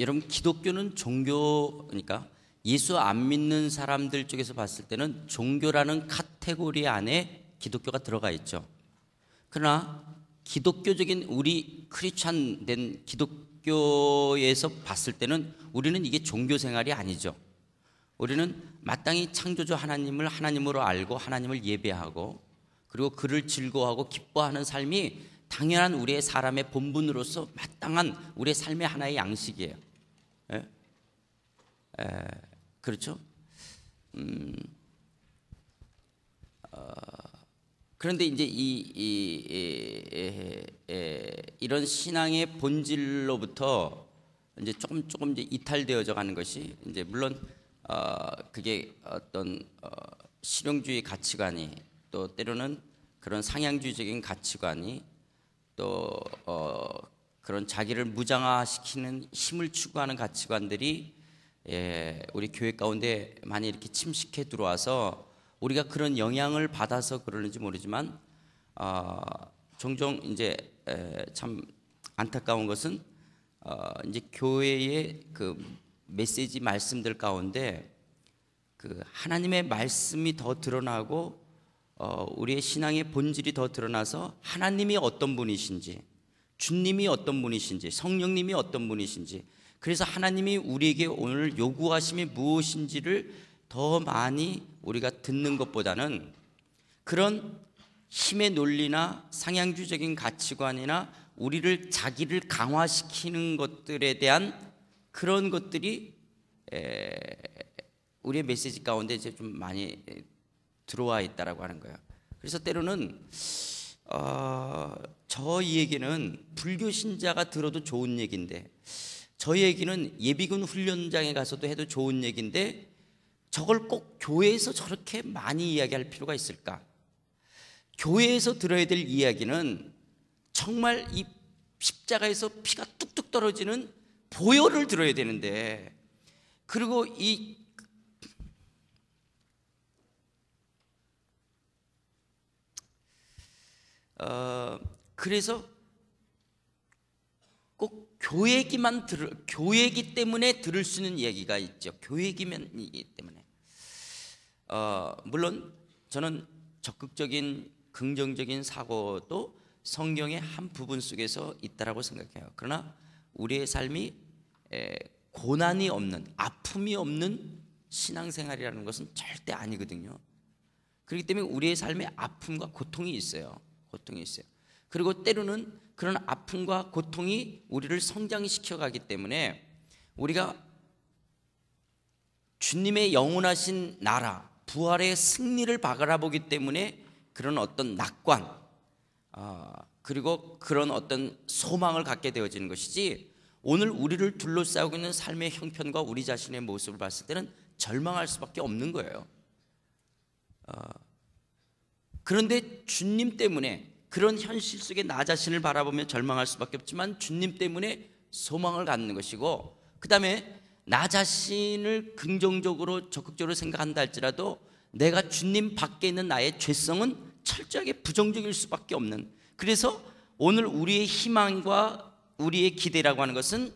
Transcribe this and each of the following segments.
여러분 기독교는 종교니까 그러니까 예수 안 믿는 사람들 쪽에서 봤을 때는 종교라는 카테고리 안에 기독교가 들어가 있죠. 그러나 기독교적인 우리 크리스천된 기독교에서 봤을 때는 우리는 이게 종교 생활이 아니죠. 우리는 마땅히 창조주 하나님을 하나님으로 알고 하나님을 예배하고 그리고 그를 즐거워하고 기뻐하는 삶이 당연한 우리의 사람의 본분으로서 마땅한 우리의 삶의 하나의 양식이에요. 에? 예? 에, 예, 그렇죠? 음, 어, 그런데 이제 이, 이, 이, 런 신앙의 본질로부터 이제 조금 조금 이제 이탈되어져 가는 것이 이제 물론 어, 그게 어떤 어, 실용주의 가치관이 또 때로는 그런 상향주의적인 가치관이 또 어, 그런 자기를 무장화시키는 힘을 추구하는 가치관들이 예, 우리 교회 가운데 많이 이렇게 침식해 들어와서 우리가 그런 영향을 받아서 그러는지 모르지만 어, 종종 이제 에, 참 안타까운 것은 어, 이제 교회의 그 메시지 말씀들 가운데 그 하나님의 말씀이 더 드러나고 어, 우리의 신앙의 본질이 더 드러나서 하나님이 어떤 분이신지 주님이 어떤 분이신지, 성령님이 어떤 분이신지, 그래서 하나님이 우리에게 오늘 요구하심이 무엇인지를 더 많이 우리가 듣는 것보다는 그런 힘의 논리나 상향주의적인 가치관이나 우리를 자기를 강화시키는 것들에 대한 그런 것들이 우리의 메시지 가운데 이제 좀 많이 들어와 있다라고 하는 거예요. 그래서 때로는 어, 저 얘기는 불교 신자가 들어도 좋은 얘기인데 저 얘기는 예비군 훈련장에 가서도 해도 좋은 얘기인데 저걸 꼭 교회에서 저렇게 많이 이야기할 필요가 있을까? 교회에서 들어야 될 이야기는 정말 이 십자가에서 피가 뚝뚝 떨어지는 보혈을 들어야 되는데 그리고 이 어, 그래서 꼭 교회기만 들 교회기 때문에 들을 수 있는 얘기가 있죠. 교회기면이기 때문에 어, 물론 저는 적극적인 긍정적인 사고도 성경의 한 부분 속에서 있다라고 생각해요. 그러나 우리의 삶이 고난이 없는 아픔이 없는 신앙생활이라는 것은 절대 아니거든요. 그렇기 때문에 우리의 삶에 아픔과 고통이 있어요. 고통이 있어요. 그리고 때로는 그런 아픔과 고통이 우리를 성장시켜 가기 때문에 우리가 주님의 영원하신 나라, 부활의 승리를 바라보기 때문에 그런 어떤 낙관, 어, 그리고 그런 어떤 소망을 갖게 되어지는 것이지 오늘 우리를 둘러싸고 있는 삶의 형편과 우리 자신의 모습을 봤을 때는 절망할 수밖에 없는 거예요. 어, 그런데 주님 때문에 그런 현실 속에 나 자신을 바라보며 절망할 수밖에 없지만 주님 때문에 소망을 갖는 것이고 그 다음에 나 자신을 긍정적으로 적극적으로 생각한다 할지라도 내가 주님 밖에 있는 나의 죄성은 철저하게 부정적일 수밖에 없는 그래서 오늘 우리의 희망과 우리의 기대라고 하는 것은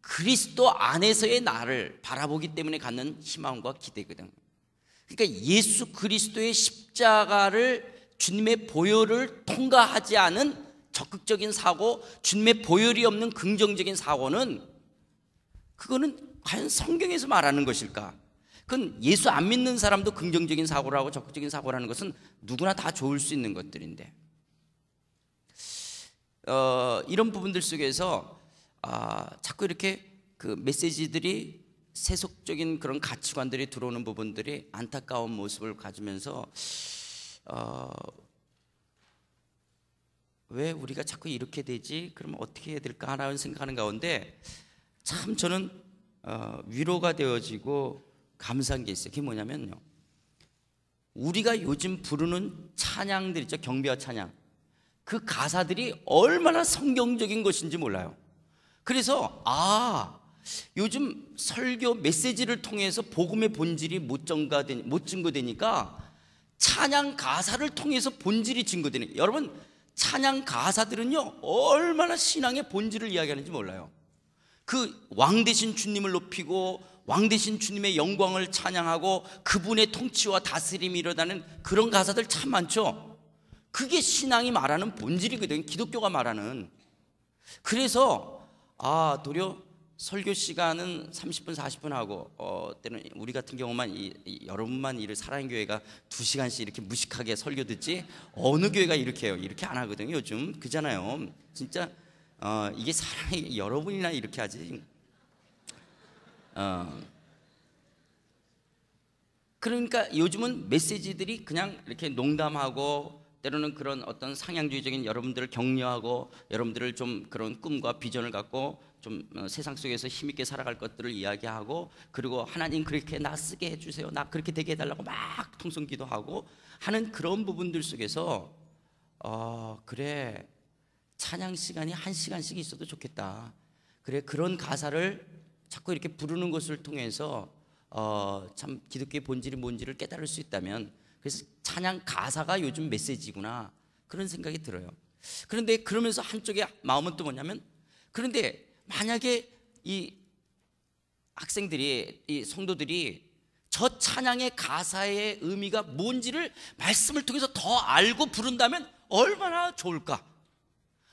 그리스도 안에서의 나를 바라보기 때문에 갖는 희망과 기대거든. 그러니까 예수 그리스도의 십자가를 주님의 보혈을 통과하지 않은 적극적인 사고, 주님의 보혈이 없는 긍정적인 사고는 그거는 과연 성경에서 말하는 것일까? 그건 예수 안 믿는 사람도 긍정적인 사고라고 적극적인 사고라는 것은 누구나 다 좋을 수 있는 것들인데 어, 이런 부분들 속에서 아, 자꾸 이렇게 그 메시지들이 세속적인 그런 가치관들이 들어오는 부분들이 안타까운 모습을 가지면서 어, 왜 우리가 자꾸 이렇게 되지? 그러면 어떻게 해야 될까? 라는 생각하는 가운데 참 저는 어, 위로가 되어지고 감사한 게 있어요. 그게 뭐냐면요. 우리가 요즘 부르는 찬양들 있죠. 경비와 찬양. 그 가사들이 얼마나 성경적인 것인지 몰라요. 그래서, 아, 요즘 설교 메시지를 통해서 복음의 본질이 못, 증가되못 증거되니까 찬양 가사를 통해서 본질이 증거되는 여러분 찬양 가사들은요 얼마나 신앙의 본질을 이야기하는지 몰라요 그 왕 대신 주님을 높이고 왕 대신 주님의 영광을 찬양하고 그분의 통치와 다스림이 일어나는 그런 가사들 참 많죠 그게 신앙이 말하는 본질이거든 기독교가 말하는 그래서 아 도리어 설교 시간은 30분 40분 하고 어, 때는 우리 같은 경우만 이, 이, 여러분만 일을 사랑의 교회가 2시간씩 이렇게 무식하게 설교 듣지 어느 교회가 이렇게 해요 이렇게 안 하거든요 요즘 그잖아요 진짜 어, 이게 사랑이 여러분이나 이렇게 하지 어, 그러니까 요즘은 메시지들이 그냥 이렇게 농담하고 때로는 그런 어떤 상향주의적인 여러분들을 격려하고 여러분들을 좀 그런 꿈과 비전을 갖고 좀 어, 세상 속에서 힘있게 살아갈 것들을 이야기하고 그리고 하나님 그렇게 나 쓰게 해주세요. 나 그렇게 되게 해달라고 막 통성 기도하고 하는 그런 부분들 속에서 어, 그래. 찬양 시간이 한 시간씩 있어도 좋겠다. 그래. 그런 가사를 자꾸 이렇게 부르는 것을 통해서 어, 참 기독교의 본질이 뭔지를 깨달을 수 있다면 그래서 찬양 가사가 요즘 메시지구나. 그런 생각이 들어요. 그런데 그러면서 한쪽에 마음은 또 뭐냐면 그런데 만약에 이 학생들이 이 성도들이 저 찬양의 가사의 의미가 뭔지를 말씀을 통해서 더 알고 부른다면 얼마나 좋을까?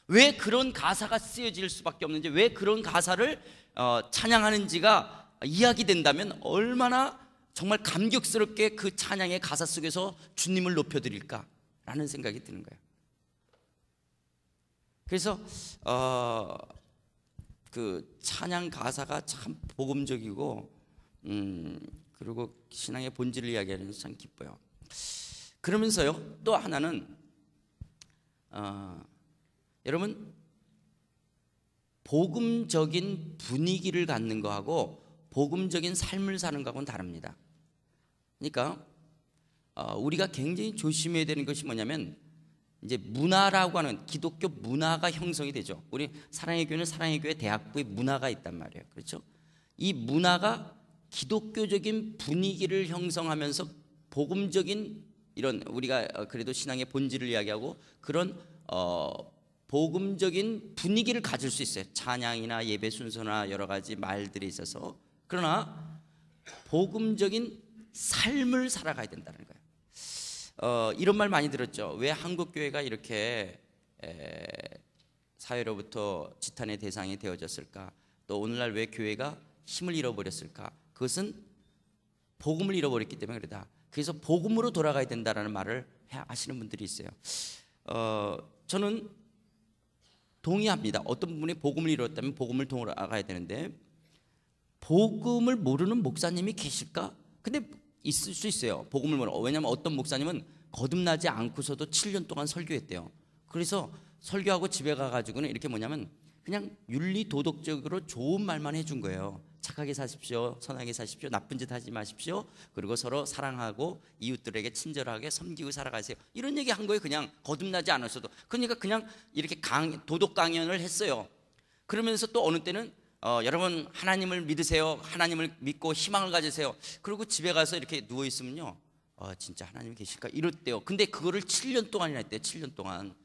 왜 그런 가사가 쓰여질 수밖에 없는지, 왜 그런 가사를 어, 찬양하는지가 이야기된다면 얼마나 정말 감격스럽게 그 찬양의 가사 속에서 주님을 높여드릴까라는 생각이 드는 거예요. 그래서 어, 그 찬양 가사가 참 복음적이고 음 그리고 신앙의 본질을 이야기하는 참 기뻐요. 그러면서요 또 하나는 어, 여러분 복음적인 분위기를 갖는 거하고 복음적인 삶을 사는 거하고는 다릅니다. 그러니까 어, 우리가 굉장히 조심해야 되는 것이 뭐냐면 이제 문화라고 하는 기독교 문화가 형성이 되죠. 우리 사랑의 교회는 사랑의 교회 대학부의 문화가 있단 말이에요. 그렇죠? 이 문화가 기독교적인 분위기를 형성하면서 복음적인 이런 우리가 어, 그래도 신앙의 본질을 이야기하고 그런 어 복음적인 분위기를 가질 수 있어요. 찬양이나 예배 순서나 여러 가지 말들이 있어서 그러나 복음적인 삶을 살아가야 된다는 거예요. 어, 이런 말 많이 들었죠. 왜 한국 교회가 이렇게 에, 사회로부터 지탄의 대상이 되어졌을까? 또 오늘날 왜 교회가 힘을 잃어버렸을까? 그것은 복음을 잃어버렸기 때문에 그러다. 그래서 복음으로 돌아가야 된다라는 말을 하시는 분들이 있어요. 어, 저는 동의합니다. 어떤 분이 복음을 잃었다면 복음을 돌아가야 되는데 복음을 모르는 목사님이 계실까? 근데 있을 수 있어요. 복음을 모르. 왜냐하면 어떤 목사님은 거듭나지 않고서도 7년 동안 설교했대요. 그래서 설교하고 집에 가가지고는 이렇게 뭐냐면 그냥 윤리 도덕적으로 좋은 말만 해준 거예요. 착하게 사십시오. 선하게 사십시오. 나쁜 짓 하지 마십시오. 그리고 서로 사랑하고 이웃들에게 친절하게 섬기고 살아가세요. 이런 얘기 한 거예요. 그냥 거듭나지 않았어도. 그러니까 그냥 이렇게 강, 도덕 강연을 했어요. 그러면서 또 어느 때는 어, 여러분 하나님을 믿으세요. 하나님을 믿고 희망을 가지세요. 그리고 집에 가서 이렇게 누워 있으면요. 어, 진짜 하나님 계실까? 이럴 때요. 근데 그거를 7년 동안이나 했대요. 7년 동안.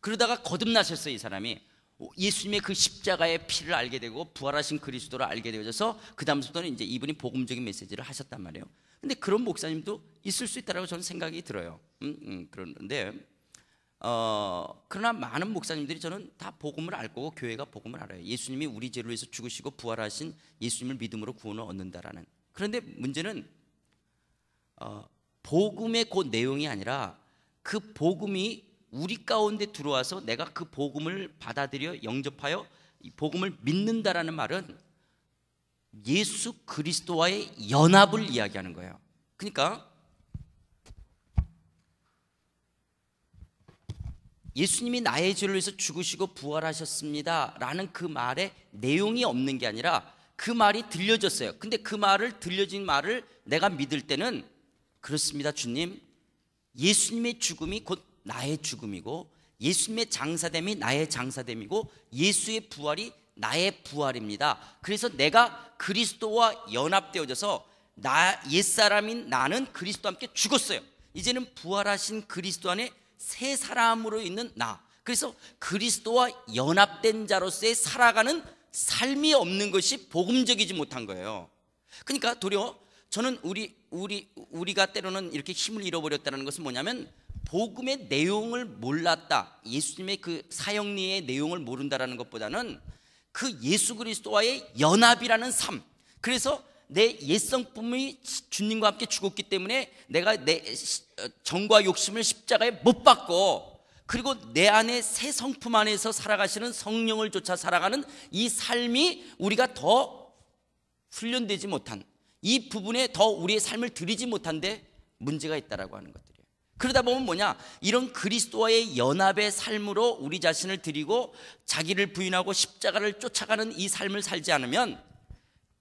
그러다가 거듭나셨어요, 이 사람이. 예수님의 그 십자가의 피를 알게 되고 부활하신 그리스도를 알게 되어져서 그 다음부터는 이제 이분이 복음적인 메시지를 하셨단 말이에요. 근데 그런 목사님도 있을 수 있다라고 저는 생각이 들어요. 음, 음, 그런데 어, 그러나 많은 목사님들이 저는 다 복음을 알 거고 교회가 복음을 알아요. 예수님이 우리 죄를 위해서 죽으시고 부활하신 예수님을 믿음으로 구원을 얻는다라는. 그런데 문제는 어, 복음의 그 내용이 아니라 그 복음이 우리 가운데 들어와서 내가 그 복음을 받아들여 영접하여 복음을 믿는다라는 말은 예수 그리스도와의 연합을 이야기하는 거예요. 그러니까 예수님이 나의 죄를 위해서 죽으시고 부활하셨습니다. 라는 그 말에 내용이 없는 게 아니라 그 말이 들려졌어요. 근데 그 말을 들려진 말을 내가 믿을 때는 그렇습니다. 주님. 예수님의 죽음이 곧 나의 죽음이고 예수님의 장사됨이 나의 장사됨이고 예수의 부활이 나의 부활입니다. 그래서 내가 그리스도와 연합되어져서 나 옛사람인 나는 그리스도와 함께 죽었어요. 이제는 부활하신 그리스도 안에 새 사람으로 있는 나. 그래서 그리스도와 연합된 자로서의 살아가는 삶이 없는 것이 복음적이지 못한 거예요. 그러니까 도리어 저는 우리 우리 우리가 때로는 이렇게 힘을 잃어버렸다는 것은 뭐냐면 복음의 내용을 몰랐다. 예수님의 그 사형리의 내용을 모른다라는 것보다는 그 예수 그리스도와의 연합이라는 삶. 그래서 내 옛성품이 주님과 함께 죽었기 때문에 내가 내 어, 정과 욕심을 십자가에 못 받고 그리고 내 안에 새 성품 안에서 살아가시는 성령을 쫓아 살아가는 이 삶이 우리가 더 훈련되지 못한 이 부분에 더 우리의 삶을 들이지 못한데 문제가 있다라고 하는 것들이에요. 그러다 보면 뭐냐? 이런 그리스도와의 연합의 삶으로 우리 자신을 드리고 자기를 부인하고 십자가를 쫓아가는 이 삶을 살지 않으면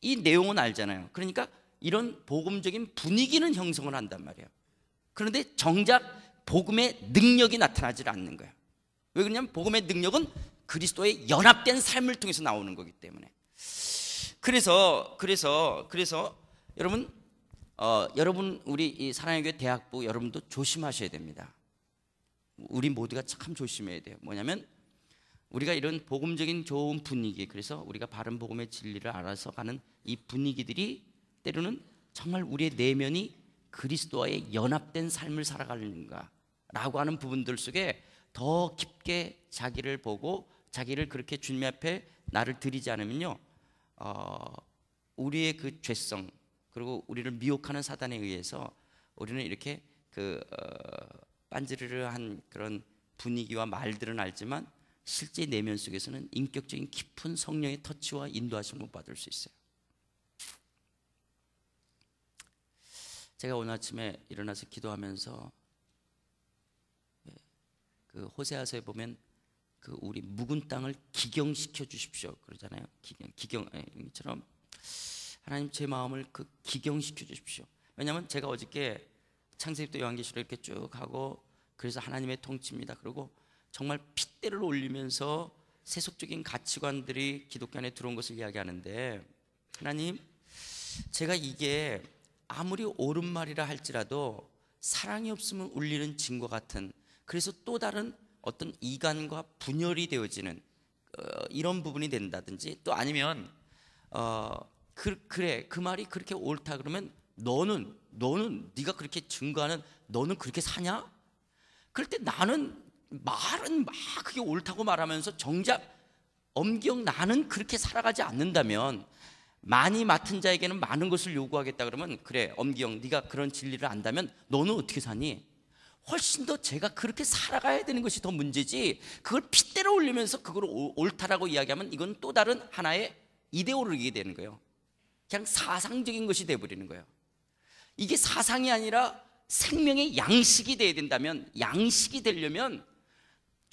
이 내용은 알잖아요. 그러니까 이런 복음적인 분위기는 형성을 한단 말이에요. 그런데 정작 복음의 능력이 나타나질 않는 거예요. 왜 그러냐면 복음의 능력은 그리스도의 연합된 삶을 통해서 나오는 거기 때문에. 그래서 그래서 그래서 여러분 어, 여러분 우리 사랑의 교회 대학부 여러분도 조심하셔야 됩니다. 우리 모두가 참 조심해야 돼요. 뭐냐면 우리가 이런 복음적인 좋은 분위기 그래서 우리가 바른 복음의 진리를 알아서 가는 이 분위기들이 때로는 정말 우리의 내면이 그리스도와의 연합된 삶을 살아가는가라고 하는 부분들 속에 더 깊게 자기를 보고 자기를 그렇게 주님 앞에 나를 드리지 않으면요 어, 우리의 그 죄성 그리고 우리를 미혹하는 사단에 의해서 우리는 이렇게 그 어, 반지르르한 그런 분위기와 말들은 알지만 실제 내면 속에서는 인격적인 깊은 성령의 터치와 인도하심을 받을 수 있어요. 제가 오늘 아침에 일어나서 기도하면서 예, 그 호세아서에 보면 그 우리 묵은 땅을 기경시켜 주십시오 그러잖아요. 기경 기경처럼 예, 하나님 제 마음을 그 기경시켜 주십시오. 왜냐하면 제가 어저께 창세기부 요한계시록 이렇게 쭉 하고 그래서 하나님의 통치입니다. 그리고 정말 핏대를 올리면서 세속적인 가치관들이 기독교 안에 들어온 것을 이야기하는데 하나님 제가 이게 아무리 옳은 말이라 할지라도 사랑이 없으면 울리는 징과 같은 그래서 또 다른 어떤 이간과 분열이 되어지는 어, 이런 부분이 된다든지 또 아니면 어, 그, 그래 그 말이 그렇게 옳다 그러면 너는 너는 네가 그렇게 증거하는 너는 그렇게 사냐? 그럴 때 나는 말은 막 그게 옳다고 말하면서 정작 엄격나는 그렇게 살아가지 않는다면 많이 맡은 자에게는 많은 것을 요구하겠다 그러면 그래 엄기영 네가 그런 진리를 안다면 너는 어떻게 사니? 훨씬 더 제가 그렇게 살아가야 되는 것이 더 문제지 그걸 핏대로 올리면서 그걸 옳다라고 이야기하면 이건 또 다른 하나의 이데올로기 되는 거예요 그냥 사상적인 것이 돼버리는 거예요 이게 사상이 아니라 생명의 양식이 돼야 된다면 양식이 되려면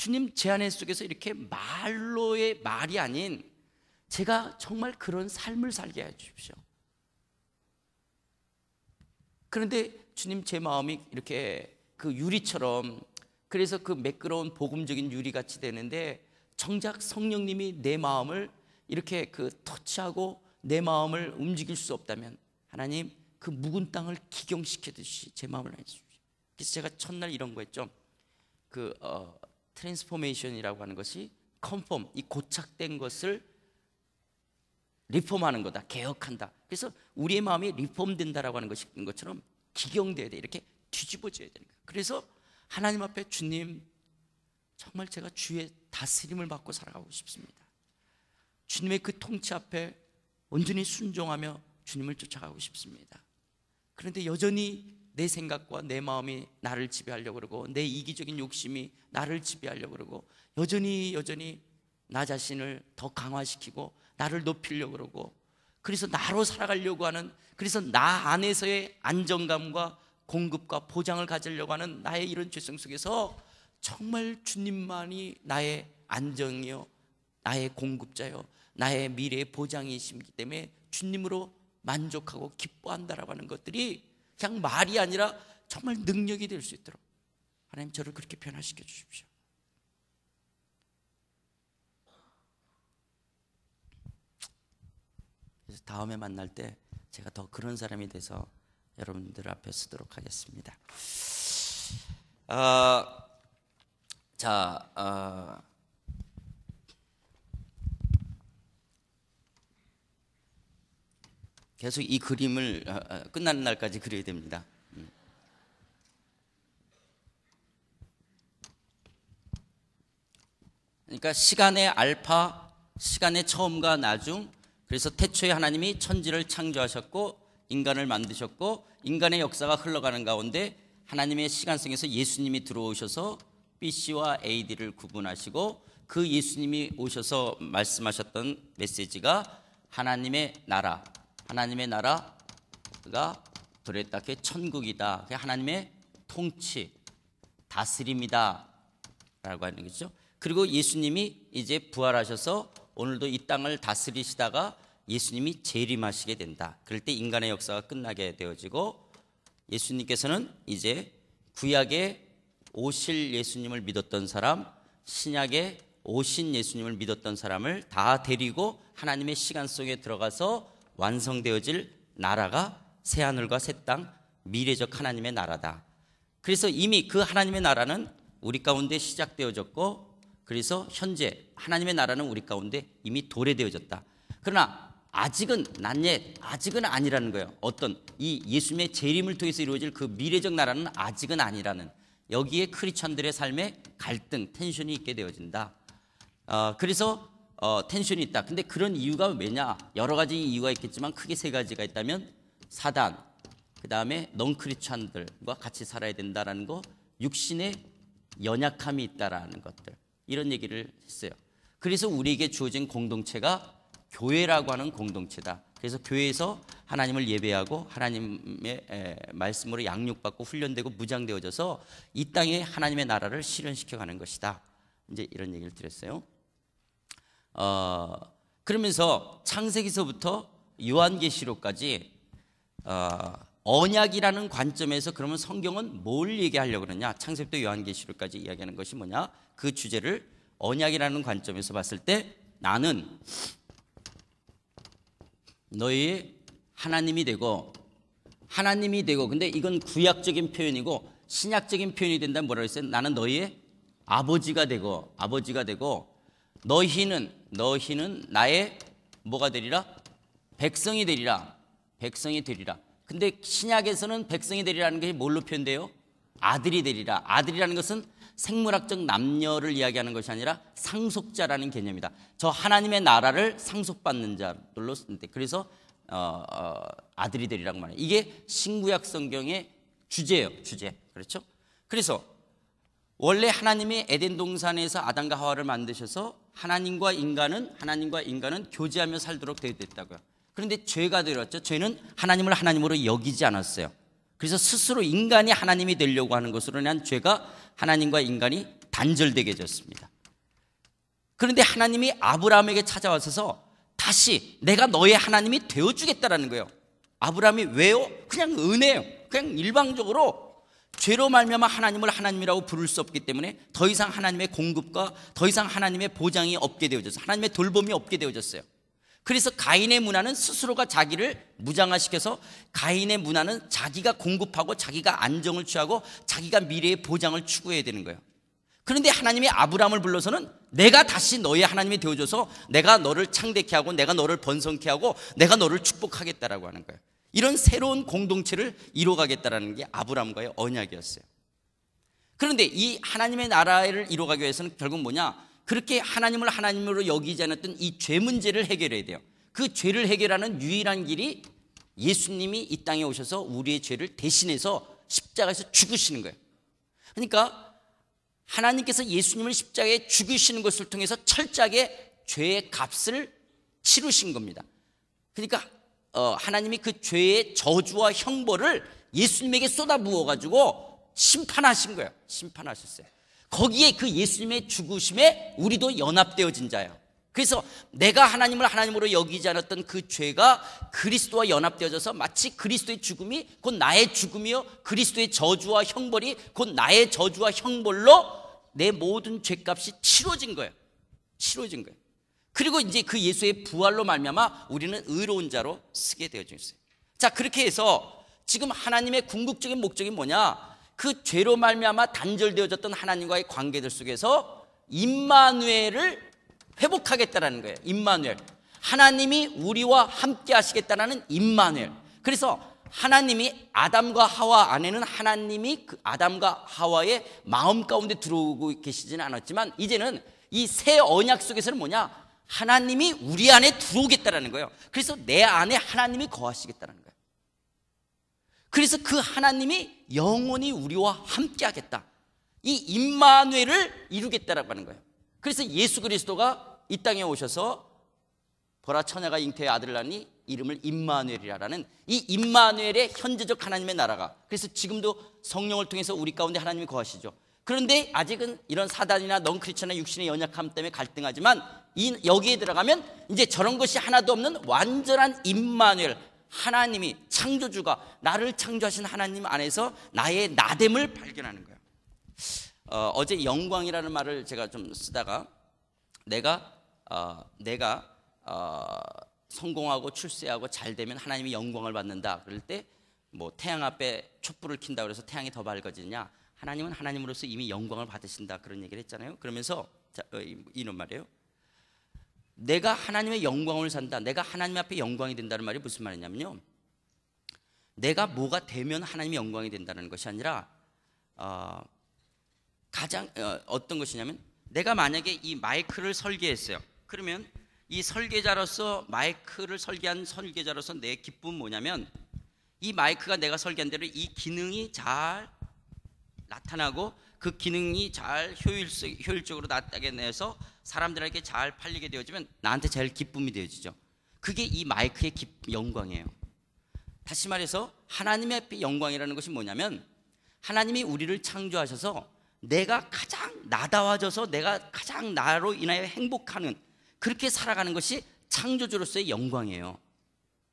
주님 제 안에 속에서 이렇게 말로의 말이 아닌 제가 정말 그런 삶을 살게 해 주십시오. 그런데 주님 제 마음이 이렇게 그 유리처럼 그래서 그 매끄러운 복음적인 유리같이 되는데 정작 성령님이 내 마음을 이렇게 그 터치하고 내 마음을 움직일 수 없다면 하나님 그 묵은 땅을 기경시켜 주시제 마음을 해 주십시오. 그래서 제가 첫날 이런 거 했죠. 그 어, 트랜스포메이션이라고 하는 것이 컨펌, 이 고착된 것을 리폼하는 거다, 개혁한다. 그래서 우리의 마음이 리폼된다라고 하는 것이 있는 것처럼 기경돼야 돼, 이렇게 뒤집어져야 되는 거예요. 그래서 하나님 앞에 주님, 정말 제가 주의 다스림을 받고 살아가고 싶습니다. 주님의 그 통치 앞에 온전히 순종하며 주님을 쫓아가고 싶습니다. 그런데 여전히 내 생각과 내 마음이 나를 지배하려고 그러고 내 이기적인 욕심이 나를 지배하려고 그러고 여전히 여전히 나 자신을 더 강화시키고 나를 높이려고 그러고 그래서 나로 살아가려고 하는 그래서 나 안에서의 안정감과 공급과 보장을 가지려고 하는 나의 이런 죄성 속에서 정말 주님만이 나의 안정이요 나의 공급자요 나의 미래의 보장이시기 때문에 주님으로 만족하고 기뻐한다라고 하는 것들이 그냥 말이 아니라 정말 능력이 될 수 있도록 하나님 저를 그렇게 변화시켜 주십시오. 그래서 다음에 만날 때 제가 더 그런 사람이 돼서 여러분들 앞에 쓰도록 하겠습니다. 어, 자, 어, 계속 이 그림을 어, 어, 끝나는 날까지 그려야 됩니다. 음. 그러니까 시간의 알파, 시간의 처음과 나중, 그래서 태초에 하나님이 천지를 창조하셨고 인간을 만드셨고 인간의 역사가 흘러가는 가운데 하나님의 시간성에서 예수님이 들어오셔서 BC와 AD를 구분하시고 그 예수님이 오셔서 말씀하셨던 메시지가 하나님의 나라, 하나님의 나라가 그랬다. 그게 천국이다. 그게 하나님의 통치, 다스림이다. 라고 하는 거죠. 그리고 예수님이 이제 부활하셔서 오늘도 이 땅을 다스리시다가 예수님이 재림하시게 된다. 그럴 때 인간의 역사가 끝나게 되어지고 예수님께서는 이제 구약에 오실 예수님을 믿었던 사람, 신약에 오신 예수님을 믿었던 사람을 다 데리고 하나님의 시간 속에 들어가서 완성되어질 나라가 새 하늘과 새 땅 미래적 하나님의 나라다. 그래서 이미 그 하나님의 나라는 우리 가운데 시작되어졌고 그래서 현재 하나님의 나라는 우리 가운데 이미 도래되어졌다. 그러나 아직은 난예 아직은 아니라는 거예요. 어떤 이 예수님의 재림을 통해서 이루어질 그 미래적 나라는 아직은 아니라는 여기에 크리스천들의 삶에 갈등, 텐션이 있게 되어진다. 어, 그래서 어, 텐션이 있다. 근데 그런 이유가 왜냐? 여러 가지 이유가 있겠지만 크게 세 가지가 있다면 사단, 그 다음에 넌크리스찬들과 같이 살아야 된다라는 거, 육신의 연약함이 있다라는 것들 이런 얘기를 했어요. 그래서 우리에게 주어진 공동체가 교회라고 하는 공동체다. 그래서 교회에서 하나님을 예배하고 하나님의 말씀으로 양육받고 훈련되고 무장되어져서 이 땅에 하나님의 나라를 실현시켜 가는 것이다. 이제 이런 얘기를 드렸어요. 어, 그러면서 창세기서부터 요한계시록까지 어, 언약이라는 관점에서 그러면 성경은 뭘 얘기하려고 그러냐? 창세부터 기 요한계시록까지 이야기하는 것이 뭐냐? 그 주제를 언약이라는 관점에서 봤을 때 나는 너희 하나님이 되고 하나님이 되고 근데 이건 구약적인 표현이고 신약적인 표현이 된다면 뭐라고 했어요? 나는 너희의 아버지가 되고 아버지가 되고 너희는 너희는 나의 뭐가 되리라? 백성이 되리라. 백성이 되리라. 근데 신약에서는 백성이 되리라는 것이 뭘로 표현돼요? 아들이 되리라. 아들이라는 것은 생물학적 남녀를 이야기하는 것이 아니라 상속자라는 개념이다. 저 하나님의 나라를 상속받는 자들로 쓰는데 그래서 어, 어, 아들이 되리라고 말해. 이게 신구약 성경의 주제예요. 주제. 그렇죠? 그래서 원래 하나님이 에덴 동산에서 아담과 하와를 만드셔서 하나님과 인간은 하나님과 인간은 교제하며 살도록 되어 있다고요 그런데 죄가 들었죠. 죄는 하나님을 하나님으로 여기지 않았어요. 그래서 스스로 인간이 하나님이 되려고 하는 것으로 인한 죄가 하나님과 인간이 단절되게 되었습니다. 그런데 하나님이 아브라함에게 찾아와서 다시 내가 너의 하나님이 되어주겠다라는 거예요. 아브라함이 왜요? 그냥 은혜예요. 그냥 일방적으로 죄로 말미암아 하나님을 하나님이라고 부를 수 없기 때문에 더 이상 하나님의 공급과 더 이상 하나님의 보장이 없게 되어졌어요. 하나님의 돌봄이 없게 되어졌어요. 그래서 가인의 문화는 스스로가 자기를 무장화시켜서 가인의 문화는 자기가 공급하고 자기가 안정을 취하고 자기가 미래의 보장을 추구해야 되는 거예요. 그런데 하나님이 아브라함을 불러서는 내가 다시 너의 하나님이 되어줘서 내가 너를 창대케 하고 내가 너를 번성케 하고 내가 너를 축복하겠다라고 하는 거예요. 이런 새로운 공동체를 이루어가겠다라는게아브라함과의 언약이었어요. 그런데 이 하나님의 나라를 이뤄가기 위해서는 결국 뭐냐? 그렇게 하나님을 하나님으로 여기지 않았던 이 죄 문제를 해결해야 돼요. 그 죄를 해결하는 유일한 길이 예수님이 이 땅에 오셔서 우리의 죄를 대신해서 십자가에서 죽으시는 거예요. 그러니까 하나님께서 예수님을 십자가에 죽으시는 것을 통해서 철저하게 죄의 값을 치르신 겁니다. 그러니까 어, 하나님이 그 죄의 저주와 형벌을 예수님에게 쏟아부어 가지고 심판하신 거예요. 심판하셨어요. 거기에 그 예수님의 죽으심에 우리도 연합되어진 자예요. 그래서 내가 하나님을 하나님으로 여기지 않았던 그 죄가 그리스도와 연합되어져서 마치 그리스도의 죽음이 곧 나의 죽음이요 그리스도의 저주와 형벌이 곧 나의 저주와 형벌로 내 모든 죄값이 치러진 거예요. 치러진 거예요. 그리고 이제 그 예수의 부활로 말미암아 우리는 의로운 자로 쓰게 되어져 있어요. 자, 그렇게 해서 지금 하나님의 궁극적인 목적이 뭐냐? 그 죄로 말미암아 단절되어졌던 하나님과의 관계들 속에서 임마누엘을 회복하겠다라는 거예요. 임마누엘. 하나님이 우리와 함께 하시겠다라는 임마누엘. 그래서 하나님이 아담과 하와 안에는 하나님이 그 아담과 하와의 마음 가운데 들어오고 계시지는 않았지만 이제는 이 새 언약 속에서는 뭐냐? 하나님이 우리 안에 들어오겠다라는 거예요. 그래서 내 안에 하나님이 거하시겠다는 거예요. 그래서 그 하나님이 영원히 우리와 함께 하겠다. 이 임마누엘을 이루겠다라고 하는 거예요. 그래서 예수 그리스도가 이 땅에 오셔서 보라 처녀가 잉태의 아들을 낳니 이름을 임마누엘이라는 이 임마누엘의 현재적 하나님의 나라가 그래서 지금도 성령을 통해서 우리 가운데 하나님이 거하시죠. 그런데 아직은 이런 사단이나 넌크리스천의 육신의 연약함 때문에 갈등하지만 이, 여기에 들어가면 이제 저런 것이 하나도 없는 완전한 임마누엘 하나님이 창조주가 나를 창조하신 하나님 안에서 나의 나됨을 발견하는 거예요. 어, 어제 영광이라는 말을 제가 좀 쓰다가 내가 어, 내가 어, 성공하고 출세하고 잘 되면 하나님이 영광을 받는다. 그럴 때 뭐 태양 앞에 촛불을 킨다 그래서 태양이 더 밝아지느냐? 하나님은 하나님으로서 이미 영광을 받으신다 그런 얘기를 했잖아요. 그러면서 자, 어, 이런 말이에요. 내가 하나님의 영광을 산다. 내가 하나님 앞에 영광이 된다는 말이 무슨 말이냐면요. 내가 뭐가 되면 하나님의 영광이 된다는 것이 아니라 어, 가장 어, 떤 것이냐면 내가 만약에 이 마이크를 설계했어요. 그러면 이 설계자로서 마이크를 설계한 설계자로서 내 기쁨 뭐냐면 이 마이크가 내가 설계한 대로 이 기능이 잘 나타나고 그 기능이 잘 효율성, 효율적으로 나타게 내서 사람들에게 잘 팔리게 되어지면 나한테 제일 기쁨이 되어지죠. 그게 이 마이크의 기, 영광이에요. 다시 말해서 하나님의 영광이라는 것이 뭐냐면 하나님이 우리를 창조하셔서 내가 가장 나다워져서 내가 가장 나로 인하여 행복하는 그렇게 살아가는 것이 창조주로서의 영광이에요.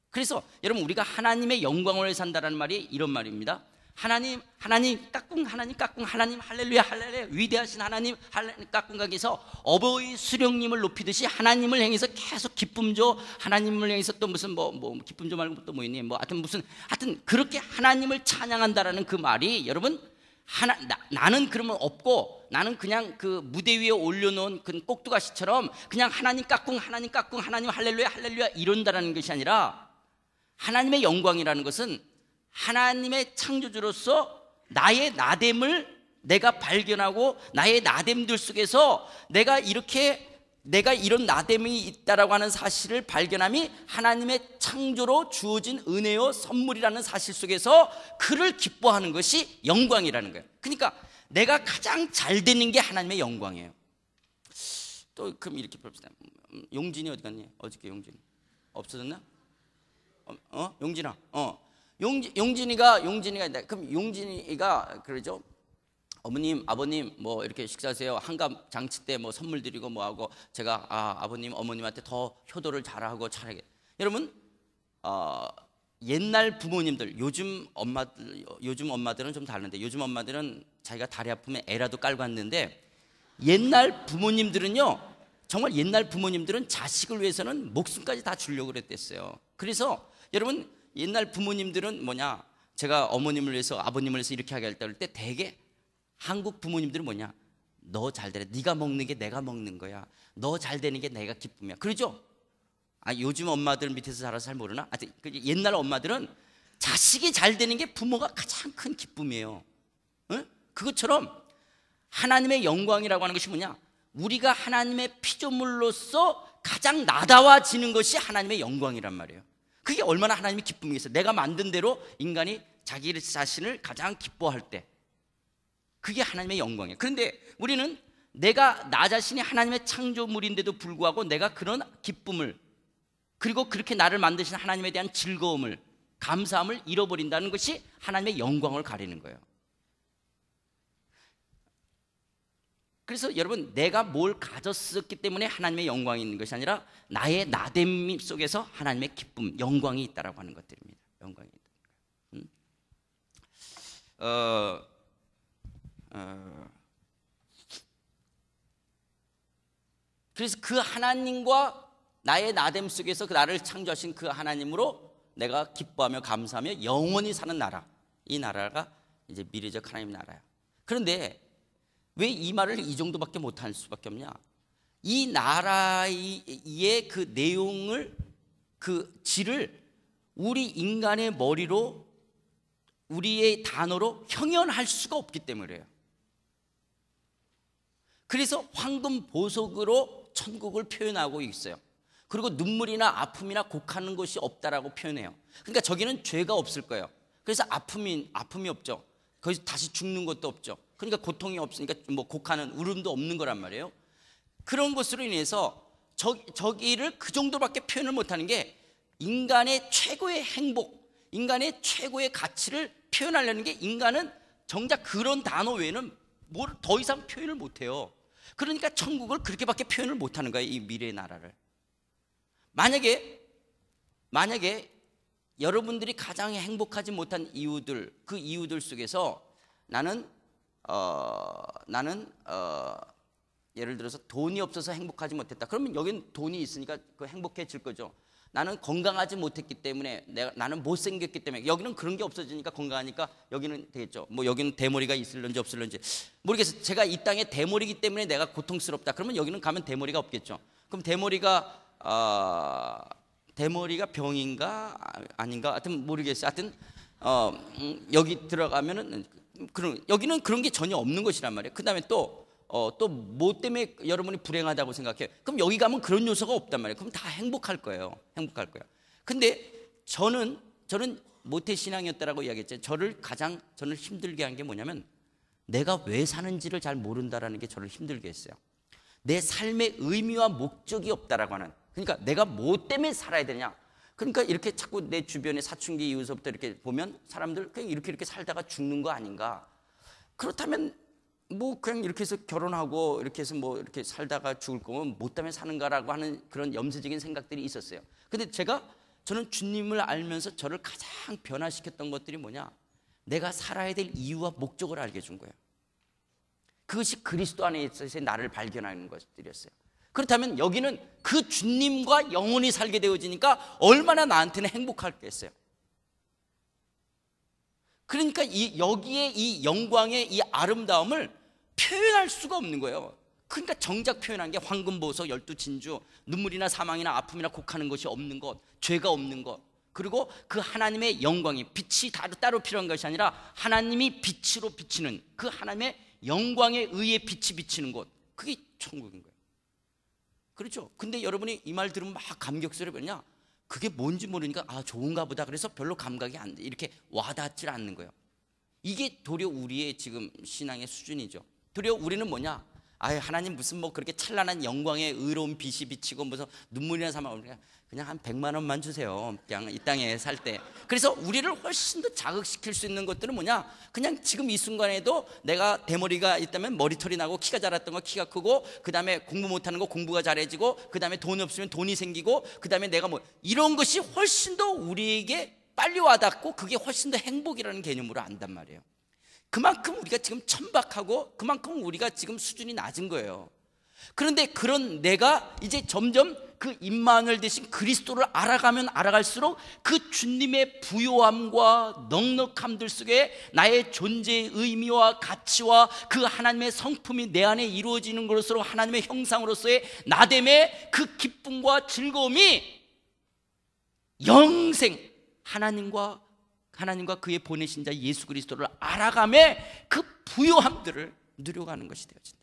그래서 여러분 우리가 하나님의 영광을 산다라는 말이 이런 말입니다. 하나님, 하나님, 까꿍, 하나님, 까꿍, 하나님, 할렐루야, 할렐루야, 위대하신 하나님, 할렐루야, 까꿍 강에서 어버이 수령님을 높이듯이 하나님을 향해서 계속 기쁨조, 하나님을 향해서 또 무슨 뭐, 뭐, 기쁨조 말고 또 뭐 있니? 뭐, 하여튼 무슨, 하여튼 그렇게 하나님을 찬양한다라는 그 말이 여러분, 하나, 나, 는 그러면 없고 나는 그냥 그 무대 위에 올려놓은 그 꼭두가시처럼 그냥 하나님 까꿍, 하나님 까꿍, 하나님 할렐루야, 할렐루야 이런다라는 것이 아니라 하나님의 영광이라는 것은 하나님의 창조주로서 나의 나됨을 내가 발견하고 나의 나됨들 속에서 내가 이렇게 내가 이런 나됨이 있다라고 하는 사실을 발견함이 하나님의 창조로 주어진 은혜요 선물이라는 사실 속에서 그를 기뻐하는 것이 영광이라는 거예요. 그러니까 내가 가장 잘 되는 게 하나님의 영광이에요. 또 그럼 이렇게 봅시다. 음, 용진이 어디 갔니? 어저께 용진 없어졌나? 어, 어? 용진아. 어. 용진, 이가 용진이가 있다. 그럼 용진이가 그러죠. 어머님, 아버님, 뭐 이렇게 식사하세요. 한갑 장치 때 뭐 선물 드리고 뭐 하고 제가 아, 아버님, 어머님한테 더 효도를 잘하고 잘하게. 여러분, 어, 옛날 부모님들, 요즘 엄마들, 요즘 엄마들은 좀 다른데 요즘 엄마들은 자기가 다리 아프면 애라도 깔고 왔는데 옛날 부모님들은요, 정말 옛날 부모님들은 자식을 위해서는 목숨까지 다 주려고 그랬댔어요. 그래서 여러분 옛날 부모님들은 뭐냐? 제가 어머님을 위해서 아버님을 위해서 이렇게 하게 할때 때 대개 한국 부모님들은 뭐냐? 너 잘 되래. 네가 먹는 게 내가 먹는 거야. 너 잘 되는 게 내가 기쁨이야. 그러죠? 아, 요즘 엄마들 밑에서 자라서 잘 모르나? 아, 그 옛날 엄마들은 자식이 잘 되는 게 부모가 가장 큰 기쁨이에요. 응? 그것처럼 하나님의 영광이라고 하는 것이 뭐냐? 우리가 하나님의 피조물로서 가장 나다워지는 것이 하나님의 영광이란 말이에요. 그게 얼마나 하나님이 기쁨이겠어요. 내가 만든 대로 인간이 자기 자신을 가장 기뻐할 때. 그게 하나님의 영광이에요. 그런데 우리는 내가 나 자신이 하나님의 창조물인데도 불구하고 내가 그런 기쁨을 그리고 그렇게 나를 만드신 하나님에 대한 즐거움을 감사함을 잃어버린다는 것이 하나님의 영광을 가리는 거예요. 그래서 여러분 내가 뭘 가졌었기 때문에 하나님의 영광이 있는 것이 아니라 나의 나됨 속에서 하나님의 기쁨, 영광이 있다라고 하는 것들입니다. 영광이 있다. 음? 어, 어. 그래서 그 하나님과 나의 나됨 속에서 그 나를 창조하신 그 하나님으로 내가 기뻐하며 감사하며 영원히 사는 나라. 이 나라가 이제 미래적 하나님 나라야. 그런데 왜이 말을 이 정도밖에 못 할 수밖에 없냐? 이 나라의 그 내용을 그 질을 우리 인간의 머리로 우리의 단어로 형연할 수가 없기 때문이에요. 그래서 황금 보석으로 천국을 표현하고 있어요. 그리고 눈물이나 아픔이나 곡하는 것이 없다라고 표현해요. 그러니까 저기는 죄가 없을 거예요. 그래서 아픔이 아픔이 없죠. 거기서 다시 죽는 것도 없죠. 그러니까 고통이 없으니까 그러니까 뭐 곡하는 울음도 없는 거란 말이에요. 그런 것으로 인해서 저, 저기를 그 정도밖에 표현을 못하는 게 인간의 최고의 행복, 인간의 최고의 가치를 표현하려는 게 인간은 정작 그런 단어 외에는 뭘 더 이상 표현을 못해요. 그러니까 천국을 그렇게밖에 표현을 못하는 거예요. 이 미래의 나라를. 만약에 만약에 여러분들이 가장 행복하지 못한 이유들 그 이유들 속에서 나는 어, 나는 어, 예를 들어서 돈이 없어서 행복하지 못했다. 그러면 여긴 돈이 있으니까 그 행복해질 거죠. 나는 건강하지 못했기 때문에 내가 나는 못생겼기 때문에 여기는 그런 게 없어지니까 건강하니까 여기는 되겠죠. 뭐 여기는 대머리가 있을런지 없을런지 모르겠어요. 제가 이 땅에 대머리기 때문에 내가 고통스럽다. 그러면 여기는 가면 대머리가 없겠죠. 그럼 대머리가 어, 대머리가 병인가 아닌가 하여튼 모르겠어요. 하여튼 어, 음, 여기 들어가면은 그런 여기는 그런 게 전혀 없는 것이란 말이에요. 그다음에 또 어, 또뭐 때문에 여러분이 불행하다고 생각해? 요 그럼 여기 가면 그런 요소가 없단 말이에요. 그럼 다 행복할 거예요. 행복할 거예요. 근데 저는 저는 모태 신앙이었다라고 이야기했죠. 저를 가장 저는 힘들게 한 게 뭐냐면 내가 왜 사는지를 잘 모른다라는 게 저를 힘들게 했어요. 내 삶의 의미와 목적이 없다라고 하는. 그러니까 내가 뭐 때문에 살아야 되냐? 그러니까 이렇게 자꾸 내 주변에 사춘기 이후서부터 이렇게 보면 사람들 그냥 이렇게 이렇게 살다가 죽는 거 아닌가. 그렇다면 뭐 그냥 이렇게 해서 결혼하고 이렇게 해서 뭐 이렇게 살다가 죽을 거면 못하면 사는가라고 하는 그런 염세적인 생각들이 있었어요. 근데 제가 저는 주님을 알면서 저를 가장 변화시켰던 것들이 뭐냐? 내가 살아야 될 이유와 목적을 알게 준 거예요. 그것이 그리스도 안에 있어서 나를 발견하는 것들이었어요. 그렇다면 여기는 그 주님과 영원히 살게 되어지니까 얼마나 나한테는 행복할겠어요. 그러니까 이 여기에 이 영광의 이 아름다움을 표현할 수가 없는 거예요. 그러니까 정작 표현한 게 황금 보석, 열두 진주, 눈물이나 사망이나 아픔이나 곡하는 것이 없는 것, 죄가 없는 것. 그리고 그 하나님의 영광이 빛이 따로, 따로 필요한 것이 아니라 하나님이 빛으로 비치는 그 하나님의 영광에 의해 빛이 비치는 곳. 그게 천국인 거예요. 그렇죠. 근데 여러분이 이 말 들으면 막 감격스럽냐? 그게 뭔지 모르니까 아 좋은가 보다. 그래서 별로 감각이 안 돼. 이렇게 와닿질 않는 거예요. 이게 도리 우리의 지금 신앙의 수준이죠. 도리 우리는 뭐냐? 아 하나님 무슨 뭐 그렇게 찬란한 영광의 의로운 빛이 비치고 무슨 눈물이나 사망 없냐? 그냥 한 100만 원만 주세요. 그냥 이 땅에 살 때. 그래서 우리를 훨씬 더 자극시킬 수 있는 것들은 뭐냐? 그냥 지금 이 순간에도 내가 대머리가 있다면 머리털이 나고 키가 자랐던 거 키가 크고 그다음에 공부 못 하는 거 공부가 잘해지고 그다음에 돈이 없으면 돈이 생기고 그다음에 내가 뭐 이런 것이 훨씬 더 우리에게 빨리 와닿고 그게 훨씬 더 행복이라는 개념으로 안단 말이에요. 그만큼 우리가 지금 천박하고 그만큼 우리가 지금 수준이 낮은 거예요. 그런데 그런 내가 이제 점점 그 임마누엘 대신 그리스도를 알아가면 알아갈수록 그 주님의 부요함과 넉넉함들 속에 나의 존재의 의미와 가치와 그 하나님의 성품이 내 안에 이루어지는 것으로 하나님의 형상으로서의 나됨의 그 기쁨과 즐거움이 영생 하나님과 하나님과 그의 보내신 자 예수 그리스도를 알아감에 그 부요함들을 누려가는 것이 되어진다.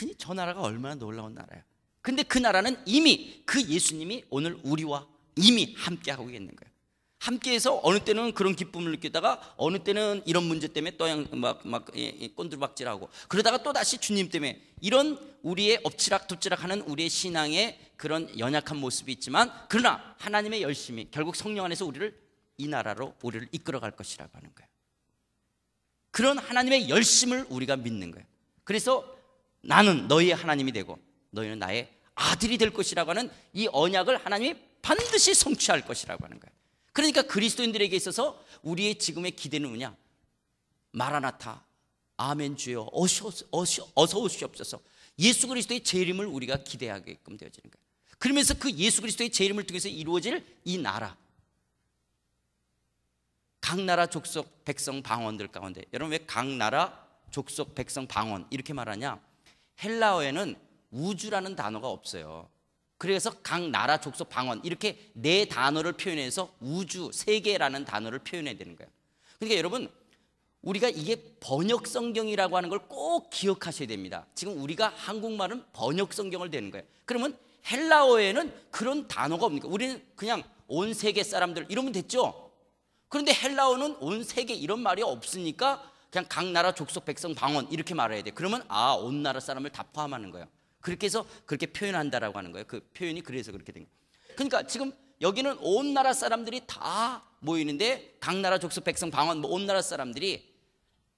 그니 저 나라가 얼마나 놀라운 나라야. 근데 그 나라는 이미 그 예수님이 오늘 우리와 이미 함께하고 있는 거예요. 함께해서 어느 때는 그런 기쁨을 느끼다가 어느 때는 이런 문제 때문에 또막막 예, 예, 꼰들박질하고 그러다가 또 다시 주님 때문에 이런 우리의 엎치락뒤치락하는 우리의 신앙의 그런 연약한 모습이 있지만 그러나 하나님의 열심이 결국 성령 안에서 우리를 이 나라로 우리를 이끌어갈 것이라고 하는 거예요. 그런 하나님의 열심을 우리가 믿는 거예요. 그래서 나는 너희의 하나님이 되고 너희는 나의 아들이 될 것이라고 하는 이 언약을 하나님이 반드시 성취할 것이라고 하는 거예요. 그러니까 그리스도인들에게 있어서 우리의 지금의 기대는 뭐냐? 마라나타, 아멘 주여, 어서, 어서, 어서 오시옵소서. 예수 그리스도의 재림을 우리가 기대하게끔 되어지는 거예요. 그러면서 그 예수 그리스도의 재림을 통해서 이루어질 이 나라, 각 나라 족속 백성 방언들 가운데 여러분 왜 각 나라 족속 백성 방언 이렇게 말하냐? 헬라어에는 우주라는 단어가 없어요. 그래서 각 나라 족속 방언 이렇게 네 단어를 표현해서 우주 세계라는 단어를 표현해야 되는 거예요. 그러니까 여러분 우리가 이게 번역 성경이라고 하는 걸 꼭 기억하셔야 됩니다. 지금 우리가 한국말은 번역 성경을 되는 거예요. 그러면 헬라어에는 그런 단어가 없니까 우리는 그냥 온 세계 사람들 이러면 됐죠. 그런데 헬라어는 온 세계 이런 말이 없으니까 그냥 각 나라 족속 백성 방언 이렇게 말해야 돼. 그러면 아, 온 나라 사람을 다 포함하는 거예요. 그렇게 해서 그렇게 표현한다라고 하는 거예요. 그 표현이 그래서 그렇게 된 거예요. 그러니까 지금 여기는 온 나라 사람들이 다 모이는데 각 나라 족속 백성 방언 뭐온 나라 사람들이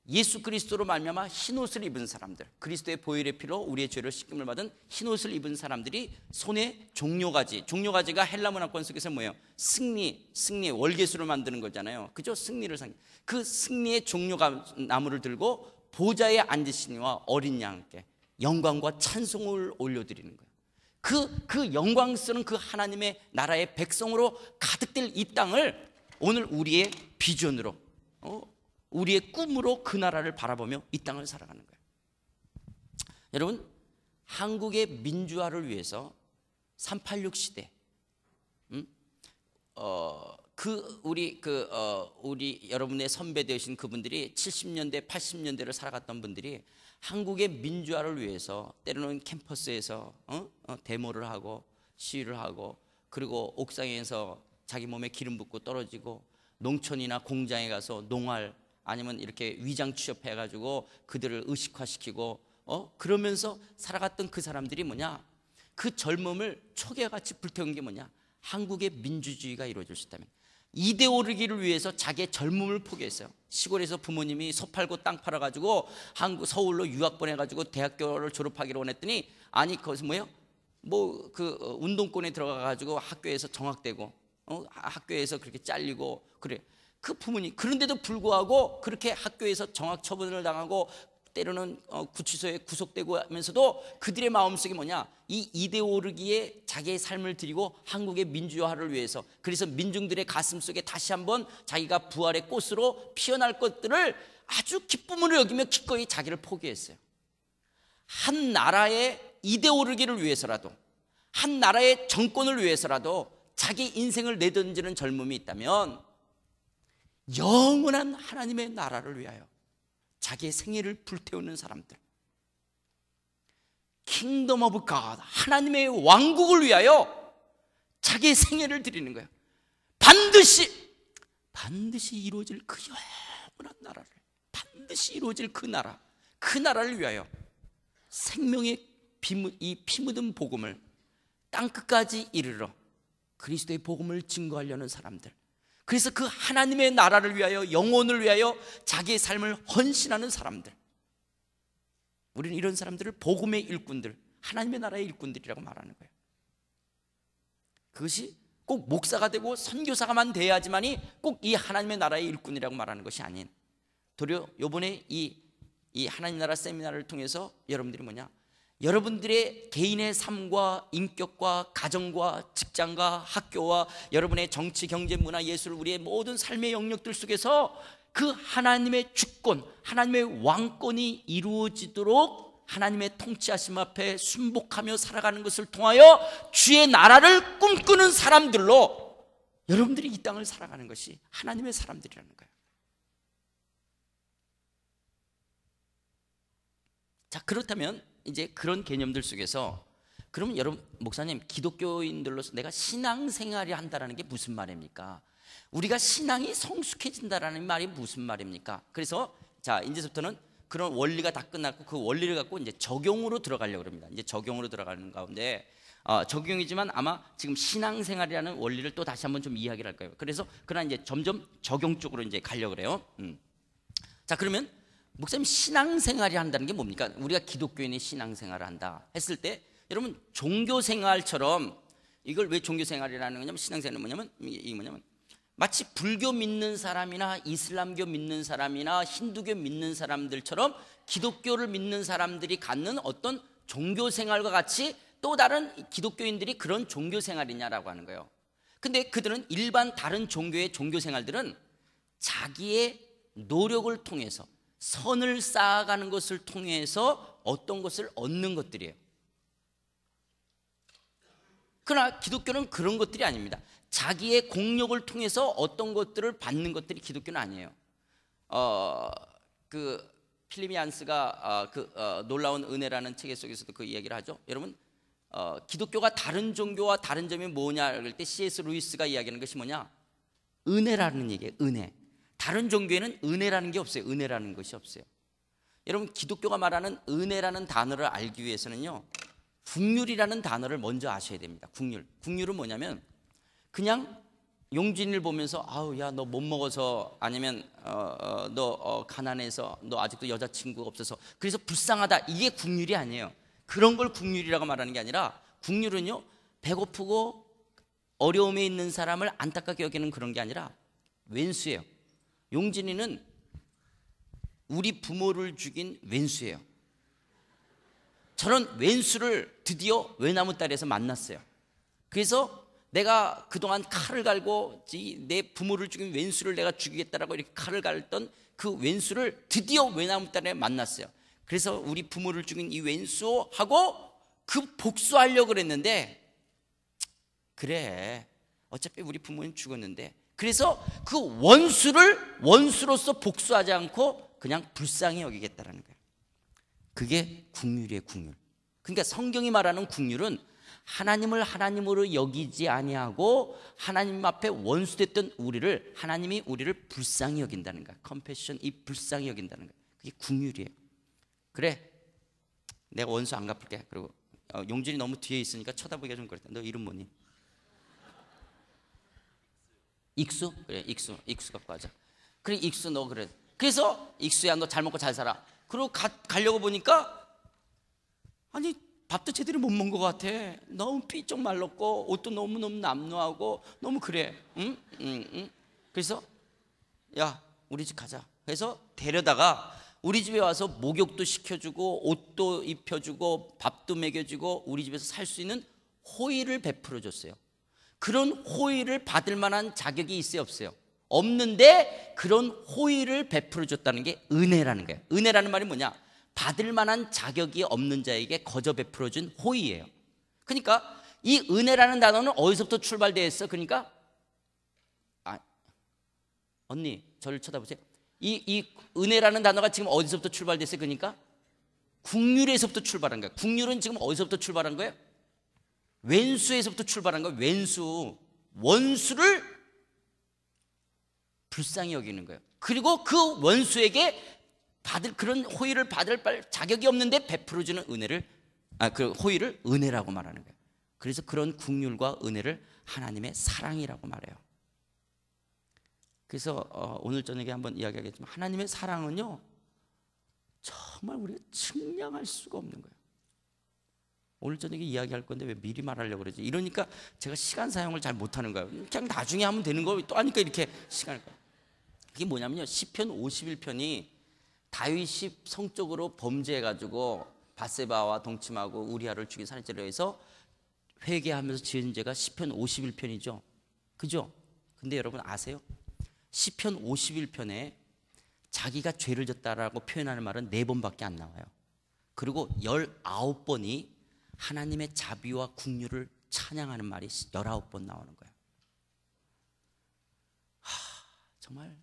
예수 그리스도로 말미암아 흰옷을 입은 사람들 그리스도의 보혈의 피로 우리의 죄를 씻김을 받은 흰옷을 입은 사람들이 손에 종료가지 종료가지가 헬라 문화권 속에서 뭐예요? 승리, 승리의 월계수를 만드는 거잖아요 그죠? 승리를 상, 그 승리의 종료가 나무를 들고 보좌에 앉으시니와 어린 양께 영광과 찬송을 올려드리는 거예요 그, 그 영광스러운 그 하나님의 나라의 백성으로 가득 될이 땅을 오늘 우리의 비전으로 어? 우리의 꿈으로 그 나라를 바라보며 이 땅을 살아가는 거예요. 여러분, 한국의 민주화를 위해서 386 시대, 음? 어, 그 우리 그 어, 우리 여러분의 선배 되신 그분들이 70년대, 80년대를 살아갔던 분들이 한국의 민주화를 위해서 때로는 캠퍼스에서 어? 어, 데모를 하고 시위를 하고 그리고 옥상에서 자기 몸에 기름 붓고 떨어지고 농촌이나 공장에 가서 농활 아니면 이렇게 위장 취업해가지고 그들을 의식화시키고 어 그러면서 살아갔던 그 사람들이 뭐냐 그 젊음을 초계같이 불태운 게 뭐냐 한국의 민주주의가 이루어질 수 있다면 이데올로기를 위해서 자기의 젊음을 포기했어요. 시골에서 부모님이 소 팔고 땅 팔아가지고 한국 서울로 유학 보내가지고 대학교를 졸업하기로 원했더니 아니 그것은 뭐요? 뭐그 어, 운동권에 들어가가지고 학교에서 정학되고 어? 아, 학교에서 그렇게 잘리고 그래. 그 부모님 그런데도 불구하고 그렇게 학교에서 정학 처분을 당하고 때로는 어, 구치소에 구속되고 하면서도 그들의 마음속에 뭐냐 이 이데오르기에 자기의 삶을 드리고 한국의 민주화를 위해서 그래서 민중들의 가슴 속에 다시 한번 자기가 부활의 꽃으로 피어날 것들을 아주 기쁨으로 여기며 기꺼이 자기를 포기했어요 한 나라의 이데오르기를 위해서라도 한 나라의 정권을 위해서라도 자기 인생을 내던지는 젊음이 있다면 영원한 하나님의 나라를 위하여 자기의 생애를 불태우는 사람들 킹덤 오브 갓 하나님의 왕국을 위하여 자기의 생애를 드리는 거야 반드시 반드시 이루어질 그 영원한 나라를 반드시 이루어질 그 나라 그 나라를 위하여 생명의 이 피묻은 복음을 땅끝까지 이르러 그리스도의 복음을 증거하려는 사람들 그래서 그 하나님의 나라를 위하여 영혼을 위하여 자기의 삶을 헌신하는 사람들. 우리는 이런 사람들을 복음의 일꾼들, 하나님의 나라의 일꾼들이라고 말하는 거예요. 그것이 꼭 목사가 되고 선교사가만 돼야지만이 꼭 이 하나님의 나라의 일꾼이라고 말하는 것이 아닌 도리어 요번에 이, 이 하나님 나라 세미나를 통해서 여러분들이 뭐냐 여러분들의 개인의 삶과 인격과 가정과 직장과 학교와 여러분의 정치, 경제, 문화, 예술, 우리의 모든 삶의 영역들 속에서 그 하나님의 주권, 하나님의 왕권이 이루어지도록 하나님의 통치하심 앞에 순복하며 살아가는 것을 통하여 주의 나라를 꿈꾸는 사람들로 여러분들이 이 땅을 살아가는 것이 하나님의 사람들이라는 거예요. 자, 그렇다면 이제 그런 개념들 속에서 그러면 여러분 목사님 기독교인들로서 내가 신앙생활이 한다라는 게 무슨 말입니까? 우리가 신앙이 성숙해진다라는 말이 무슨 말입니까? 그래서 자 이제부터는 그런 원리가 다 끝났고 그 원리를 갖고 이제 적용으로 들어가려고 합니다. 이제 적용으로 들어가는 가운데 어, 적용이지만 아마 지금 신앙생활이라는 원리를 또 다시 한번 좀 이야기를 할 거예요. 그래서 그러나 이제 점점 적용 쪽으로 이제 가려고 그래요. 음. 자 그러면 목사님 신앙생활이 한다는 게 뭡니까? 우리가 기독교인의 신앙생활을 한다 했을 때 여러분 종교생활처럼 이걸 왜 종교생활이라는 거냐면 신앙생활은 뭐냐면 이게 뭐냐면 마치 불교 믿는 사람이나 이슬람교 믿는 사람이나 힌두교 믿는 사람들처럼 기독교를 믿는 사람들이 갖는 어떤 종교 생활과 같이 또 다른 기독교인들이 그런 종교 생활이냐라고 하는 거예요. 근데 그들은 일반 다른 종교의 종교 생활들은 자기의 노력을 통해서 선을 쌓아가는 것을 통해서 어떤 것을 얻는 것들이에요. 그러나 기독교는 그런 것들이 아닙니다. 자기의 공력을 통해서 어떤 것들을 받는 것들이 기독교는 아니에요. 어, 그 필리미안스가 어, 그 어, 놀라운 은혜라는 책 속에서도 그 이야기를 하죠. 여러분 어, 기독교가 다른 종교와 다른 점이 뭐냐 그럴 때 C.S. 루이스가 이야기하는 것이 뭐냐? 은혜라는 얘기예요. 은혜. 다른 종교에는 은혜라는 게 없어요. 은혜라는 것이 없어요. 여러분 기독교가 말하는 은혜라는 단어를 알기 위해서는요. 국률이라는 단어를 먼저 아셔야 됩니다. 국률. 국률은 뭐냐면 그냥 용진을 보면서 아우 야너 못 먹어서 아니면 어, 어, 너 어, 가난해서 너 아직도 여자친구가 없어서 그래서 불쌍하다 이게 국률이 아니에요. 그런 걸 국률이라고 말하는 게 아니라 국률은요 배고프고 어려움에 있는 사람을 안타깝게 여기는 그런 게 아니라 왼수예요. 용진이는 우리 부모를 죽인 왼수예요. 저런 왼수를 드디어 외나무 딸에서 만났어요. 그래서 내가 그동안 칼을 갈고 내 부모를 죽인 왼수를 내가 죽이겠다라고 이렇게 칼을 갈던 그 왼수를 드디어 외나무 딸에 만났어요. 그래서 우리 부모를 죽인 이 왼수하고 그 복수하려고 그랬는데 그래 어차피 우리 부모는 죽었는데 그래서 그 원수를 원수로서 복수하지 않고 그냥 불쌍히 여기겠다라는 거예요. 그게 국률이 국률. 그러니까 성경이 말하는 국률은 하나님을 하나님으로 여기지 아니하고 하나님 앞에 원수됐던 우리를 하나님이 우리를 불쌍히 여긴다는 거야. 컴패션 이 불쌍히 여긴다는 거야. 그게 국률이에요. 그래. 내가 원수 안 갚을게. 그리고 어, 용진이 너무 뒤에 있으니까 쳐다보기가 좀 그랬다. 너 이름 뭐니? 익수? 그래, 익수. 익수 갖고 가자. 그래, 익수 너 그래. 그래서 익수야 너 잘 먹고 잘 살아. 그러고 가, 가려고 보니까 아니 밥도 제대로 못 먹은 것 같아. 너무 삐쩍 말랐고 옷도 너무 너무 남루하고 너무 그래. 응? 응, 응. 그래서 야 우리 집 가자. 그래서 데려다가 우리 집에 와서 목욕도 시켜주고 옷도 입혀주고 밥도 먹여주고 우리 집에서 살 수 있는 호의를 베풀어 줬어요. 그런 호의를 받을 만한 자격이 있어요 없어요? 없는데 그런 호의를 베풀어 줬다는 게 은혜라는 거예요. 은혜라는 말이 뭐냐? 받을 만한 자격이 없는 자에게 거저 베풀어 준 호의예요. 그러니까 이 은혜라는 단어는 어디서부터 출발되어있어 그러니까 아, 언니 저를 쳐다보세요. 이, 이 은혜라는 단어가 지금 어디서부터 출발됐어요? 그러니까 국률에서부터 출발한 거예요. 국률은 지금 어디서부터 출발한 거예요? 왼수에서부터 출발한 거예요. 왼수. 원수를 불쌍히 여기는 거예요. 그리고 그 원수에게 받을 그런 호의를 받을 자격이 없는데 베풀어 주는 은혜를 아그 호의를 은혜라고 말하는 거예요. 그래서 그런 국률과 은혜를 하나님의 사랑이라고 말해요. 그래서 어, 오늘 저녁에 한번 이야기하겠지만 하나님의 사랑은요 정말 우리가 측량할 수가 없는 거예요. 오늘 저녁에 이야기할 건데 왜 미리 말하려고 그러지? 이러니까 제가 시간 사용을 잘 못하는 거예요. 그냥 나중에 하면 되는 거또 하니까 이렇게 시간을. 그게 뭐냐면요. 시편 51편이 다윗이 성적으로 범죄해가지고 바세바와 동침하고 우리아를 죽인 살인죄로 해서 회개하면서 지은 죄가 시편 51편이죠. 그죠? 근데 여러분 아세요? 시편 51편에 자기가 죄를 졌다라고 표현하는 말은 4번밖에 안 나와요. 그리고 19번이 하나님의 자비와 국류를 찬양하는 말이 19번 나오는 거예요. 하, 정말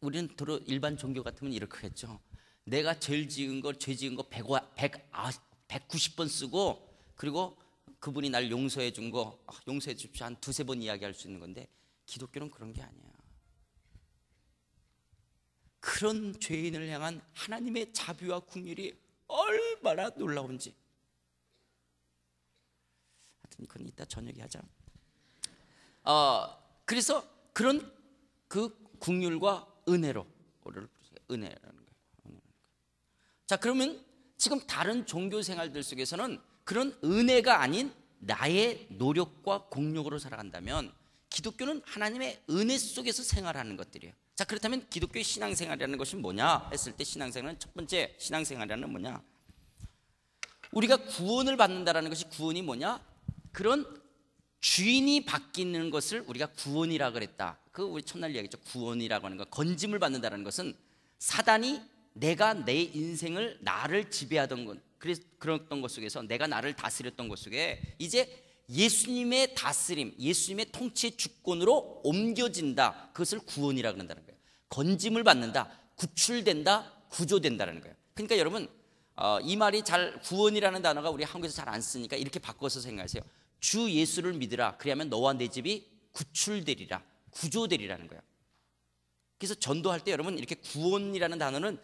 우리는 들어 일반 종교 같으면 이렇게 했죠. 내가 죄를 지은 걸, 죄 지은 거 190번 아, 쓰고, 그리고 그분이 날 용서해 준 거, 아, 용서해 주십시오. 한 두세 번 이야기할 수 있는 건데, 기독교는 그런 게 아니에요. 그런 죄인을 향한 하나님의 자비와 궁일이 얼마나 놀라운지. 하여튼 그건 이따 저녁에 하자. 어, 그래서 그런 그 궁률과 은혜로 은혜라는 거예요. 자 그러면 지금 다른 종교 생활들 속에서는 그런 은혜가 아닌 나의 노력과 공력으로 살아간다면 기독교는 하나님의 은혜 속에서 생활하는 것들이에요. 자, 그렇다면 기독교의 신앙생활이라는 것이 뭐냐 했을 때 신앙생활은 첫 번째 신앙생활이라는 뭐냐? 우리가 구원을 받는다라는 것이 구원이 뭐냐? 그런 주인이 바뀌는 것을 우리가 구원이라 고 그랬다. 그 우리 첫날 이야기죠. 구원이라고 하는 것. 건짐을 받는다라는 것은 사단이 내가 내 인생을 나를 지배하던 것. 그래서 그랬던 것 속에서 내가 나를 다스렸던 것 속에 이제 예수님의 다스림, 예수님의 통치의 주권으로 옮겨진다. 그것을 구원이라 고한다는 건짐을 받는다, 구출된다, 구조된다라는 거예요. 그러니까 여러분 어, 이 말이 잘 구원이라는 단어가 우리 한국에서 잘 안 쓰니까 이렇게 바꿔서 생각하세요. 주 예수를 믿으라. 그래야면 너와 내 집이 구출되리라, 구조되리라는 거예요. 그래서 전도할 때 여러분 이렇게 구원이라는 단어는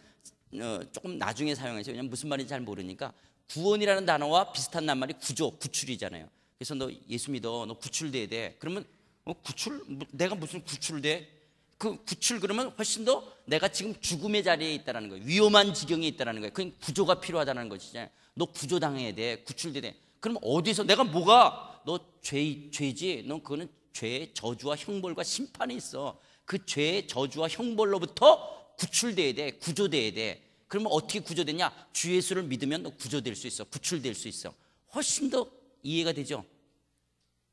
어, 조금 나중에 사용하세요. 왜냐면 무슨 말인지 잘 모르니까 구원이라는 단어와 비슷한 낱말이 구조, 구출이잖아요. 그래서 너 예수 믿어, 너 구출돼야 돼. 그러면 어, 구출? 뭐, 내가 무슨 구출돼? 그 구출 그러면 훨씬 더 내가 지금 죽음의 자리에 있다라는 거예요. 위험한 지경에 있다라는 거예요. 그러 그러니까 구조가 필요하다는 것이잖아요. 너 구조당해야 돼. 구출돼야 돼. 그럼 어디서 내가 뭐가 너 죄, 죄지? 넌 그거는 죄의 저주와 형벌과 심판이 있어. 그 죄의 저주와 형벌로부터 구출돼야 돼. 구조돼야 돼. 그러면 어떻게 구조되냐? 주 예수를 믿으면 너 구조될 수 있어. 구출될 수 있어. 훨씬 더 이해가 되죠?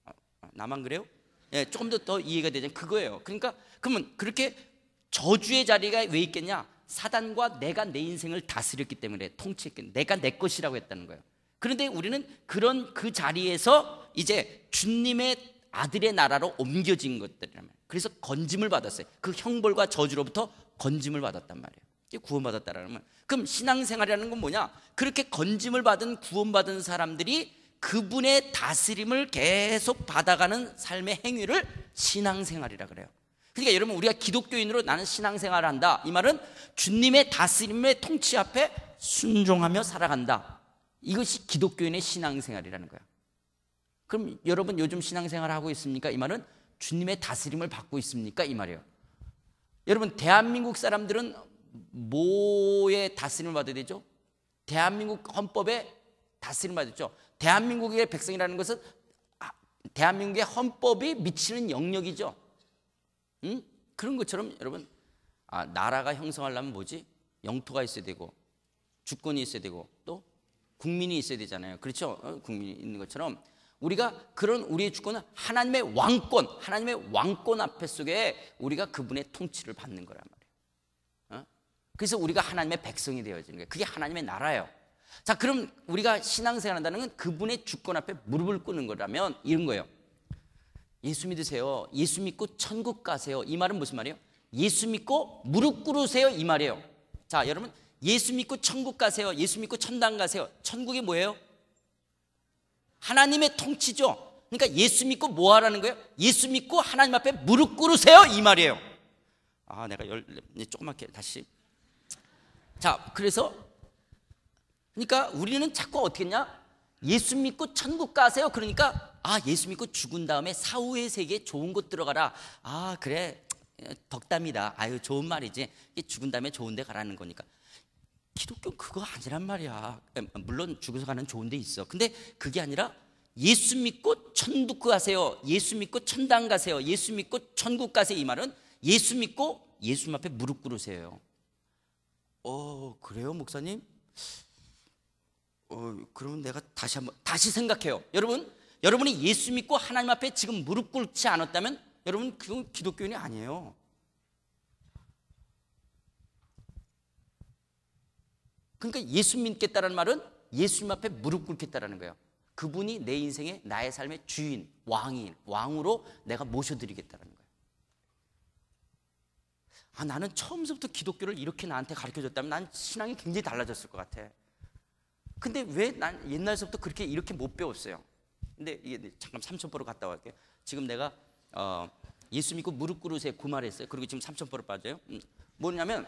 아, 아 나만 그래요? 예, 조금 더, 더 이해가 되죠. 그거예요. 그러니까 그러면 그렇게 저주의 자리가 왜 있겠냐? 사단과 내가 내 인생을 다스렸기 때문에 통치했겠네. 내가 내 것이라고 했다는 거예요. 그런데 우리는 그런 그 자리에서 이제 주님의 아들의 나라로 옮겨진 것들이라면 그래서 건짐을 받았어요. 그 형벌과 저주로부터 건짐을 받았단 말이에요. 구원받았다라는 말. 그럼 신앙생활이라는 건 뭐냐? 그렇게 건짐을 받은 구원받은 사람들이 그분의 다스림을 계속 받아가는 삶의 행위를 신앙생활이라 그래요. 그러니까 여러분 우리가 기독교인으로 나는 신앙생활을 한다. 이 말은 주님의 다스림의 통치 앞에 순종하며 살아간다. 이것이 기독교인의 신앙생활이라는 거야. 그럼 여러분 요즘 신앙생활 을 하고 있습니까? 이 말은 주님의 다스림을 받고 있습니까? 이 말이에요. 여러분 대한민국 사람들은 뭐의 다스림을 받아야 되죠? 대한민국 헌법의 다스림을 받았죠. 대한민국의 백성이라는 것은 아, 대한민국의 헌법이 미치는 영역이죠. 응? 그런 것처럼 여러분 아, 나라가 형성하려면 뭐지? 영토가 있어야 되고 주권이 있어야 되고 또 국민이 있어야 되잖아요. 그렇죠? 어, 국민이 있는 것처럼 우리가 그런 우리의 주권은 하나님의 왕권, 하나님의 왕권 앞에 속에 우리가 그분의 통치를 받는 거란 말이에요. 어? 그래서 우리가 하나님의 백성이 되어지는 거예요. 그게 하나님의 나라예요. 자, 그럼 우리가 신앙생활 한다는 건 그분의 주권 앞에 무릎을 꿇는 거라면 이런 거예요. 예수 믿으세요. 예수 믿고 천국 가세요. 이 말은 무슨 말이에요? 예수 믿고 무릎 꿇으세요. 이 말이에요. 자, 여러분, 예수 믿고 천국 가세요. 예수 믿고 천당 가세요. 천국이 뭐예요? 하나님의 통치죠. 그러니까 예수 믿고 뭐 하라는 거예요? 예수 믿고 하나님 앞에 무릎 꿇으세요. 이 말이에요. 아, 내가 열, 네, 조그맣게 다시. 자, 그래서, 그러니까 우리는 자꾸 어떻게 했냐? 예수 믿고 천국 가세요. 그러니까 아, 예수 믿고 죽은 다음에 사후의 세계에 좋은 곳 들어가라. 아, 그래. 덕담이다. 아유, 좋은 말이지. 죽은 다음에 좋은 데 가라는 거니까. 기독교 그거 아니란 말이야. 물론 죽어서 가는 좋은 데 있어. 근데 그게 아니라 예수 믿고 천국 가세요. 예수 믿고 천당 가세요. 예수 믿고 천국 가세요. 이 말은 예수 믿고 예수님 앞에 무릎 꿇으세요. 어, 그래요, 목사님? 어, 그러면 내가 다시 한번 다시 생각해요. 여러분, 여러분이 예수 믿고 하나님 앞에 지금 무릎 꿇지 않았다면 여러분 그건 기독교인이 아니에요. 그러니까 예수 믿겠다는 말은 예수님 앞에 무릎 꿇겠다라는 거예요. 그분이 내 인생의 나의 삶의 주인, 왕인, 왕으로 내가 모셔드리겠다는 거예요. 아, 나는 처음부터 기독교를 이렇게 나한테 가르쳐 줬다면 난 신앙이 굉장히 달라졌을 것 같아. 근데 왜 난 옛날서부터 그렇게 이렇게 못 배웠어요? 근데 이게 잠깐 삼천포로 갔다 갈게요. 지금 내가 어, 예수 믿고 무릎 꿇으세요. 구말했어요. 그 그리고 지금 삼천포로 빠져요. 음, 뭐냐면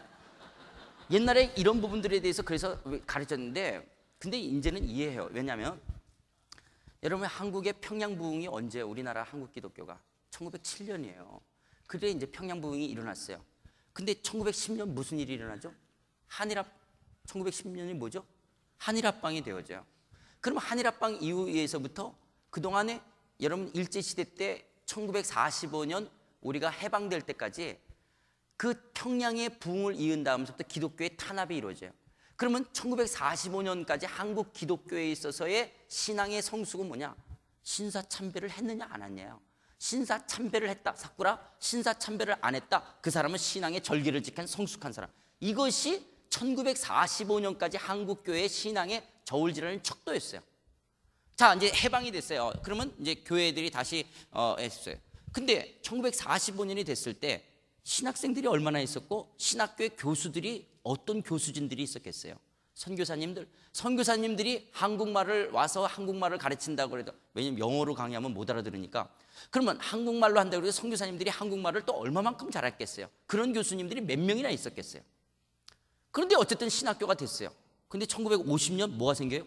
옛날에 이런 부분들에 대해서 그래서 가르쳤는데 근데 이제는 이해해요. 왜냐하면 여러분 한국의 평양 부흥이 언제 우리나라 한국 기독교가 1907년이에요. 그때 이제 평양 부흥이 일어났어요. 근데 1910년 무슨 일이 일어나죠? 한일합 1910년이 뭐죠? 한일합방이 되어져요. 그럼 한일합방 이후에서부터 그동안에 여러분 일제시대 때 1945년 우리가 해방될 때까지 그 평양의 부흥을 이은 다음서부터 기독교의 탄압이 이루어져요. 그러면 1945년까지 한국 기독교에 있어서의 신앙의 성숙은 뭐냐? 신사 참배를 했느냐 안 했냐요. 신사 참배를 했다. 사쿠라 신사 참배를 안 했다. 그 사람은 신앙의 절기를 지킨 성숙한 사람. 이것이 1945년까지 한국 교회 신앙의 저울질하는 척도였어요. 자, 이제 해방이 됐어요. 그러면 이제 교회들이 다시 어, 했어요. 근데 1945년이 됐을 때 신학생들이 얼마나 있었고 신학교의 교수들이 어떤 교수진들이 있었겠어요? 선교사님들, 선교사님들이 한국말을 와서 한국말을 가르친다고 그래도 왜냐면 영어로 강의하면 못 알아들으니까 그러면 한국말로 한다고 해도 선교사님들이 한국말을 또 얼마만큼 잘했겠어요? 그런 교수님들이 몇 명이나 있었겠어요? 그런데 어쨌든 신학교가 됐어요. 근데 1950년 뭐가 생겨요?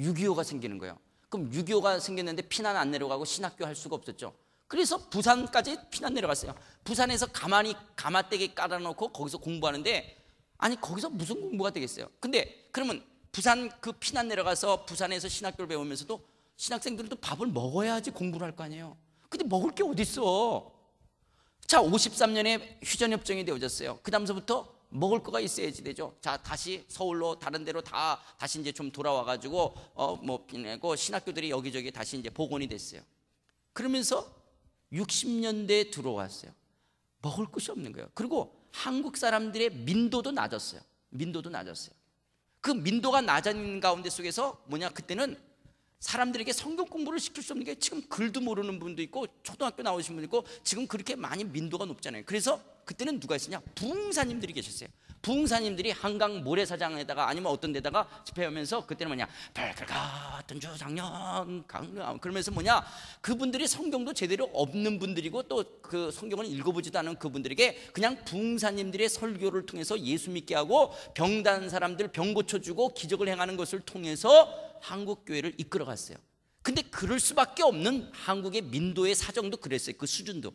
6.25가 생기는 거예요. 그럼 6.25가 생겼는데 피난 안 내려가고 신학교 할 수가 없었죠. 그래서 부산까지 피난 내려갔어요. 부산에서 가만히 가마대기 깔아놓고 거기서 공부하는데 아니 거기서 무슨 공부가 되겠어요. 근데 그러면 부산 그 피난 내려가서 부산에서 신학교를 배우면서도 신학생들도 밥을 먹어야지 공부를 할 거 아니에요. 근데 먹을 게 어딨어. 자, 53년에 휴전협정이 되어졌어요. 그 다음서부터 먹을 거가 있어야지 되죠. 자, 다시 서울로 다른 데로 다 다시 이제 좀 돌아와 가지고 어뭐 비내고 신학교들이 여기저기 다시 이제 복원이 됐어요. 그러면서 60년대에 들어왔어요. 먹을 것이 없는 거예요. 그리고 한국 사람들의 민도도 낮았어요. 민도도 낮았어요. 그 민도가 낮은 가운데 속에서 뭐냐 그때는 사람들에게 성경 공부를 시킬 수 없는 게 지금 글도 모르는 분도 있고 초등학교 나오신 분도 있고 지금 그렇게 많이 민도가 높잖아요. 그래서 그때는 누가 있었냐? 부흥사님들이 계셨어요. 부흥사님들이 한강 모래사장에다가 아니면 어떤 데다가 집회하면서 그때는 뭐냐? 별별 같은 주장년 강남 어, 그러면서 뭐냐? 그분들이 성경도 제대로 없는 분들이고 또 그 성경을 읽어보지도 않은 그분들에게 그냥 부흥사님들의 설교를 통해서 예수 믿게 하고 병단 사람들 병 고쳐주고 기적을 행하는 것을 통해서 한국 교회를 이끌어갔어요. 근데 그럴 수밖에 없는 한국의 민도의 사정도 그랬어요. 그 수준도.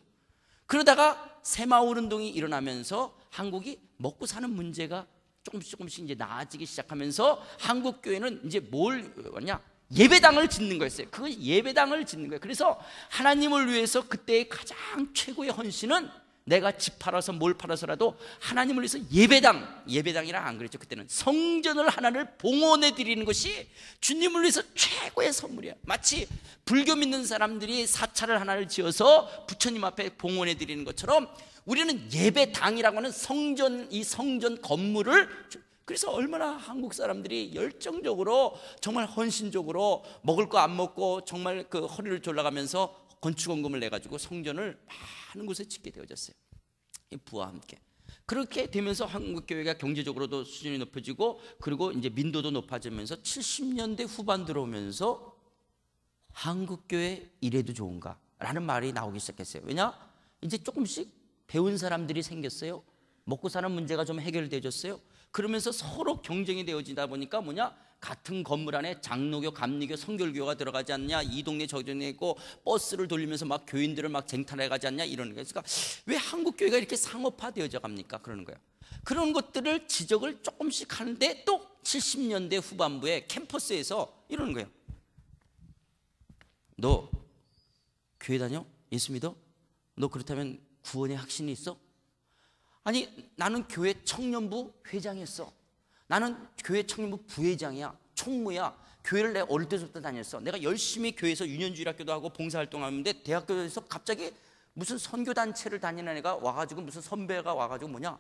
그러다가 새마을 운동이 일어나면서 한국이 먹고 사는 문제가 조금씩 조금씩 이제 나아지기 시작하면서 한국 교회는 이제 뭘 왔냐? 예배당을 짓는 거였어요. 그 예배당을 짓는 거예요. 그래서 하나님을 위해서 그때의 가장 최고의 헌신은 내가 집 팔아서 뭘 팔아서라도 하나님을 위해서 예배당, 예배당이라 안 그랬죠. 그때는 성전을 하나를 봉헌해 드리는 것이 주님을 위해서 최고의 선물이야. 마치 불교 믿는 사람들이 사찰을 하나를 지어서 부처님 앞에 봉헌해 드리는 것처럼 우리는 예배당이라고 하는 성전, 이 성전 건물을 그래서 얼마나 한국 사람들이 열정적으로 정말 헌신적으로 먹을 거 안 먹고 정말 그 허리를 졸라가면서 건축원금을 내가지고 성전을 많은 곳에 짓게 되어졌어요. 부와 함께. 그렇게 되면서 한국 교회가 경제적으로도 수준이 높아지고 그리고 이제 민도도 높아지면서 70년대 후반 들어오면서 한국 교회 이래도 좋은가라는 말이 나오기 시작했어요. 왜냐? 이제 조금씩 배운 사람들이 생겼어요. 먹고 사는 문제가 좀 해결되어졌어요. 그러면서 서로 경쟁이 되어지다 보니까 뭐냐? 같은 건물 안에 장로교, 감리교, 성결교가 들어가지 않냐 이 동네 저 동네 있고 버스를 돌리면서 막 교인들을 막 쟁탈해 가지 않냐 이러는 거예요. 그러니까 왜 한국 교회가 이렇게 상업화되어져 갑니까? 그러는 거예요. 그런 것들을 지적을 조금씩 하는데 또 70년대 후반부에 캠퍼스에서 이러는 거예요. 너 교회 다녀? 예수 믿어? 너 그렇다면 구원의 확신이 있어? 아니 나는 교회 청년부 회장이었어. 나는 교회 청년부 부회장이야. 총무야. 교회를 내가 어릴 때부터 다녔어. 내가 열심히 교회에서 유년주일학교도 하고 봉사활동하는데 대학교에서 갑자기 무슨 선교단체를 다니는 애가 와가지고 무슨 선배가 와가지고 뭐냐?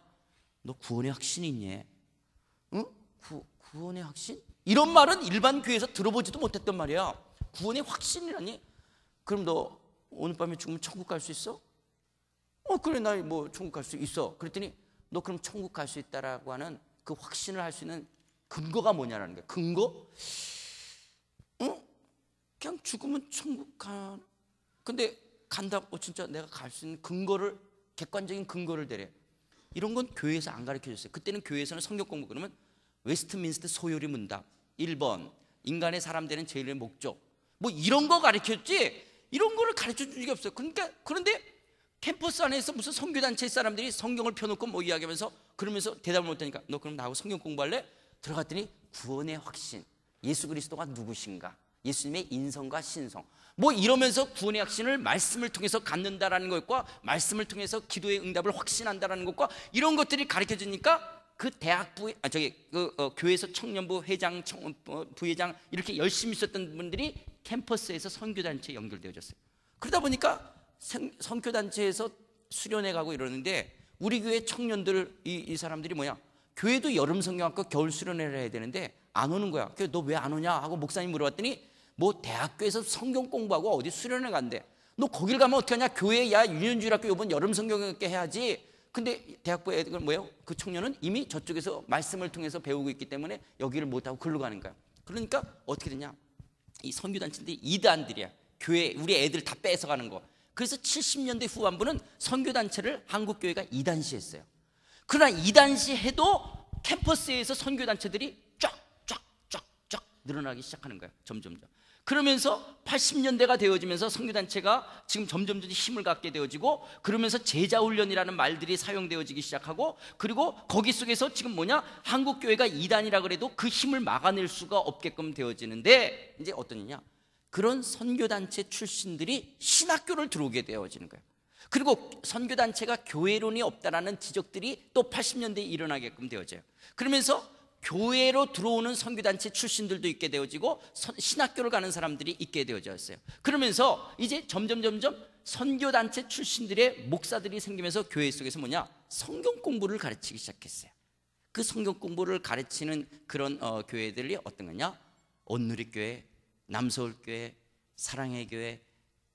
너 구원의 확신이 있니? 응? 구, 구원의 확신? 이런 말은 일반 교회에서 들어보지도 못했던 말이야. 구원의 확신이라니? 그럼 너 오늘 밤에 죽으면 천국 갈 수 있어? 어, 그래, 나 뭐 천국 갈 수 있어. 그랬더니 너 그럼 천국 갈 수 있다라고 하는 그 확신을 할 수 있는 근거가 뭐냐라는 거예요. 근거? 응? 그냥 죽으면 천국 가. 근데 간다고 어, 진짜 내가 갈 수 있는 근거를 객관적인 근거를 대래. 이런 건 교회에서 안 가르쳐 줬어요. 그때는 교회에서는 성경 공부 그러면 웨스트민스터 소요리 문답 1번 인간의 사람 되는 제일의 목적 뭐 이런 거 가르쳤지 이런 거를 가르쳐 준 적이 없어요. 그러니까 그런데 캠퍼스 안에서 무슨 선교단체 사람들이 성경을 펴놓고 뭐 이야기하면서 그러면서 대답을 못하니까 너 그럼 나하고 성경 공부할래? 들어갔더니 구원의 확신. 예수 그리스도가 누구신가? 예수님의 인성과 신성. 뭐 이러면서 구원의 확신을 말씀을 통해서 갖는다라는 것과 말씀을 통해서 기도의 응답을 확신한다라는 것과 이런 것들이 가르쳐 주니까 그 대학부 아 저기 그 어, 교회에서 청년부 회장 청, 어, 부회장 이렇게 열심히 있었던 분들이 캠퍼스에서 선교 단체에 연결되어졌어요. 그러다 보니까 선교 단체에서 수련회 가고 이러는데 우리 교회 청년들 이, 이 사람들이 뭐야 교회도 여름 성경학과 겨울 수련회를 해야 되는데 안 오는 거야. 그래서 너왜 안 오냐 하고 목사님 물어봤더니 뭐 대학교에서 성경 공부하고 어디 수련회 간대. 너 거길 가면 어떻게 하냐? 교회 야 유년주일학교 요번 여름 성경학교 해야지. 근데 대학부 애들 뭐예요? 그 청년은 이미 저쪽에서 말씀을 통해서 배우고 있기 때문에 여기를 못 하고 글로 가는 거야. 그러니까 어떻게 되냐? 이선교단체인데 이단들이야. 교회 우리 애들 다 뺏어 가는 거. 그래서 70년대 후반부는 선교단체를 한국교회가 이단시했어요. 그러나 이단시해도 캠퍼스에서 선교단체들이 쫙쫙쫙쫙 늘어나기 시작하는 거예요. 점점점. 그러면서 80년대가 되어지면서 선교단체가 지금 점점점 힘을 갖게 되어지고 그러면서 제자훈련이라는 말들이 사용되어지기 시작하고 그리고 거기 속에서 지금 뭐냐 한국교회가 이단이라 그래도 그 힘을 막아낼 수가 없게끔 되어지는데 이제 어떠냐 그런 선교단체 출신들이 신학교를 들어오게 되어지는 거예요. 그리고 선교단체가 교회론이 없다라는 지적들이 또 80년대에 일어나게끔 되어져요. 그러면서 교회로 들어오는 선교단체 출신들도 있게 되어지고 신학교를 가는 사람들이 있게 되어졌어요. 그러면서 이제 점점 점점 선교단체 출신들의 목사들이 생기면서 교회 속에서 뭐냐 성경 공부를 가르치기 시작했어요. 그 성경 공부를 가르치는 그런 어, 교회들이 어떤 거냐? 온누리 교회, 남서울교회, 사랑의 교회,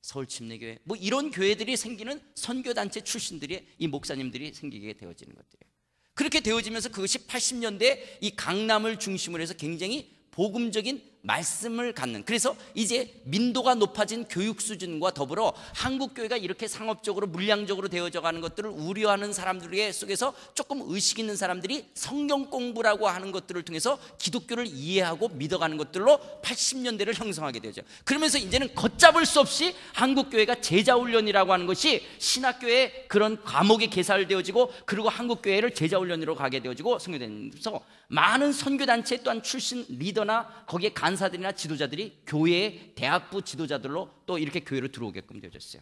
서울침례교회 뭐 이런 교회들이 생기는 선교단체 출신들이 이 목사님들이 생기게 되어지는 것들이에요. 그렇게 되어지면서 그것이 80년대 이 강남을 중심으로 해서 굉장히 복음적인 말씀을 갖는 그래서 이제 민도가 높아진 교육 수준과 더불어 한국 교회가 이렇게 상업적으로 물량적으로 되어져 가는 것들을 우려하는 사람들의 속에서 조금 의식 있는 사람들이 성경 공부라고 하는 것들을 통해서 기독교를 이해하고 믿어가는 것들로 80년대를 형성하게 되죠. 그러면서 이제는 걷잡을 수 없이 한국 교회가 제자 훈련이라고 하는 것이 신학교의 그런 과목에 개설되어지고 그리고 한국 교회를 제자 훈련으로 가게 되어지고 성교되면서 많은 선교단체 또한 출신 리더나 거기에 간사들이나 지도자들이 교회의 대학부 지도자들로 또 이렇게 교회로 들어오게끔 되어졌어요.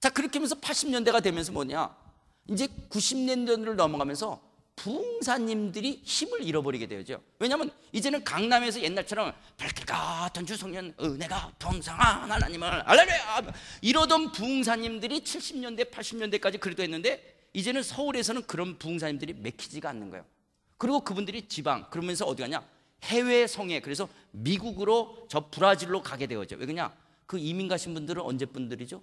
자, 그렇게 하면서 80년대가 되면서 뭐냐? 이제 90년대를 넘어가면서 부흥사님들이 힘을 잃어버리게 되죠. 왜냐하면 이제는 강남에서 옛날처럼 밝게 같은 주성년 은혜가 범상한 하나님을 알렐루야 이러던 부흥사님들이 70년대 80년대까지 그래도 했는데 이제는 서울에서는 그런 부흥사님들이 맥히지가 않는 거예요. 그리고 그분들이 지방 그러면서 어디 가냐? 해외 성에 그래서 미국으로 저 브라질로 가게 되었죠왜 그냐? 그 이민 가신 분들은 언제 분들이죠?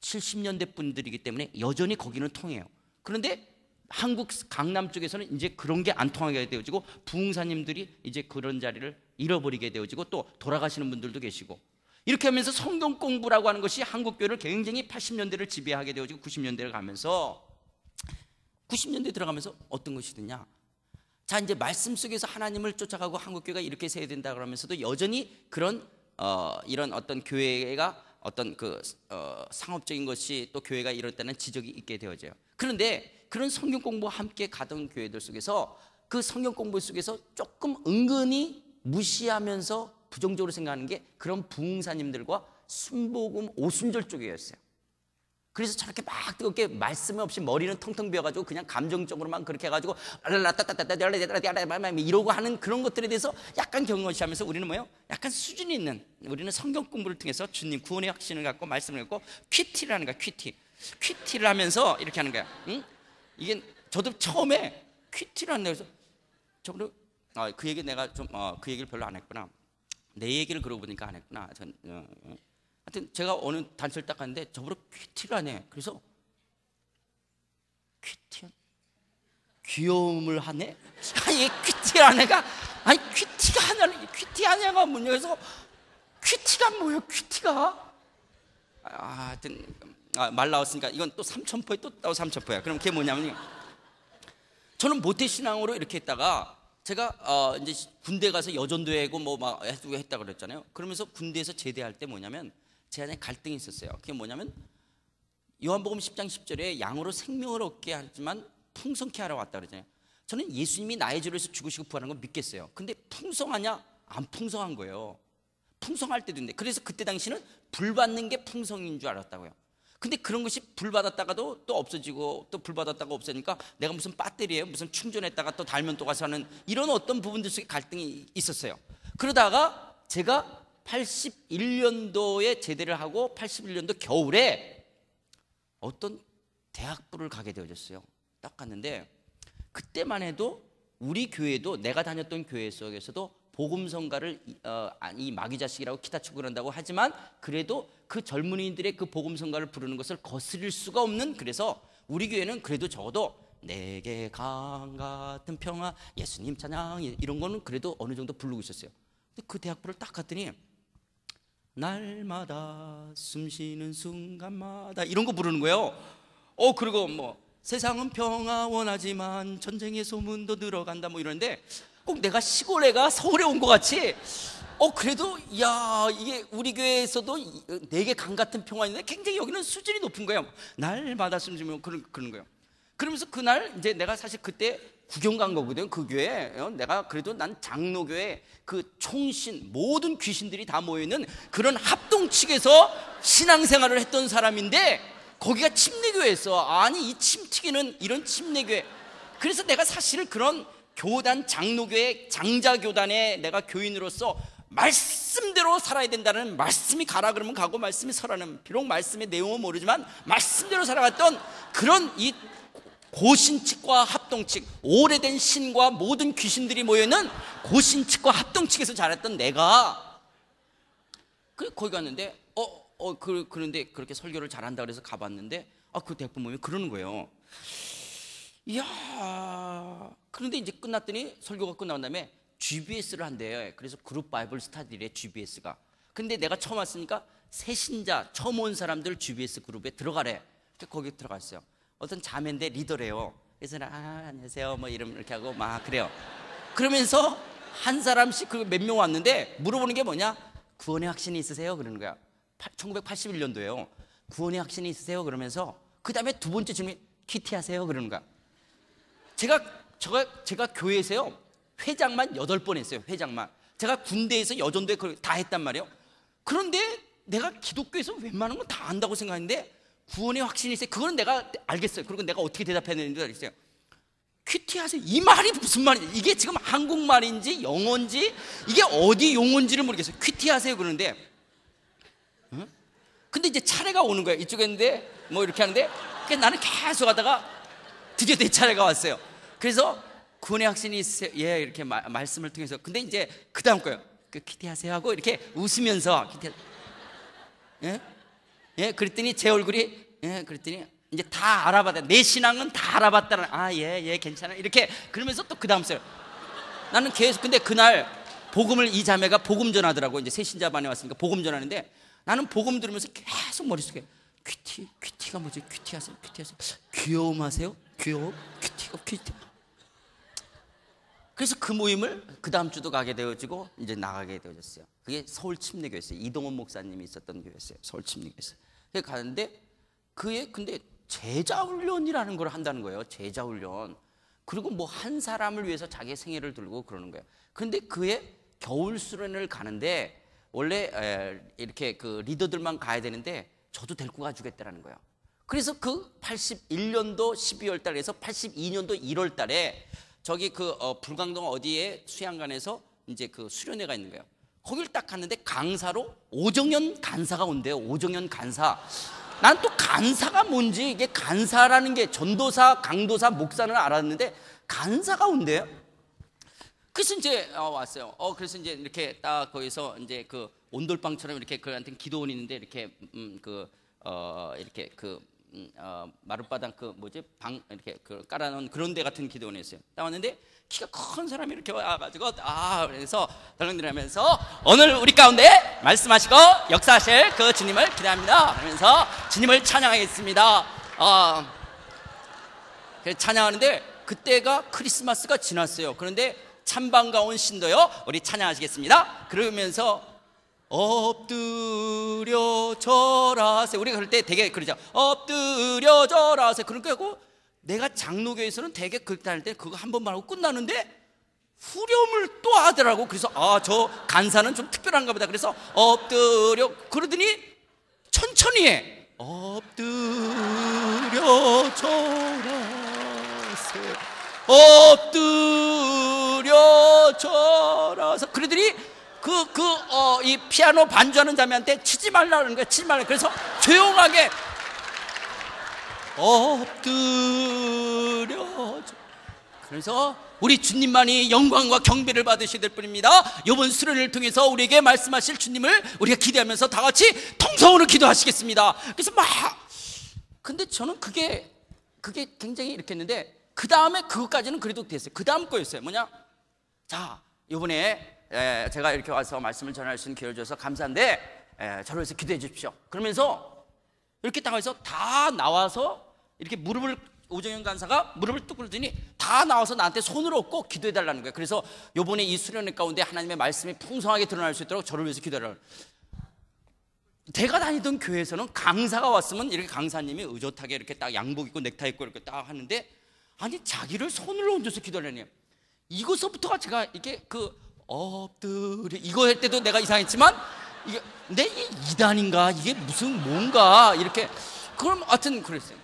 70년대 분들이기 때문에 여전히 거기는 통해요. 그런데 한국 강남 쪽에서는 이제 그런 게 안 통하게 되어지고 부흥사님들이 이제 그런 자리를 잃어버리게 되어지고 또 돌아가시는 분들도 계시고 이렇게 하면서 성경 공부라고 하는 것이 한국 교회를 굉장히 80년대를 지배하게 되어지고 90년대를 가면서 90년대 들어가면서 어떤 것이 되냐 자 이제 말씀 속에서 하나님을 쫓아가고 한국 교회가 이렇게 세야 된다 그러면서도 여전히 그런 어, 이런 어떤 교회가 어떤 그 어, 상업적인 것이 또 교회가 이럴 때는 지적이 있게 되어져요. 그런데 그런 성경 공부와 함께 가던 교회들 속에서 그 성경 공부 속에서 조금 은근히 무시하면서 부정적으로 생각하는 게 그런 부흥사님들과 순복음 오순절 쪽이었어요. 그래서 저렇게 막 뜨겁게 말씀 없이 머리는 텅텅 비어가지고 그냥 감정적으로만 그렇게 해가지고 라라라따따따따 이러고 하는 그런 것들에 대해서 약간 경거시하면서 우리는 뭐예요? 약간 수준이 있는 우리는 성경 공부를 통해서 주님 구원의 확신을 갖고 말씀을 갖고 퀴티를 하는 거야 퀴티 퀴티를 하면서 이렇게 하는 거야 응? 이게 저도 처음에 퀴티를 한다 그래서 저번에 어, 아, 그 얘기 내가 좀그 어, 그 얘기를 별로 안 했구나 내 얘기를 그러고 보니까 안 했구나 전, 어, 어. 하여튼 제가 어느 단서를 딱 갔는데 저보다 큐티를 하네. 그래서 큐티한 귀여움을 하네? 아니 큐티한 애가 아니 큐티가 하나를 큐티한 애가 뭐냐 그래서 큐티가 뭐예요 큐티가 아, 하여튼 아, 말 나왔으니까 이건 또 삼천포에 또따 삼천포야 그럼 그게 뭐냐면 저는 모태신앙으로 이렇게 했다가 제가 어, 이제 군대 가서 여전도회고 뭐 막 했다 고 그랬잖아요 그러면서 군대에서 제대할 때 뭐냐면 제 안에 갈등이 있었어요. 그게 뭐냐면 요한복음 10장 10절에 양으로 생명을 얻게 하지만 풍성케 하러 왔다 그러잖아요. 저는 예수님이 나의 죄로위서 죽으시고 부활한 걸 믿겠어요. 근데 풍성하냐? 안 풍성한 거예요. 풍성할 때도 있는데 그래서 그때 당시는 불 받는 게 풍성인 줄 알았다고요. 근데 그런 것이 불 받았다가도 또 없어지고 또 불 받았다가 없으니까 내가 무슨 배터리에 무슨 충전했다가 또 달면 또 가서 하는 이런 어떤 부분들 속에 갈등이 있었어요. 그러다가 제가 81년도에 제대를 하고 81년도 겨울에 어떤 대학부를 가게 되어졌어요. 딱 갔는데 그때만 해도 우리 교회도 내가 다녔던 교회 속에서도 복음성가를 어, 아, 이 마귀 자식이라고 기타 치구 그런다고 하지만 그래도 그 젊은이들의 그 복음성가를 부르는 것을 거스릴 수가 없는 그래서 우리 교회는 그래도 적어도 내게 강 같은 평화 예수님 찬양 이런 거는 그래도 어느 정도 부르고 있었어요. 근데 그 대학부를 딱 갔더니 날마다 숨 쉬는 순간마다 이런 거 부르는 거예요. 어, 그리고 뭐 세상은 평화원하지만 전쟁의 소문도 들어간다 뭐 이러는데 꼭 내가 시골 에가 서울에 온 것 같이 어 그래도 야 이게 우리 교회에서도 네 개 강 같은 평화인데 굉장히 여기는 수준이 높은 거예요. 날마다 숨쉬면 그런 그런 거예요. 그러면서 그날 이제 내가 사실 그때 구경 간 거거든 그 교회 어, 내가 그래도 난 장로교회 그 총신 모든 귀신들이 다 모이는 그런 합동측에서 신앙생활을 했던 사람인데 거기가 침례교회였어 아니 이 침튀기는 이런 침례교회 그래서 내가 사실 그런 교단 장로교회 장자교단에 내가 교인으로서 말씀대로 살아야 된다는 말씀이 가라 그러면 가고 말씀이 서라는 비록 말씀의 내용은 모르지만 말씀대로 살아갔던 그런 이 고신측과 합동측, 오래된 신과 모든 귀신들이 모여있는 고신측과 합동측에서 자랐던 내가 그 거기 갔는데 어, 어 그, 그런데 그렇게 설교를 잘한다 그래서 가봤는데 아, 그 대학부 모임이 그러는 거예요. 이야. 그런데 이제 끝났더니 설교가 끝나고 다음에 GBS를 한대요. 그래서 그룹 바이블 스타디의 GBS가. 근데 내가 처음 왔으니까 새신자 처음 온 사람들 GBS 그룹에 들어가래. 거기 들어갔어요. 어떤 자매인데 리더래요. 그래서 아 안녕하세요 뭐 이름 이렇게 하고 막 그래요. 그러면서 한 사람씩 그 몇 명 왔는데 물어보는 게 뭐냐? 구원의 확신이 있으세요? 그러는 거야. 1 9 8 1년도에요 구원의 확신이 있으세요? 그러면서 그 다음에 두 번째 질문 키티하세요? 그러는 거야. 제가 제가 제가 교회에서요 회장만 여덟 번 했어요. 회장만. 제가 군대에서 여전도에 다 했단 말이에요. 그런데 내가 기독교에서 웬만한 건 다 안다고 생각했는데 구원의 확신이 있어요. 그거는 내가 알겠어요. 그리고 내가 어떻게 대답해야 되는지 알겠어요. 퀴티하세요이 말이 무슨 말인지 이게 지금 한국말인지 영어인지 이게 어디 용어인지를 모르겠어요. 퀴티하세요 그러는데. 응? 근데 이제 차례가 오는 거예요. 이쪽에 있는데 뭐 이렇게 하는데 그러니까 나는 계속 하다가 드디어 내 차례가 왔어요. 그래서 구원의 확신이 있어요 예, 이렇게 마, 말씀을 통해서. 근데 이제 그 다음 거예요. 그퀴티하세요 하고 이렇게 웃으면서 퀴티 예? 예, 그랬더니 제 얼굴이 예, 그랬더니 이제 다 알아봤다. 내 신앙은 다알아봤다 아, 예, 예, 괜찮아. 이렇게 그러면서 또 그 다음 세요. 나는 계속 근데 그날 복음을 이 자매가 복음 전하더라고. 이제 새 신자반에 왔으니까 복음 전하는데 나는 복음 들으면서 계속 머릿속에 큐티, 큐티가 뭐지? 큐티 하세요? 큐티 하세요? 귀여움 하세요? 귀여움? 큐티가 큐티. 그래서 그 모임을 그 다음 주도 가게 되어지고 이제 나가게 되어졌어요. 그게 서울 침례교였어요. 이동원 목사님이 있었던 교였어요. 서울 침례교였어요. 해 가는데 그의 근데 제자 훈련이라는 걸 한다는 거예요. 제자 훈련. 그리고 뭐 한 사람을 위해서 자기 생애를 들고 그러는 거예요. 근데 그의 겨울 수련을 가는데 원래 이렇게 그 리더들만 가야 되는데 저도 데리고 가주겠다라는 거예요. 그래서 그 81년도 12월 달에서 82년도 1월 달에 저기 그 어, 불광동 어디에 수양관에서 이제 그 수련회가 있는 거예요. 거길 딱 갔는데 강사로 오정현 간사가 온대요. 오정현 간사. 난 또 간사가 뭔지 이게 간사라는 게 전도사, 강도사, 목사는 알았는데 간사가 온대요. 그래서 이제 어, 왔어요. 어 그래서 이제 이렇게 딱 거기서 이제 그 온돌방처럼 이렇게 그한테 기도원 있는데 이렇게 음, 그 어, 이렇게 그 음, 어, 마룻바닥 그 뭐지 방 이렇게 그 깔아놓은 그런 데 같은 기도원이었어요. 딱 왔는데 키가 큰 사람이 이렇게 와가지고 아 그래서 덜렁들하면서 오늘 우리 가운데 말씀하시고 역사하실 그 주님을 기대합니다. 그러면서 주님을 찬양하겠습니다. 어, 찬양하는데 그때가 크리스마스가 지났어요. 그런데 찬방과 온 신도요 우리 찬양하시겠습니다. 그러면서 엎드려 절하세 우리가 그럴 때 되게 그러죠 엎드려 절하세 그러니까 내가 장로교에서는 되게 그렇게 할때 그거 한 번만 하고 끝나는데 후렴을 또 하더라고 그래서 아 저 간사는 좀 특별한가 보다 그래서 엎드려 그러더니 천천히 해 엎드려 절하세 엎드려 절하세 그러더니 그, 그, 어, 이 피아노 반주하는 자매한테 치지 말라는 거야. 치지 말라. 그래서 조용하게 엎드려져. 그래서 우리 주님만이 영광과 경배를 받으셔야될 뿐입니다. 이번 수련을 통해서 우리에게 말씀하실 주님을 우리가 기대하면서 다 같이 통성으로 기도하시겠습니다. 그래서 막 근데 저는 그게 그게 굉장히 이렇게 했는데 그 다음에 그것까지는 그래도 됐어요. 그 다음 거였어요. 뭐냐? 자, 이번에 예, 제가 이렇게 와서 말씀을 전할 수 있는 기회를 줘서 감사한데 예, 저를 위해서 기도해 주십시오. 그러면서 이렇게 당해서 다 나와서 이렇게 무릎을 오정현 간사가 무릎을 뚝 꿇더니 다 나와서 나한테 손을 얻고 기도해 달라는 거예요. 그래서 요번에 이 수련회 가운데 하나님의 말씀이 풍성하게 드러날 수 있도록 저를 위해서 기도해 달라는 제가 다니던 교회에서는 강사가 왔으면 이렇게 강사님이 의젓하게 이렇게 딱 양복 입고 넥타이 입고 이렇게 딱 하는데 아니 자기를 손으로 얹어서 기도하려니 이것서부터가 제가 이게 렇그 엎드려 이거 할 때도 내가 이상했지만 이게 내 이단인가 이게 무슨 뭔가 이렇게 그럼 하여튼 그랬어요.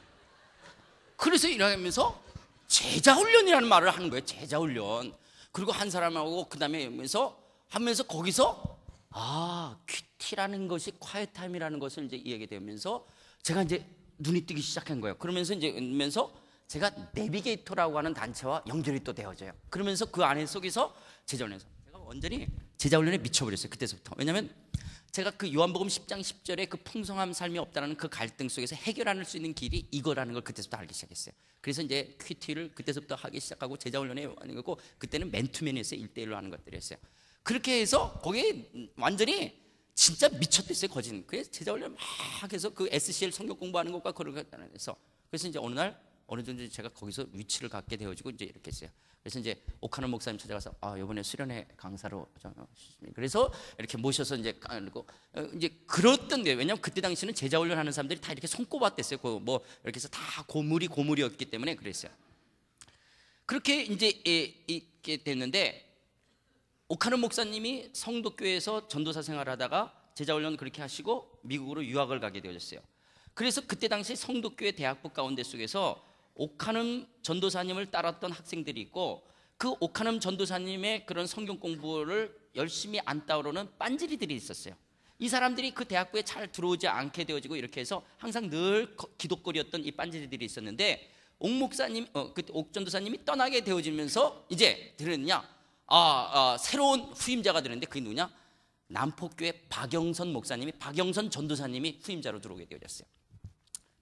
그래서 일하면서 제자 훈련이라는 말을 하는 거예요. 제자 훈련. 그리고 한 사람하고 그다음에 하면서 하면서 거기서 아, 큐티라는 것이 콰이타임이라는 것을 이제 이야기 되면서 제가 이제 눈이 뜨기 시작한 거예요. 그러면서 이제 면서 제가 내비게이터라고 하는 단체와 연결이 또 되어져요. 그러면서 그 안에 속에서 제자훈련에서 완전히 제자 훈련에 미쳐버렸어요. 그때서부터. 왜냐하면 제가 그 요한복음 10장 10절에 그 풍성함 삶이 없다라는 그 갈등 속에서 해결할 수 있는 길이 이거라는 걸 그때서부터 알기 시작했어요. 그래서 이제 큐티를 그때서부터 하기 시작하고 제자 훈련에 하는 거고 그때는 맨투맨에서 1대1로 하는 것들이었어요. 그렇게 해서 거기에 완전히 진짜 미쳤댔어요, 거진. 그래서 제자 훈련 막 해서 그 SCL 성격 공부하는 것과 그런 것에서 그래서 이제 어느 날 어느 정도 제가 거기서 위치를 갖게 되어지고 이제 이렇게 했어요. 그래서 이제 오카노 목사님 찾아가서 아 이번에 수련회 강사로 그래서 이렇게 모셔서 이제 그리고 어, 이제 그렇던데 왜냐하면 그때 당시는 제자 훈련하는 사람들이 다 이렇게 손꼽았댔어요. 그뭐 이렇게 해서 다 고물이 고물이었기 때문에 그랬어요. 그렇게 이제 있게 됐는데 오카노 목사님이 성도교회에서 전도사 생활하다가 제자 훈련 그렇게 하시고 미국으로 유학을 가게 되어졌어요. 그래서 그때 당시 성도교회 대학부 가운데 속에서 옥하눔 전도사님을 따랐던 학생들이 있고 그옥하눔 전도사님의 그런 성경 공부를 열심히 안 따오려는 빤지리들이 있었어요. 이 사람들이 그 대학부에 잘 들어오지 않게 되어지고 이렇게 해서 항상 늘 기독거리였던 이 빤지리들이 있었는데 옥 목사님, 어, 그 옥전도사님이 떠나게 되어지면서 이제 들었냐? 아, 아, 새로운 후임자가 되는데 그게 누냐? 구 남포교회 박영선 목사님이 박영선 전도사님이 후임자로 들어오게 되어졌어요.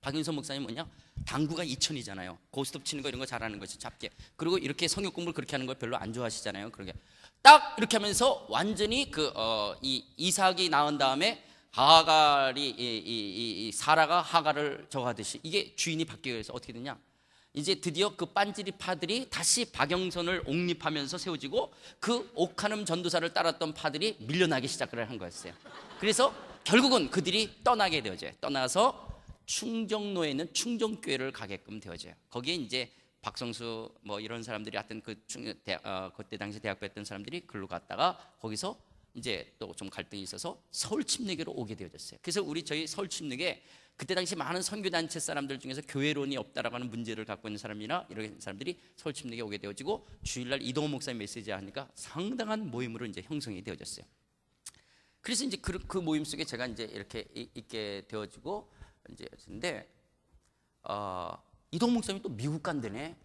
박윤선 목사님 뭐냐? 당구가 2천이잖아요. 고스톱 치는 거 이런 거 잘하는 거죠. 잡게. 그리고 이렇게 성역 공부를 그렇게 하는 걸 별로 안 좋아하시잖아요. 그렇게 딱 이렇게 하면서 완전히 그이 어, 이삭이 나온 다음에 하갈이 이, 이, 이, 사라가 하갈을 저하듯이 이게 주인이 바뀌어서 어떻게 되냐? 이제 드디어 그 빤지리 파들이 다시 박영선을 옹립하면서 세워지고 그 옥하늠 전도사를 따랐던 파들이 밀려나기 시작을 한 거였어요. 그래서 결국은 그들이 떠나게 되어져요. 떠나서 충정로에 있는 충정교회를 가게끔 되어져요. 거기에 이제 박성수 뭐 이런 사람들이 하여튼 그 충, 대, 어, 그때 당시 대학교 했던 사람들이 글로 갔다가 거기서 이제 또 좀 갈등이 있어서 서울 침례교로 오게 되어졌어요. 그래서 우리 저희 서울 침례계 그때 당시 많은 선교단체 사람들 중에서 교회론이 없다라고 하는 문제를 갖고 있는 사람이나 이런 사람들이 서울 침례교에 오게 되어지고 주일날 이동호 목사님 메시지 하니까 상당한 모임으로 이제 형성이 되어졌어요. 그래서 이제 그, 그 모임 속에 제가 이제 이렇게 있게 되어지고 이제였데 어, 이동목 선생이 또 미국 간대네.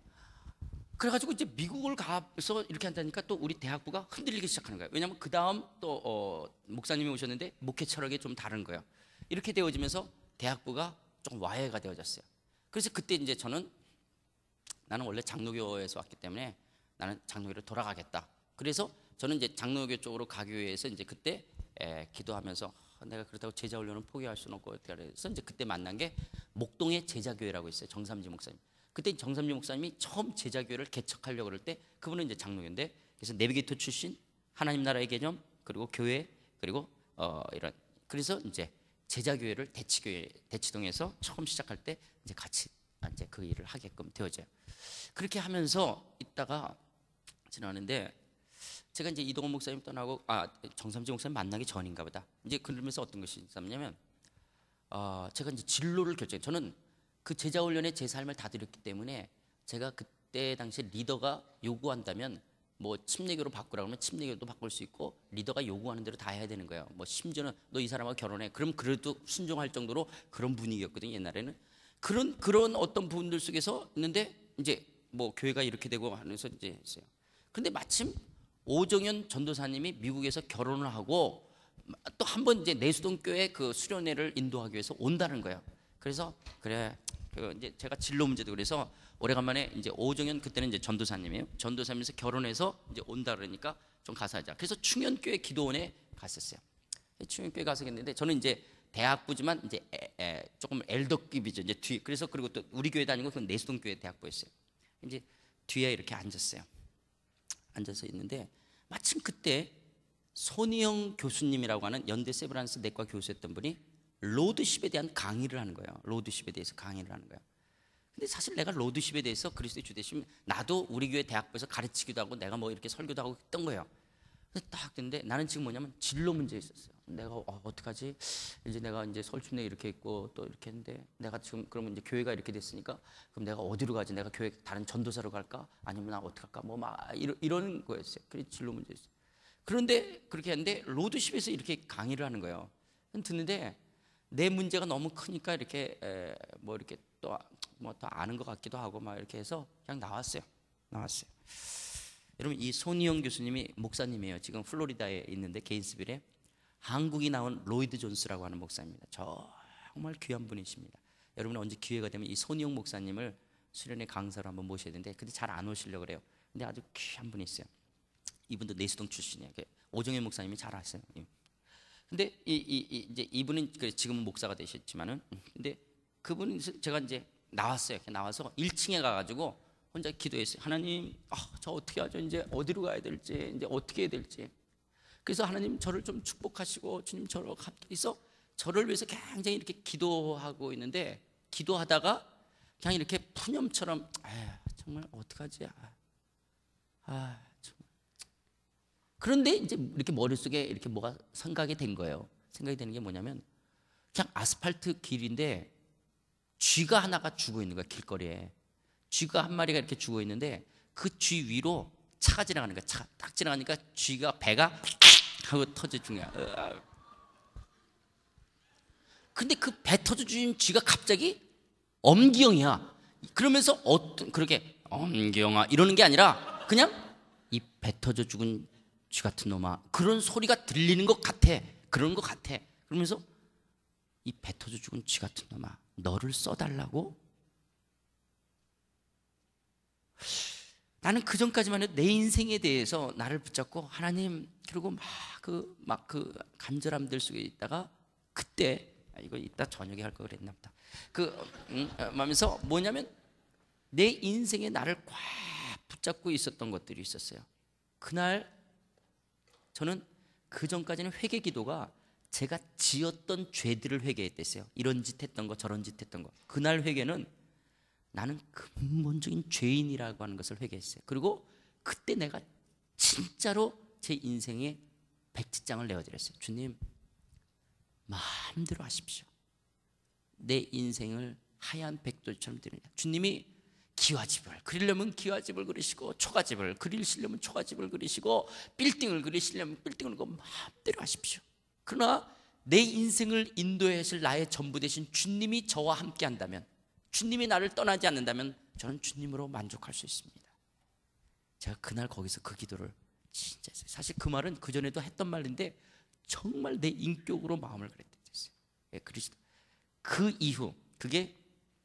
그래가지고 이제 미국을 가서 이렇게 한다니까 또 우리 대학부가 흔들리기 시작하는 거예요. 왜냐하면 그 다음 또 어, 목사님이 오셨는데 목회 철학이 좀 다른 거예요. 이렇게 되어지면서 대학부가 조금 와해가 되어졌어요. 그래서 그때 이제 저는 나는 원래 장로교에서 왔기 때문에 나는 장로교로 돌아가겠다. 그래서 저는 이제 장로교 쪽으로 가기 위해서 이제 그때 에, 기도하면서 내가 그렇다고 제자 훈련은 포기할 수는 없고 어떻게 그래서 이제 그때 만난 게 목동의 제자교회라고 있어요. 정삼지 목사님. 그때 정삼지 목사님이 처음 제자교회를 개척하려고 그럴 때 그분은 이제 장로인데 그래서 내비게이터 출신 하나님 나라의 개념 그리고 교회 그리고 어 이런 그래서 이제 제자교회를 대치교회 대치동에서 처음 시작할 때 이제 같이 이제 그 일을 하게끔 되어져요. 그렇게 하면서 있다가 지나는데 제가 이제 이동호 목사님 떠나고 아정삼진 목사님 만나기 전인가 보다. 이제 그러면서 어떤 것이 있었냐면 어, 제가 이제 진로를 결정. 저는 그 제자 훈련에 제 삶을 다 드렸기 때문에 제가 그때 당시 리더가 요구한다면 뭐 침례교로 바꾸라 그러면 침례교도 바꿀 수 있고 리더가 요구하는 대로 다 해야 되는 거예요. 뭐 심지어는 너 이 사람하고 결혼해. 그럼 그래도 순종할 정도로 그런 분위기였거든요. 옛날에는 그런 그런 어떤 분들 속에서 있는데 이제 뭐 교회가 이렇게 되고 하면서 이제 했어요. 근데 마침 오정현 전도사님이 미국에서 결혼을 하고 또 한 번 이제 내수동 교회 그 수련회를 인도하기 위해서 온다는 거예요. 그래서 그래 그 이제 제가 진로 문제도 그래서 오래간만에 이제 오정현 그때는 이제 전도사님이에요. 전도사님에서 결혼해서 이제 온다 그러니까 좀 가서 하자. 그래서 충현교회 기도원에 갔었어요. 충현교회 가서 했는데 저는 이제 대학부지만 이제 에, 에, 조금 엘더급이죠. 이제 뒤 그래서 그리고 또 우리 교회 다니고 그 내수동 교회 대학부였어요. 이제 뒤에 이렇게 앉았어요. 앉아서 있는데 마침 그때 손희영 교수님이라고 하는 연대 세브란스 내과 교수였던 분이 로드십에 대한 강의를 하는 거예요. 로드십에 대해서 강의를 하는 거예요. 근데 사실 내가 로드십에 대해서 그리스도 주대심 나도 우리 교회 대학부에서 가르치기도 하고 내가 뭐 이렇게 설교도 하고 했던 거예요. 딱 근데 나는 지금 뭐냐면 진로 문제 있었어요. 내가 어, 어떡하지? 이제 내가 이제 서울춘에 이렇게 있고 또 이렇게 했는데 내가 지금 그러면 이제 교회가 이렇게 됐으니까 그럼 내가 어디로 가지? 내가 교회 다른 전도사로 갈까? 아니면 나 어떡할까? 뭐 막 이런, 이런 거였어요. 그게 진로 문제였어요. 그런데 그렇게 했는데 로드십에서 이렇게 강의를 하는 거예요. 듣는데 내 문제가 너무 크니까 이렇게 에, 뭐 이렇게 또 뭐또 아는 것 같기도 하고 막 이렇게 해서 그냥 나왔어요. 나왔어요. 여러분 이 손희영 교수님이 목사님이에요. 지금 플로리다에 있는데 게인스빌에 한국이 나온 로이드 존스라고 하는 목사입니다. 정말 귀한 분이십니다. 여러분 언제 기회가 되면 이 손영 목사님을 수련회 강사로 한번 모셔야 되는데 근데 잘 안 오시려고 그래요. 근데 아주 귀한 분이 있어요. 이분도 내수동 출신이에요. 그 오정혜 목사님이 잘 아세요. 예. 근데 이, 이, 이제 이분은 그 지금 목사가 되셨지만은 근데 그분 제가 이제 나왔어요. 나와서 1층에 가가지고 혼자 기도했어요. 하나님, 아, 저 어떻게 하죠? 이제 어디로 가야 될지, 이제 어떻게 해야 될지. 그래서 하나님 저를 좀 축복하시고 주님 저로 있어 저를 위해서 굉장히 이렇게 기도하고 있는데 기도하다가 그냥 이렇게 푸념처럼 정말 어떡하지 아, 아 정말 그런데 이제 이렇게 머릿속에 이렇게 뭐가 생각이 된 거예요 생각이 되는 게 뭐냐면 그냥 아스팔트 길인데 쥐가 하나가 죽어 있는 거야 길거리에 쥐가 한 마리가 이렇게 죽어 있는데 그 쥐 위로 차가 지나가는 거야 차 딱 지나가니까 쥐가 배가 하고 터져 중이야. 근데 그 배 터져 주인 쥐가 갑자기 엄기영이야. 그러면서 어떤 그렇게 엄기영아 이러는 게 아니라 그냥 이 배 터져 죽은 쥐 같은 놈아 그런 소리가 들리는 것 같아. 그런 것 같아. 그러면서 이 배 터져 죽은 쥐 같은 놈아 너를 써달라고 나는 그 전까지만 해도 내 인생에 대해서 나를 붙잡고 하나님 그리고 막 그 막그 간절함들 속에 있다가 그때 아, 이거 이따 저녁에 할걸 그랬나 보다. 그 음, 음, 하면서 뭐냐면 내 인생에 나를 꽉 붙잡고 있었던 것들이 있었어요. 그날 저는 그 전까지는 회개 기도가 제가 지었던 죄들을 회개했댔어요. 이런 짓 했던 거 저런 짓 했던 거. 그날 회개는 나는 근본적인 죄인이라고 하는 것을 회개했어요. 그리고 그때 내가 진짜로 제 인생에 백지장을 내어드렸어요. 주님, 마음대로 하십시오. 내 인생을 하얀 백돌처럼 드립니다. 주님이 기와집을 그리려면 기와집을 그리시고 초가집을 그리시려면 초가집을 그리시고 빌딩을 그리시려면 빌딩을 그 마음대로 하십시오. 그러나 내 인생을 인도해 실 나의 전부 대신 주님이 저와 함께 한다면 주님이 나를 떠나지 않는다면 저는 주님으로 만족할 수 있습니다. 제가 그날 거기서 그 기도를 진짜 했어요. 사실 그 말은 그 전에도 했던 말인데 정말 내 인격으로 마음을 그랬댔요 예, 그리스도. 그 이후 그게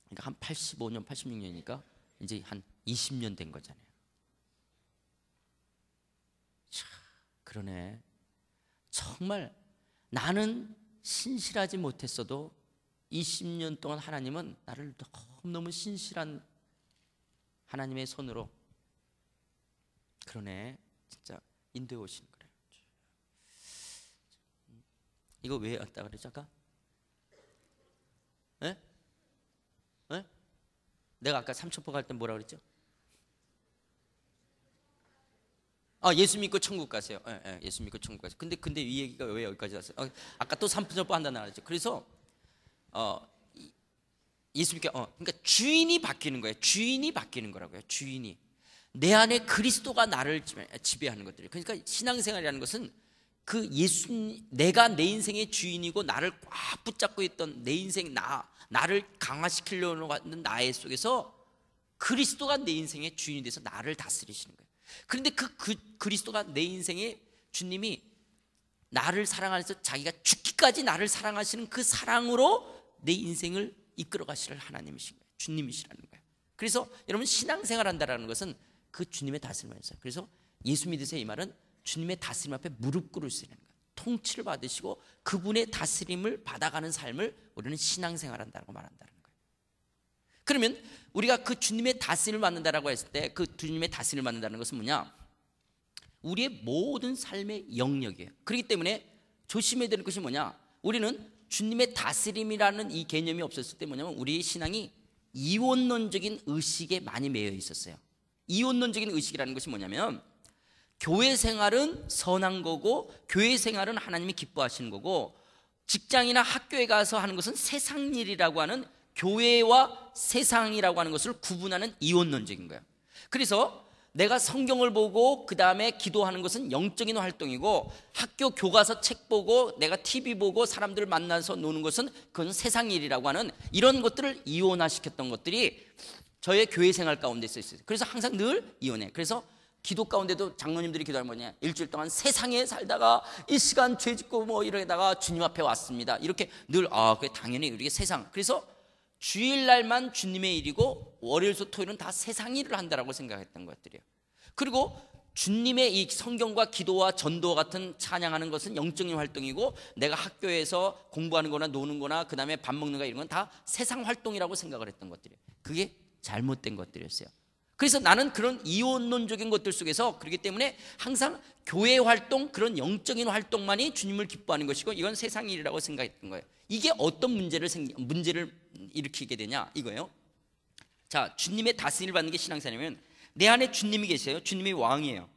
그러니까 한 85년, 86년이니까 이제 한 20년 된 거잖아요. 참 그러네. 정말 나는 신실하지 못했어도 20년 동안 하나님은 나를 너무너무 신실한 하나님의 손으로 그러네 진짜 인도에 오신 거래요 이거 왜 왔다 그랬죠 아까? 에? 에? 내가 아까 삼천포 갈 때 뭐라 그랬죠? 아 예수 믿고 천국 가세요. 예, 예, 예수 믿고 천국 가세요. 근데 근데 이 얘기가 왜 여기까지 왔어요? 아, 아까 또 삼천포 한다 나왔죠. 그래서 어, 예수님께 어, 그러니까 주인이 바뀌는 거예요. 주인이 바뀌는 거라고요. 주인이 내 안에 그리스도가 나를 지배하는 것들이. 그러니까 신앙생활이라는 것은 그 예수 내가 내 인생의 주인이고 나를 꽉 붙잡고 있던 내 인생 나 나를 강화시키려고 하는 나의 속에서 그리스도가 내 인생의 주인이 돼서 나를 다스리시는 거예요. 그런데 그, 그 그리스도가 내 인생의 주님이 나를 사랑하셔서 자기가 죽기까지 나를 사랑하시는 그 사랑으로 내 인생을 이끌어 가실 하나님이신 거예요. 주님이시라는 거예요. 그래서 여러분 신앙생활 한다라는 것은 그 주님의 다스림에서 그래서 예수 믿으세요 이 말은 주님의 다스림 앞에 무릎 꿇을 수 있는 거예요. 통치를 받으시고 그분의 다스림을 받아가는 삶을 우리는 신앙생활 한다고 말한다는 거예요. 그러면 우리가 그 주님의 다스림을 받는다라고 했을 때 그 주님의 다스림을 받는다는 것은 뭐냐? 우리의 모든 삶의 영역이에요. 그렇기 때문에 조심해야 되는 것이 뭐냐? 우리는 주님의 다스림이라는 이 개념이 없었을 때 뭐냐면 우리의 신앙이 이원론적인 의식에 많이 매여 있었어요. 이원론적인 의식이라는 것이 뭐냐면 교회 생활은 선한 거고 교회 생활은 하나님이 기뻐하시는 거고 직장이나 학교에 가서 하는 것은 세상 일이라고 하는 교회와 세상이라고 하는 것을 구분하는 이원론적인 거예요. 그래서 내가 성경을 보고 그 다음에 기도하는 것은 영적인 활동이고 학교 교과서 책 보고 내가 TV 보고 사람들 만나서 노는 것은 그건 세상 일이라고 하는 이런 것들을 이혼화시켰던 것들이 저의 교회 생활 가운데 있어 있어요. 그래서 항상 늘 이혼해. 그래서 기도 가운데도 장로님들이 기도할뭐냐 일주일 동안 세상에 살다가 이 시간 죄짓고 뭐 이러다가 주님 앞에 왔습니다. 이렇게 늘아 그게 당연히 우리게 세상 그래서 주일날만 주님의 일이고 월요일, 수, 토요일은 다 세상 일을 한다라고 생각했던 것들이에요. 그리고 주님의 이 성경과 기도와 전도와 같은 찬양하는 것은 영적인 활동이고 내가 학교에서 공부하는 거나 노는 거나 그다음에 밥 먹는 거 이런 건 다 세상 활동이라고 생각을 했던 것들이에요. 그게 잘못된 것들이었어요. 그래서 나는 그런 이원론적인 것들 속에서 그렇기 때문에 항상 교회 활동 그런 영적인 활동만이 주님을 기뻐하는 것이고 이건 세상 일이라고 생각했던 거예요. 이게 어떤 문제를 생 문제를 일으키게 되냐 이거예요. 자, 주님의 다스림을 받는 게 신앙사냐면 내 안에 주님이 계세요. 주님이 왕이에요.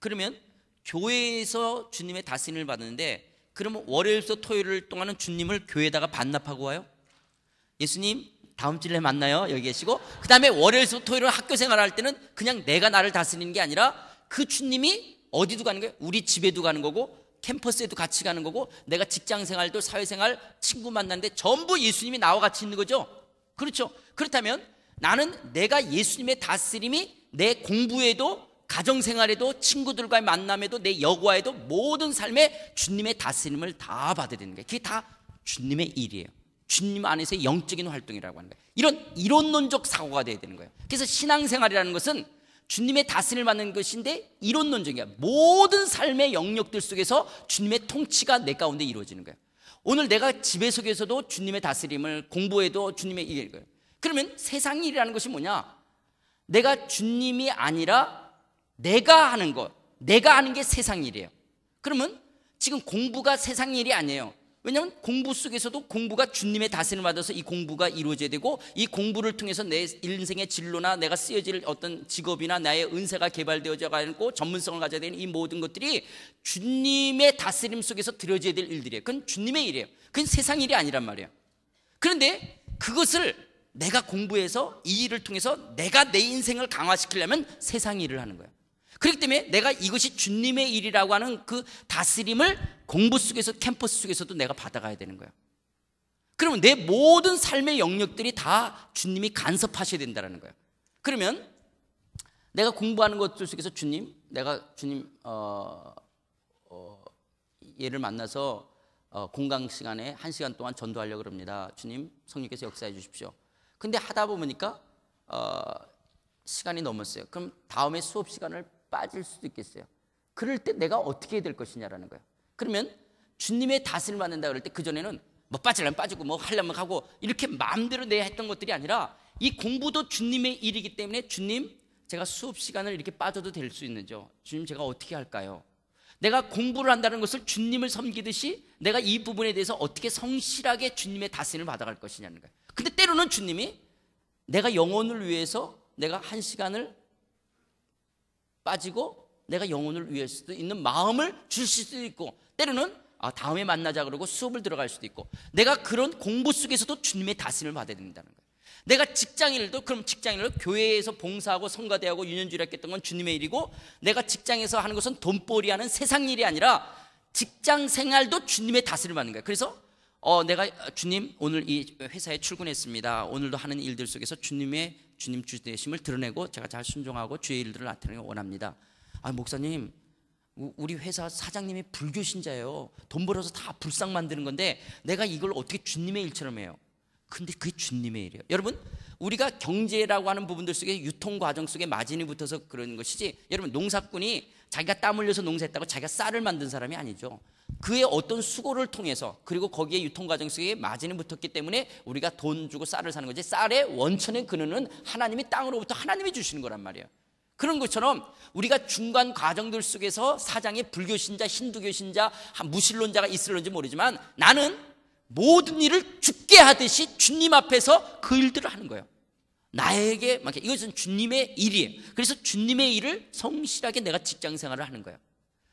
그러면 교회에서 주님의 다스림을 받는데 그러면 월요일부터 토요일 동안은 주님을 교회에다가 반납하고 와요. 예수님 다음 주에 만나요. 여기 계시고 그 다음에 월요일부터 토요일 학교 생활할 때는 그냥 내가 나를 다스리는 게 아니라 그 주님이 어디도 가는 거예요? 우리 집에도 가는 거고 캠퍼스에도 같이 가는 거고 내가 직장 생활도 사회생활 친구 만나는데 전부 예수님이 나와 같이 있는 거죠. 그렇죠. 그렇다면 나는 내가 예수님의 다스림이 내 공부에도 가정생활에도 친구들과의 만남에도 내 여과에도 모든 삶에 주님의 다스림을 다 받아야 되는 거예요. 그게 다 주님의 일이에요. 주님 안에서의 영적인 활동이라고 하는 거예요. 이런 이론론적 사고가 돼야 되는 거예요. 그래서 신앙생활이라는 것은 주님의 다스림을 받는 것인데 이론론적이야. 모든 삶의 영역들 속에서 주님의 통치가 내 가운데 이루어지는 거예요. 오늘 내가 집에 속에서도 주님의 다스림을 공부해도 주님의 일일 거예요. 그러면 세상 일이라는 것이 뭐냐? 내가 주님이 아니라 내가 하는 것, 내가 하는 게 세상 일이에요. 그러면 지금 공부가 세상 일이 아니에요. 왜냐하면 공부 속에서도 공부가 주님의 다스림을 받아서 이 공부가 이루어져야 되고 이 공부를 통해서 내 인생의 진로나 내가 쓰여질 어떤 직업이나 나의 은세가 개발되어져 가고 전문성을 가져야 되는 이 모든 것들이 주님의 다스림 속에서 드려져야 될 일들이에요. 그건 주님의 일이에요. 그건 세상 일이 아니란 말이에요. 그런데 그것을 내가 공부해서 이 일을 통해서 내가 내 인생을 강화시키려면 세상 일을 하는 거예요. 그렇기 때문에 내가 이것이 주님의 일이라고 하는 그 다스림을 공부 속에서 캠퍼스 속에서도 내가 받아가야 되는 거야. 그러면 내 모든 삶의 영역들이 다 주님이 간섭하셔야 된다는 거야. 그러면 내가 공부하는 것들 속에서 주님, 내가 주님 어, 어, 얘를 만나서 어, 공강 시간에 한 시간 동안 전도하려고 합니다. 주님, 성령께서 역사해 주십시오. 근데 하다 보니까 어, 시간이 넘었어요. 그럼 다음에 수업 시간을 빠질 수도 있겠어요. 그럴 때 내가 어떻게 해야 될 것이냐라는 거예요. 그러면 주님의 다스림 받는다 그럴 때 그전에는 뭐 빠지려면 빠지고 뭐 하려면 하고 이렇게 마음대로 내 했던 것들이 아니라 이 공부도 주님의 일이기 때문에 주님 제가 수업 시간을 이렇게 빠져도 될 수 있는지요? 주님 제가 어떻게 할까요? 내가 공부를 한다는 것을 주님을 섬기듯이 내가 이 부분에 대해서 어떻게 성실하게 주님의 다스림을 받아갈 것이냐는 거예요. 근데 때로는 주님이 내가 영혼을 위해서 내가 한 시간을 빠지고 내가 영혼을 위할 수도 있는 마음을 주실 수도 있고 때로는 아, 다음에 만나자 그러고 수업을 들어갈 수도 있고 내가 그런 공부 속에서도 주님의 다스림을 받아야 된다는 거예요. 내가 직장일도 그럼 직장일을 교회에서 봉사하고 성가대하고 유년주일 했던건 주님의 일이고 내가 직장에서 하는 것은 돈벌이 하는 세상 일이 아니라 직장 생활도 주님의 다스림을 받는 거예요. 그래서 어, 내가 아, 주님 오늘 이 회사에 출근했습니다. 오늘도 하는 일들 속에서 주님의 주님 주 되심을 드러내고 제가 잘 순종하고 주의 일들을 나타내기 원합니다. 아 목사님 우리 회사 사장님이 불교 신자예요. 돈 벌어서 다 불상 만드는 건데 내가 이걸 어떻게 주님의 일처럼 해요? 근데 그게 주님의 일이에요. 여러분, 우리가 경제라고 하는 부분들 속에 유통 과정 속에 마진이 붙어서 그런 것이지. 여러분, 농사꾼이 자기가 땀 흘려서 농사했다고 자기가 쌀을 만든 사람이 아니죠. 그의 어떤 수고를 통해서 그리고 거기에 유통 과정 속에 마진이 붙었기 때문에 우리가 돈 주고 쌀을 사는 거지 쌀의 원천의 근원은 하나님이 땅으로부터 하나님이 주시는 거란 말이에요. 그런 것처럼 우리가 중간 과정들 속에서 사장의 불교 신자, 힌두교 신자, 아, 무신론자가 있을런지 모르지만 나는 모든 일을 죽게 하듯이 주님 앞에서 그 일들을 하는 거예요. 나에게 막 이것은 주님의 일이에요. 그래서 주님의 일을 성실하게 내가 직장 생활을 하는 거예요.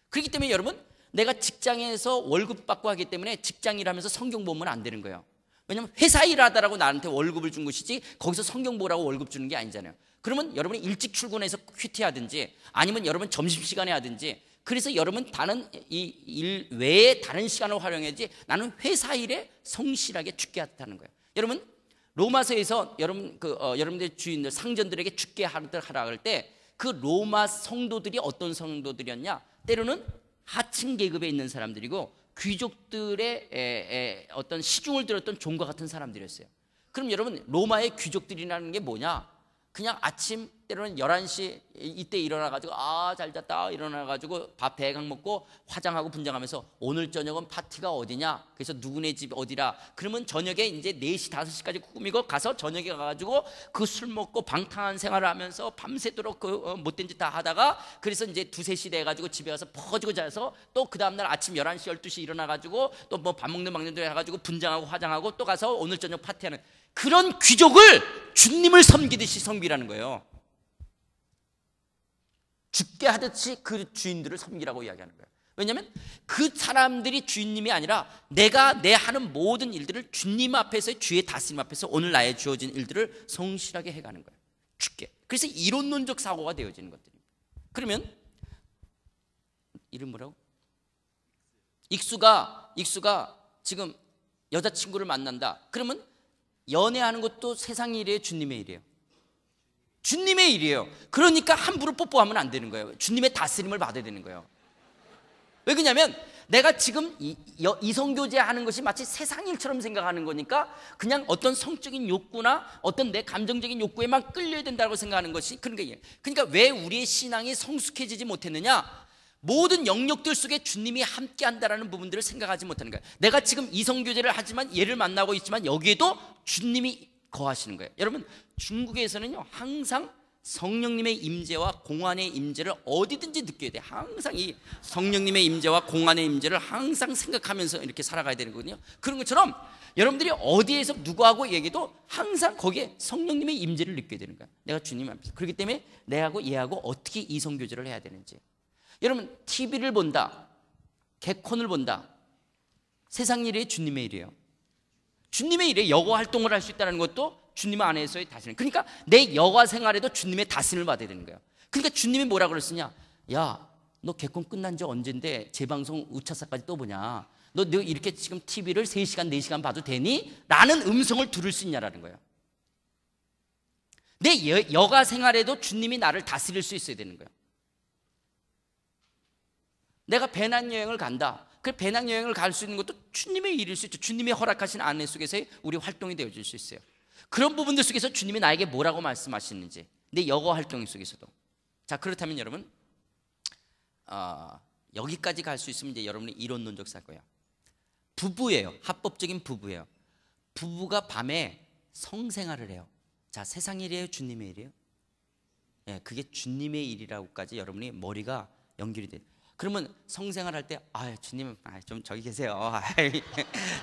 그렇기 때문에 여러분 내가 직장에서 월급 받고 하기 때문에 직장 일하면서 성경 보면 안 되는 거예요. 왜냐면 회사 일하다라고 나한테 월급을 준 것이지 거기서 성경 보라고 월급 주는 게 아니잖아요. 그러면 여러분이 일찍 출근해서 큐티하든지 아니면 여러분 점심시간에 하든지 그래서 여러분 다른 이 일 외에 다른 시간을 활용해야지 나는 회사 일에 성실하게 죽게 하다는 거예요. 여러분 로마서에서 여러분 그 어, 여러분들 주인들 상전들에게 죽게 하라 할 때 그 로마 성도들이 어떤 성도들이었냐? 때로는 하층 계급에 있는 사람들이고 귀족들의 에, 에, 어떤 시중을 들었던 종과 같은 사람들이었어요. 그럼 여러분 로마의 귀족들이라는 게 뭐냐? 그냥 아침 때로는 11시 이때 일어나가지고 아 잘 잤다 일어나가지고 밥 배강 먹고 화장하고 분장하면서 오늘 저녁은 파티가 어디냐 그래서 누구네 집 어디라 그러면 저녁에 이제 4시 5시까지 꾸미고 가서 저녁에 가가지고 그 술 먹고 방탕한 생활을 하면서 밤새도록 그 어, 못된 짓 다 하다가 그래서 이제 2, 3시 돼가지고 집에 가서 퍼지고 자서 또 그 다음날 아침 11시 12시 일어나가지고 또 뭐 밥 먹는 막내들 해가지고 분장하고 화장하고 또 가서 오늘 저녁 파티하는 그런 귀족을 주님을 섬기듯이 섬기라는 거예요 죽게 하듯이 그 주인들을 섬기라고 이야기하는 거예요. 왜냐하면 그 사람들이 주인님이 아니라 내가 내 하는 모든 일들을 주님 앞에서 주의 다스림 앞에서 오늘 나의 주어진 일들을 성실하게 해가는 거예요. 죽게. 그래서 이론론적 사고가 되어지는 것들입니다. 그러면 이름 뭐라고? 익수가 익수가 지금 여자친구를 만난다. 그러면 연애하는 것도 세상 일이에요, 주님의 일이에요. 주님의 일이에요. 그러니까 함부로 뽀뽀하면 안 되는 거예요. 주님의 다스림을 받아야 되는 거예요. 왜 그러냐면 내가 지금 이성교제 하는 것이 마치 세상 일처럼 생각하는 거니까 그냥 어떤 성적인 욕구나 어떤 내 감정적인 욕구에만 끌려야 된다고 생각하는 것이 그런 게 그러니까 왜 우리의 신앙이 성숙해지지 못했느냐? 모든 영역들 속에 주님이 함께 한다라는 부분들을 생각하지 못하는 거예요. 내가 지금 이성교제를 하지만 얘를 만나고 있지만 여기에도 주님이 거하시는 거예요. 여러분 중국에서는요 항상 성령님의 임재와 공안의 임재를 어디든지 느껴야 돼. 항상 이 성령님의 임재와 공안의 임재를 항상 생각하면서 이렇게 살아가야 되는거든요. 거 그런 것처럼 여러분들이 어디에서 누구하고 얘기도 항상 거기에 성령님의 임재를 느껴야 되는 거야. 내가 주님 앞에서. 그렇기 때문에 내하고 얘하고 어떻게 이성 교제를 해야 되는지. 여러분 TV를 본다. 개콘을 본다. 세상 일이 주님의 일이에요. 주님의 일에 여과 활동을 할 수 있다는 것도 주님 안에서의 다스림. 그러니까 내 여과 생활에도 주님의 다스림을 받아야 되는 거예요. 그러니까 주님이 뭐라 그랬으냐? 야, 너 개콘 끝난 지 언젠데 재방송 우차사까지 또 보냐? 너, 너 이렇게 지금 TV를 3시간, 4시간 봐도 되니? 라는 음성을 들을 수 있냐라는 거예요. 내 여, 여가 생활에도 주님이 나를 다스릴 수 있어야 되는 거예요. 내가 배낭 여행을 간다. 그 배낭여행을 갈 수 있는 것도 주님의 일일 수 있죠. 주님의 허락하신 안내 속에서의 우리 활동이 되어질 수 있어요. 그런 부분들 속에서 주님이 나에게 뭐라고 말씀하시는지 내 여거 활동 속에서도 자 그렇다면 여러분 어, 여기까지 갈 수 있으면 이제 여러분이 이론논적살거예요 부부예요. 합법적인 부부예요. 부부가 밤에 성생활을 해요. 자 세상 일이에요, 주님의 일이에요. 예, 그게 주님의 일이라고까지 여러분이 머리가 연결이 돼. 요 그러면 성생활 할 때 아, 주님, 아, 좀 저기 계세요. 아,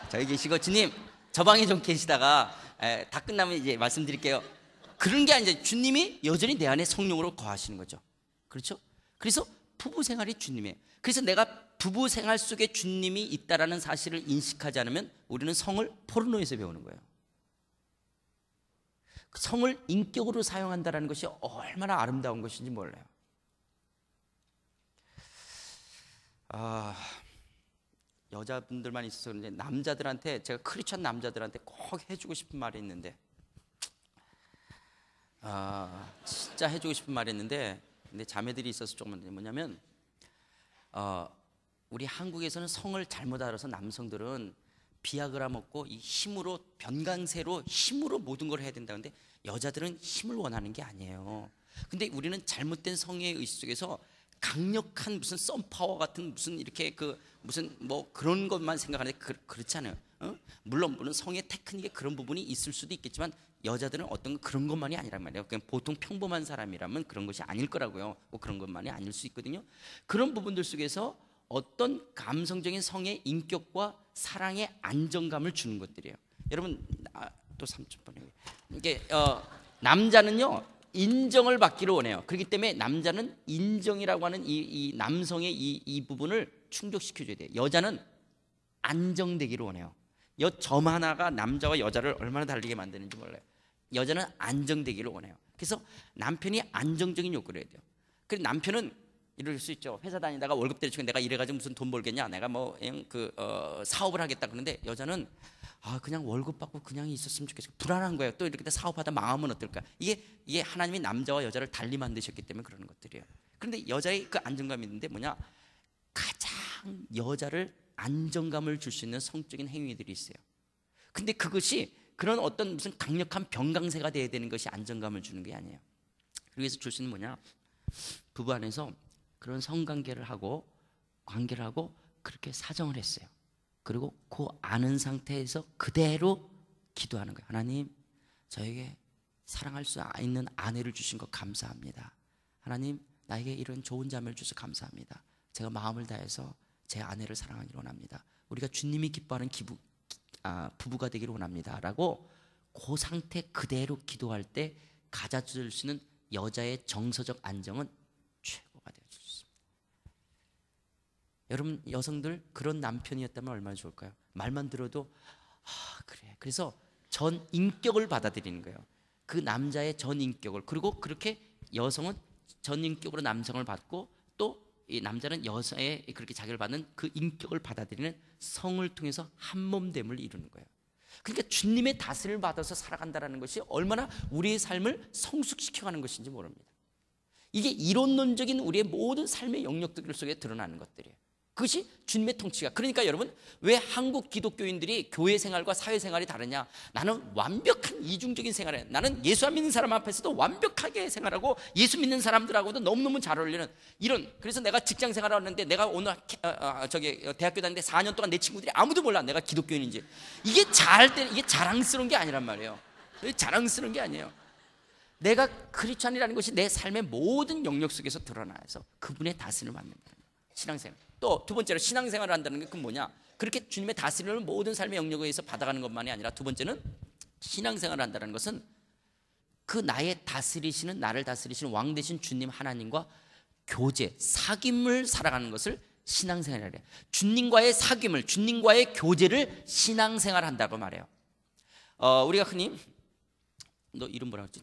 저기 계시고 주님, 저 방에 좀 계시다가 에, 다 끝나면 이제 말씀드릴게요. 그런 게 아니라 주님이 여전히 내 안에 성령으로 거하시는 거죠. 그렇죠? 그래서 부부 생활이 주님이에요. 그래서 내가 부부 생활 속에 주님이 있다라는 사실을 인식하지 않으면 우리는 성을 포르노에서 배우는 거예요. 성을 인격으로 사용한다라는 것이 얼마나 아름다운 것인지 몰라요. 아, 여자분들만 있어서 그런데 남자들한테 제가 크리스천 남자들한테 꼭 해주고 싶은 말이 있는데 아, 진짜 해주고 싶은 말이 있는데 근데 자매들이 있어서 조금 뭐냐면 어, 우리 한국에서는 성을 잘못 알아서 남성들은 비약을라 먹고 이 힘으로 변강세로 힘으로 모든 걸 해야 된다는데 여자들은 힘을 원하는 게 아니에요. 근데 우리는 잘못된 성의 의식 속에서 강력한 무슨 썬파워 같은 무슨 이렇게 그 무슨 뭐 그런 것만 생각하는데 그, 렇잖아요 어? 물론 물론 성의 테크닉에 그런 부분이 있을 수도 있겠지만 여자들은 어떤 그런 것만이 아니란 말이에요. 그냥 보통 평범한 사람이라면 그런 것이 아닐 거라고요. 뭐 그런 것만이 아닐 수 있거든요. 그런 부분들 속에서 어떤 감성적인 성의 인격과 사랑의 안정감을 주는 것들이에요. 여러분 아, 또 3초 번에 이게 어, 남자는요 인정을 받기를 원해요. 그렇기 때문에 남자는 인정이라고 하는 이, 이 남성의 이, 이 부분을 충족시켜줘야 돼요. 여자는 안정되기를 원해요. 여, 점 하나가 남자와 여자를 얼마나 달리게 만드는지 몰라요. 여자는 안정되기를 원해요. 그래서 남편이 안정적인 욕구를 해야 돼요. 그리고 남편은 이럴 수 있죠. 회사 다니다가 월급 때려치고 내가 이래가지고 무슨 돈 벌겠냐. 내가 뭐그 어, 사업을 하겠다. 그런데 여자는 아 그냥 월급 받고 그냥 있었으면 좋겠어. 불안한 거예요. 또 이렇게 사업하다 망하면 어떨까. 이게 이게 하나님이 남자와 여자를 달리 만드셨기 때문에 그런 것들이에요. 그런데 여자의 그 안정감이 있는데 뭐냐 가장 여자를 안정감을 줄 수 있는 성적인 행위들이 있어요. 근데 그것이 그런 어떤 무슨 강력한 병강세가 돼야 되는 것이 안정감을 주는 게 아니에요. 그래서 줄 수 있는 뭐냐 부부 안에서 그런 성관계를 하고 관계를 하고 그렇게 사정을 했어요. 그리고 그 아는 상태에서 그대로 기도하는 거예요. 하나님, 저에게 사랑할 수 있는 아내를 주신 것 감사합니다. 하나님, 나에게 이런 좋은 자매를 주셔서 감사합니다. 제가 마음을 다해서 제 아내를 사랑하기를 원합니다. 우리가 주님이 기뻐하는 기부, 아, 부부가 되기를 원합니다. 라고 그 상태 그대로 기도할 때 가져줄 수 있는 여자의 정서적 안정은 최고가 되어주죠. 여러분 여성들 그런 남편이었다면 얼마나 좋을까요? 말만 들어도 아 그래 그래서 전 인격을 받아들이는 거예요 그 남자의 전 인격을 그리고 그렇게 여성은 전 인격으로 남성을 받고 또 이 남자는 여성의 그렇게 자기를 받는 그 인격을 받아들이는 성을 통해서 한몸됨을 이루는 거예요 그러니까 주님의 다스림을 받아서 살아간다는 것이 얼마나 우리의 삶을 성숙시켜가는 것인지 모릅니다 이게 이론론적인 우리의 모든 삶의 영역들 속에 드러나는 것들이에요. 그것이 주님의 통치가. 그러니까 여러분, 왜 한국 기독교인들이 교회 생활과 사회 생활이 다르냐? 나는 완벽한 이중적인 생활에 나는 예수 안 믿는 사람 앞에서도 완벽하게 생활하고 예수 믿는 사람들하고도 너무너무 잘 어울리는 이런. 그래서 내가 직장 생활을 하는데 내가 오늘 어, 어, 어, 저기 대학교 다니는데 4년 동안 내 친구들이 아무도 몰라. 내가 기독교인인지. 이게 잘할 때 이게 자랑스러운 게 아니란 말이에요. 자랑스러운 게 아니에요. 내가 크리스천이라는 것이 내 삶의 모든 영역 속에서 드러나서 그분의 다스림을 받는 거예요. 신앙생활. 또두 번째로 신앙생활을 한다는 게 그 뭐냐? 그렇게 주님의 다스림을 모든 삶의 영역에 서 받아가는 것만이 아니라 두 번째는 신앙생활을 한다는 것은 그 나의 다스리시는 나를 다스리시는 왕 대신 주님 하나님과 교제, 사귐을 살아가는 것을 신앙생활이래. 주님과의 사귐을, 주님과의 교제를 신앙생활 한다고 말해요. 어, 우리가 흔히 너 이름 뭐라 고했지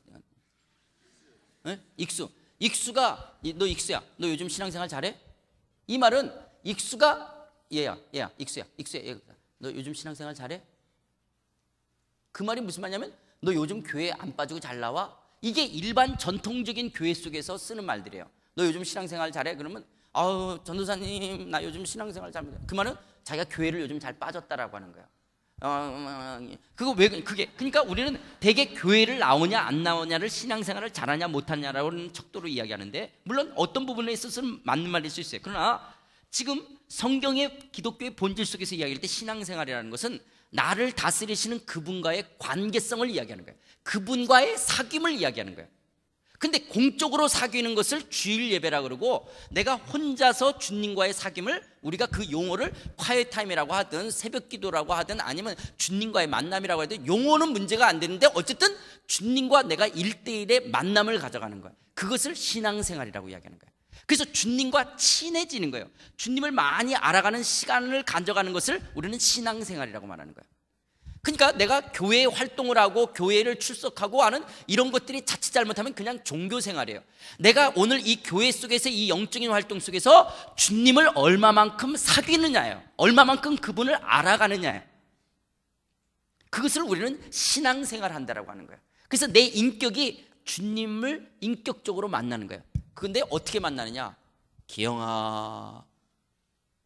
네? 익수. 익수가 너 익수야. 너 요즘 신앙생활 잘해? 이 말은 익수가 얘야, 얘야, 익수야, 익수야. 얘. 너 요즘 신앙생활 잘해? 그 말이 무슨 말이냐면 너 요즘 교회 안 빠지고 잘 나와? 이게 일반 전통적인 교회 속에서 쓰는 말들이에요. 너 요즘 신앙생활 잘해? 그러면 아우 전도사님 나 요즘 신앙생활 잘못해. 그 말은 자기가 교회를 요즘 잘 빠졌다라고 하는 거예요. 어, 어, 어, 어, 그거 왜 그, 그게 그러니까 우리는 대개 교회를 나오냐 안 나오냐를 신앙생활을 잘하냐 못하냐라는 척도로 이야기하는데 물론 어떤 부분에 있어서는 맞는 말일 수 있어요. 그러나 지금 성경의 기독교의 본질 속에서 이야기할 때 신앙생활이라는 것은 나를 다스리시는 그분과의 관계성을 이야기하는 거예요. 그분과의 사귐을 이야기하는 거예요. 근데 공적으로 사귀는 것을 주일 예배라 그러고 내가 혼자서 주님과의 사귐을 우리가 그 용어를 콰이어 타임이라고 하든 새벽 기도라고 하든 아니면 주님과의 만남이라고 하든 용어는 문제가 안 되는데 어쨌든 주님과 내가 일대일의 만남을 가져가는 거야. 그것을 신앙생활이라고 이야기하는 거야. 그래서 주님과 친해지는 거예요. 주님을 많이 알아가는 시간을 가져가는 것을 우리는 신앙생활이라고 말하는 거예요. 그러니까 내가 교회 활동을 하고 교회를 출석하고 하는 이런 것들이 자칫 잘못하면 그냥 종교 생활이에요. 내가 오늘 이 교회 속에서 이 영적인 활동 속에서 주님을 얼마만큼 사귀느냐예요. 얼마만큼 그분을 알아가느냐예요. 그것을 우리는 신앙생활 한다라고 하는 거예요. 그래서 내 인격이 주님을 인격적으로 만나는 거예요. 근데 어떻게 만나느냐? 기영아,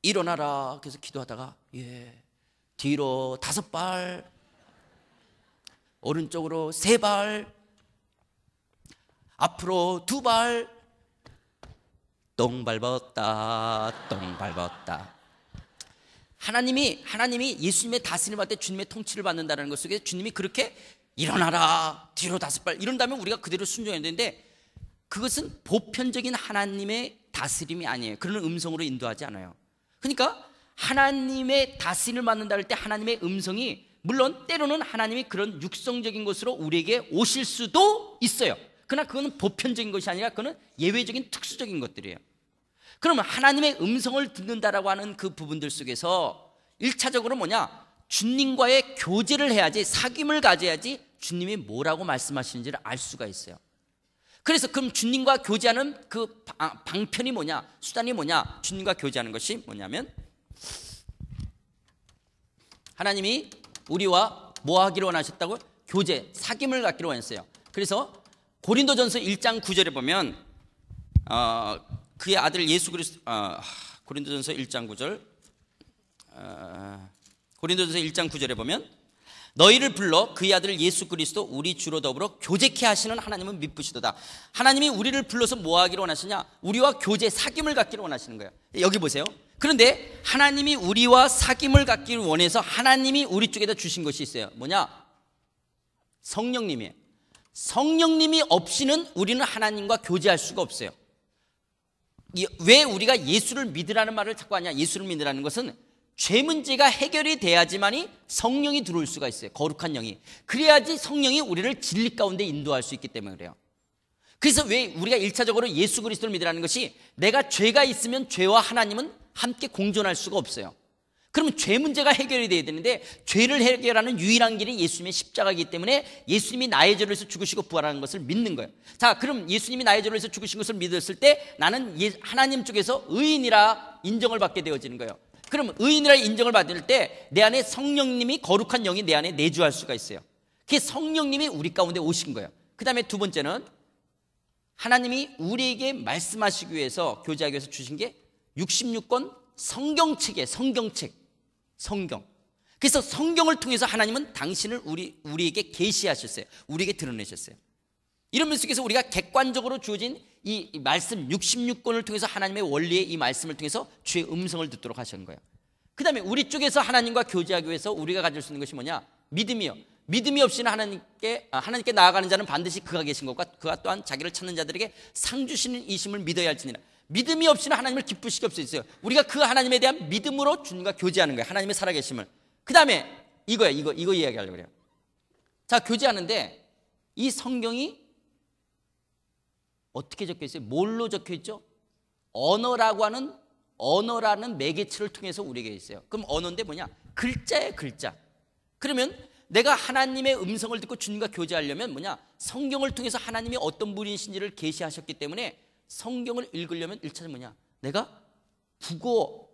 일어나라. 그래서 기도하다가, 예. 뒤로 다섯 발, 오른쪽으로 세 발, 앞으로 두 발, 똥 밟았다, 똥 밟았다. 하나님이, 하나님이 예수님의 다스림을 받을 주님의 통치를 받는다는 것 속에 주님이 그렇게 일어나라, 뒤로 다섯 발, 이런다면 우리가 그대로 순종해야 되는데 그것은 보편적인 하나님의 다스림이 아니에요. 그런 음성으로 인도하지 않아요. 그러니까 하나님의 다스림을 받는다 할 때 하나님의 음성이 물론 때로는 하나님이 그런 육성적인 것으로 우리에게 오실 수도 있어요. 그러나 그거 보편적인 것이 아니라 그거는 예외적인 특수적인 것들이에요. 그러면 하나님의 음성을 듣는다라고 하는 그 부분들 속에서 1차적으로 뭐냐? 주님과의 교제를 해야지 사귐을 가져야지 주님이 뭐라고 말씀하시는지를 알 수가 있어요. 그래서 그럼 주님과 교제하는 그 아, 방편이 뭐냐? 수단이 뭐냐? 주님과 교제하는 것이 뭐냐면 하나님이 우리와 뭐 하기로 원하셨다고? 교제, 사귐을 갖기로 원했어요. 그래서 고린도전서 1장 9절에 보면 어, 그의 아들 예수 그리스도 어, 고린도전서 1장 9절 어, 고린도전서 1장 9절에 보면 너희를 불러 그의 아들 예수 그리스도 우리 주로 더불어 교제케 하시는 하나님은 믿으시도다. 하나님이 우리를 불러서 뭐 하기를 원하시냐? 우리와 교제 사귐을 갖기를 원하시는 거예요. 여기 보세요. 그런데 하나님이 우리와 사귐을 갖기를 원해서 하나님이 우리 쪽에다 주신 것이 있어요. 뭐냐? 성령님이에요. 성령님이 없이는 우리는 하나님과 교제할 수가 없어요. 왜 우리가 예수를 믿으라는 말을 자꾸 하냐? 예수를 믿으라는 것은 죄 문제가 해결이 돼야지만이 성령이 들어올 수가 있어요. 거룩한 영이. 그래야지 성령이 우리를 진리 가운데 인도할 수 있기 때문에 그래요. 그래서 왜 우리가 일차적으로 예수 그리스도를 믿으라는 것이 내가 죄가 있으면 죄와 하나님은 함께 공존할 수가 없어요. 그러면 죄 문제가 해결이 돼야 되는데 죄를 해결하는 유일한 길이 예수님의 십자가이기 때문에 예수님이 나의 죄를 위해서 죽으시고 부활하는 것을 믿는 거예요. 자, 그럼 예수님이 나의 죄를 위해서 죽으신 것을 믿었을 때 나는 예, 하나님 쪽에서 의인이라 인정을 받게 되어지는 거예요. 그러면 의인이라 인정을 받을 때 내 안에 성령님이 거룩한 영이 내 안에 내주할 수가 있어요. 그게 성령님이 우리 가운데 오신 거예요. 그 다음에 두 번째는 하나님이 우리에게 말씀하시기 위해서 교제하기 위해서 주신 게 66권 성경책이에 성경책. 성경. 그래서 성경을 통해서 하나님은 당신을 우리, 우리에게 계시하셨어요. 우리에게 드러내셨어요. 이런 면속에서 우리가 객관적으로 주어진 이 말씀 66권을 통해서 하나님의 원리의 이 말씀을 통해서 주의 음성을 듣도록 하시 거예요. 그 다음에 우리 쪽에서 하나님과 교제하기 위해서 우리가 가질 수 있는 것이 뭐냐? 믿음이요. 믿음이 없이는 하나님께 아, 하나님께 나아가는 자는 반드시 그가 계신 것과 그가 또한 자기를 찾는 자들에게 상 주시는 이심을 믿어야 할지니라. 믿음이 없이는 하나님을 기쁘시게 없수 있어요. 우리가 그 하나님에 대한 믿음으로 주님과 교제하는 거예요. 하나님의 살아계심을. 그 다음에 이거야 이거 이거 이야기하려고 그래요. 자 교제하는데 이 성경이 어떻게 적혀 있어요? 뭘로 적혀 있죠? 언어라고 하는 언어라는 매개체를 통해서 우리에게 있어요. 그럼 언어인데 뭐냐? 글자예 글자. 그러면 내가 하나님의 음성을 듣고 주님과 교제하려면 뭐냐? 성경을 통해서 하나님이 어떤 분이신지를 계시하셨기 때문에 성경을 읽으려면 1차는 뭐냐? 내가 국어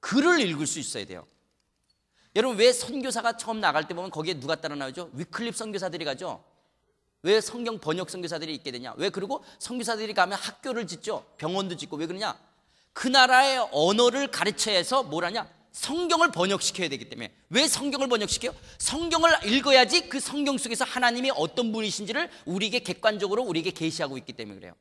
글을 읽을 수 있어야 돼요. 여러분 왜 선교사가 처음 나갈 때 보면 거기에 누가 따라 나오죠? 위클립 선교사들이 가죠. 왜 성경 번역 선교사들이 있게 되냐? 왜 그리고 선교사들이 가면 학교를 짓죠. 병원도 짓고 왜 그러냐? 그 나라의 언어를 가르쳐야 해서 뭘 하냐? 성경을 번역시켜야 되기 때문에 왜 성경을 번역시켜요? 성경을 읽어야지 그 성경 속에서 하나님이 어떤 분이신지를 우리에게 객관적으로 우리에게 계시하고 있기 때문에 그래요.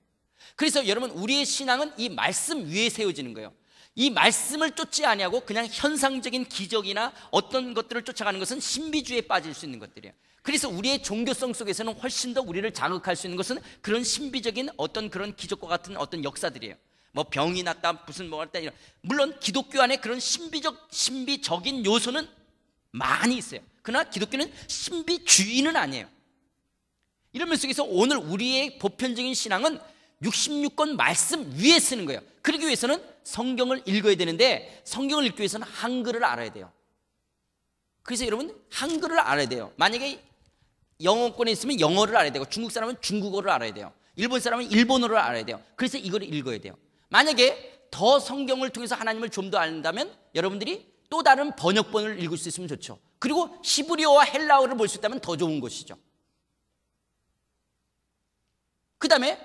그래서 여러분 우리의 신앙은 이 말씀 위에 세워지는 거예요. 이 말씀을 쫓지 아니하고 그냥 현상적인 기적이나 어떤 것들을 쫓아가는 것은 신비주의에 빠질 수 있는 것들이에요. 그래서 우리의 종교성 속에서는 훨씬 더 우리를 자극할 수 있는 것은 그런 신비적인 어떤 그런 기적과 같은 어떤 역사들이에요. 뭐 병이 났다, 무슨 뭐가 났다 이런. 물론 기독교 안에 그런 신비적 신비적인 요소는 많이 있어요. 그러나 기독교는 신비주의는 아니에요. 이런 면 속에서 오늘 우리의 보편적인 신앙은 66권 말씀 위에 쓰는 거예요. 그러기 위해서는 성경을 읽어야 되는데 성경을 읽기 위해서는 한글을 알아야 돼요. 그래서 여러분 한글을 알아야 돼요. 만약에 영어권에 있으면 영어를 알아야 되고 중국 사람은 중국어를 알아야 돼요. 일본 사람은 일본어를 알아야 돼요. 그래서 이걸 읽어야 돼요. 만약에 더 성경을 통해서 하나님을 좀 더 안다면 여러분들이 또 다른 번역본을 읽을 수 있으면 좋죠. 그리고 시브리어와 헬라어를 볼 수 있다면 더 좋은 것이죠. 그 다음에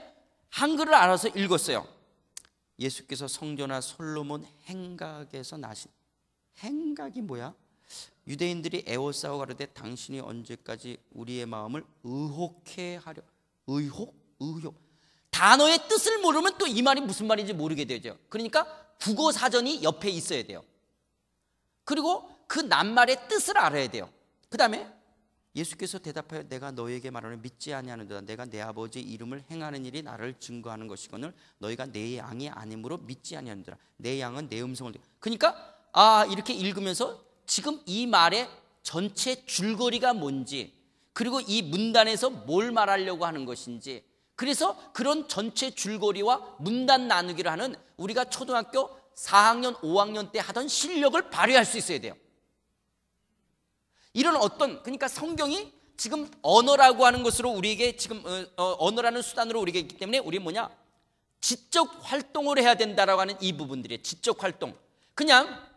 한글을 알아서 읽었어요. 예수께서 성전화 솔로몬 행각에서 나신 행각이 뭐야? 유대인들이 애워싸고 가르되 당신이 언제까지 우리의 마음을 의혹해 하려 의혹 의혹 단어의 뜻을 모르면 또 이 말이 무슨 말인지 모르게 되죠. 그러니까 국어 사전이 옆에 있어야 돼요. 그리고 그 낱말의 뜻을 알아야 돼요. 그다음에 예수께서 대답하여 내가 너에게 말하는 믿지 아니하는도다 내가 내 아버지 이름을 행하는 일이 나를 증거하는 것이거늘 너희가 내 양이 아니므로 믿지 아니하는도다 내 양은 내 음성을 그러니까 아 이렇게 읽으면서 지금 이 말의 전체 줄거리가 뭔지 그리고 이 문단에서 뭘 말하려고 하는 것인지 그래서 그런 전체 줄거리와 문단 나누기를 하는 우리가 초등학교 4학년, 5학년 때 하던 실력을 발휘할 수 있어야 돼요. 이런 어떤 그러니까 성경이 지금 언어라고 하는 것으로 우리에게 지금 어, 어 언어라는 수단으로 우리에게 있기 때문에 우리 뭐냐 지적 활동을 해야 된다라고 하는 이 부분들이 지적 활동. 그냥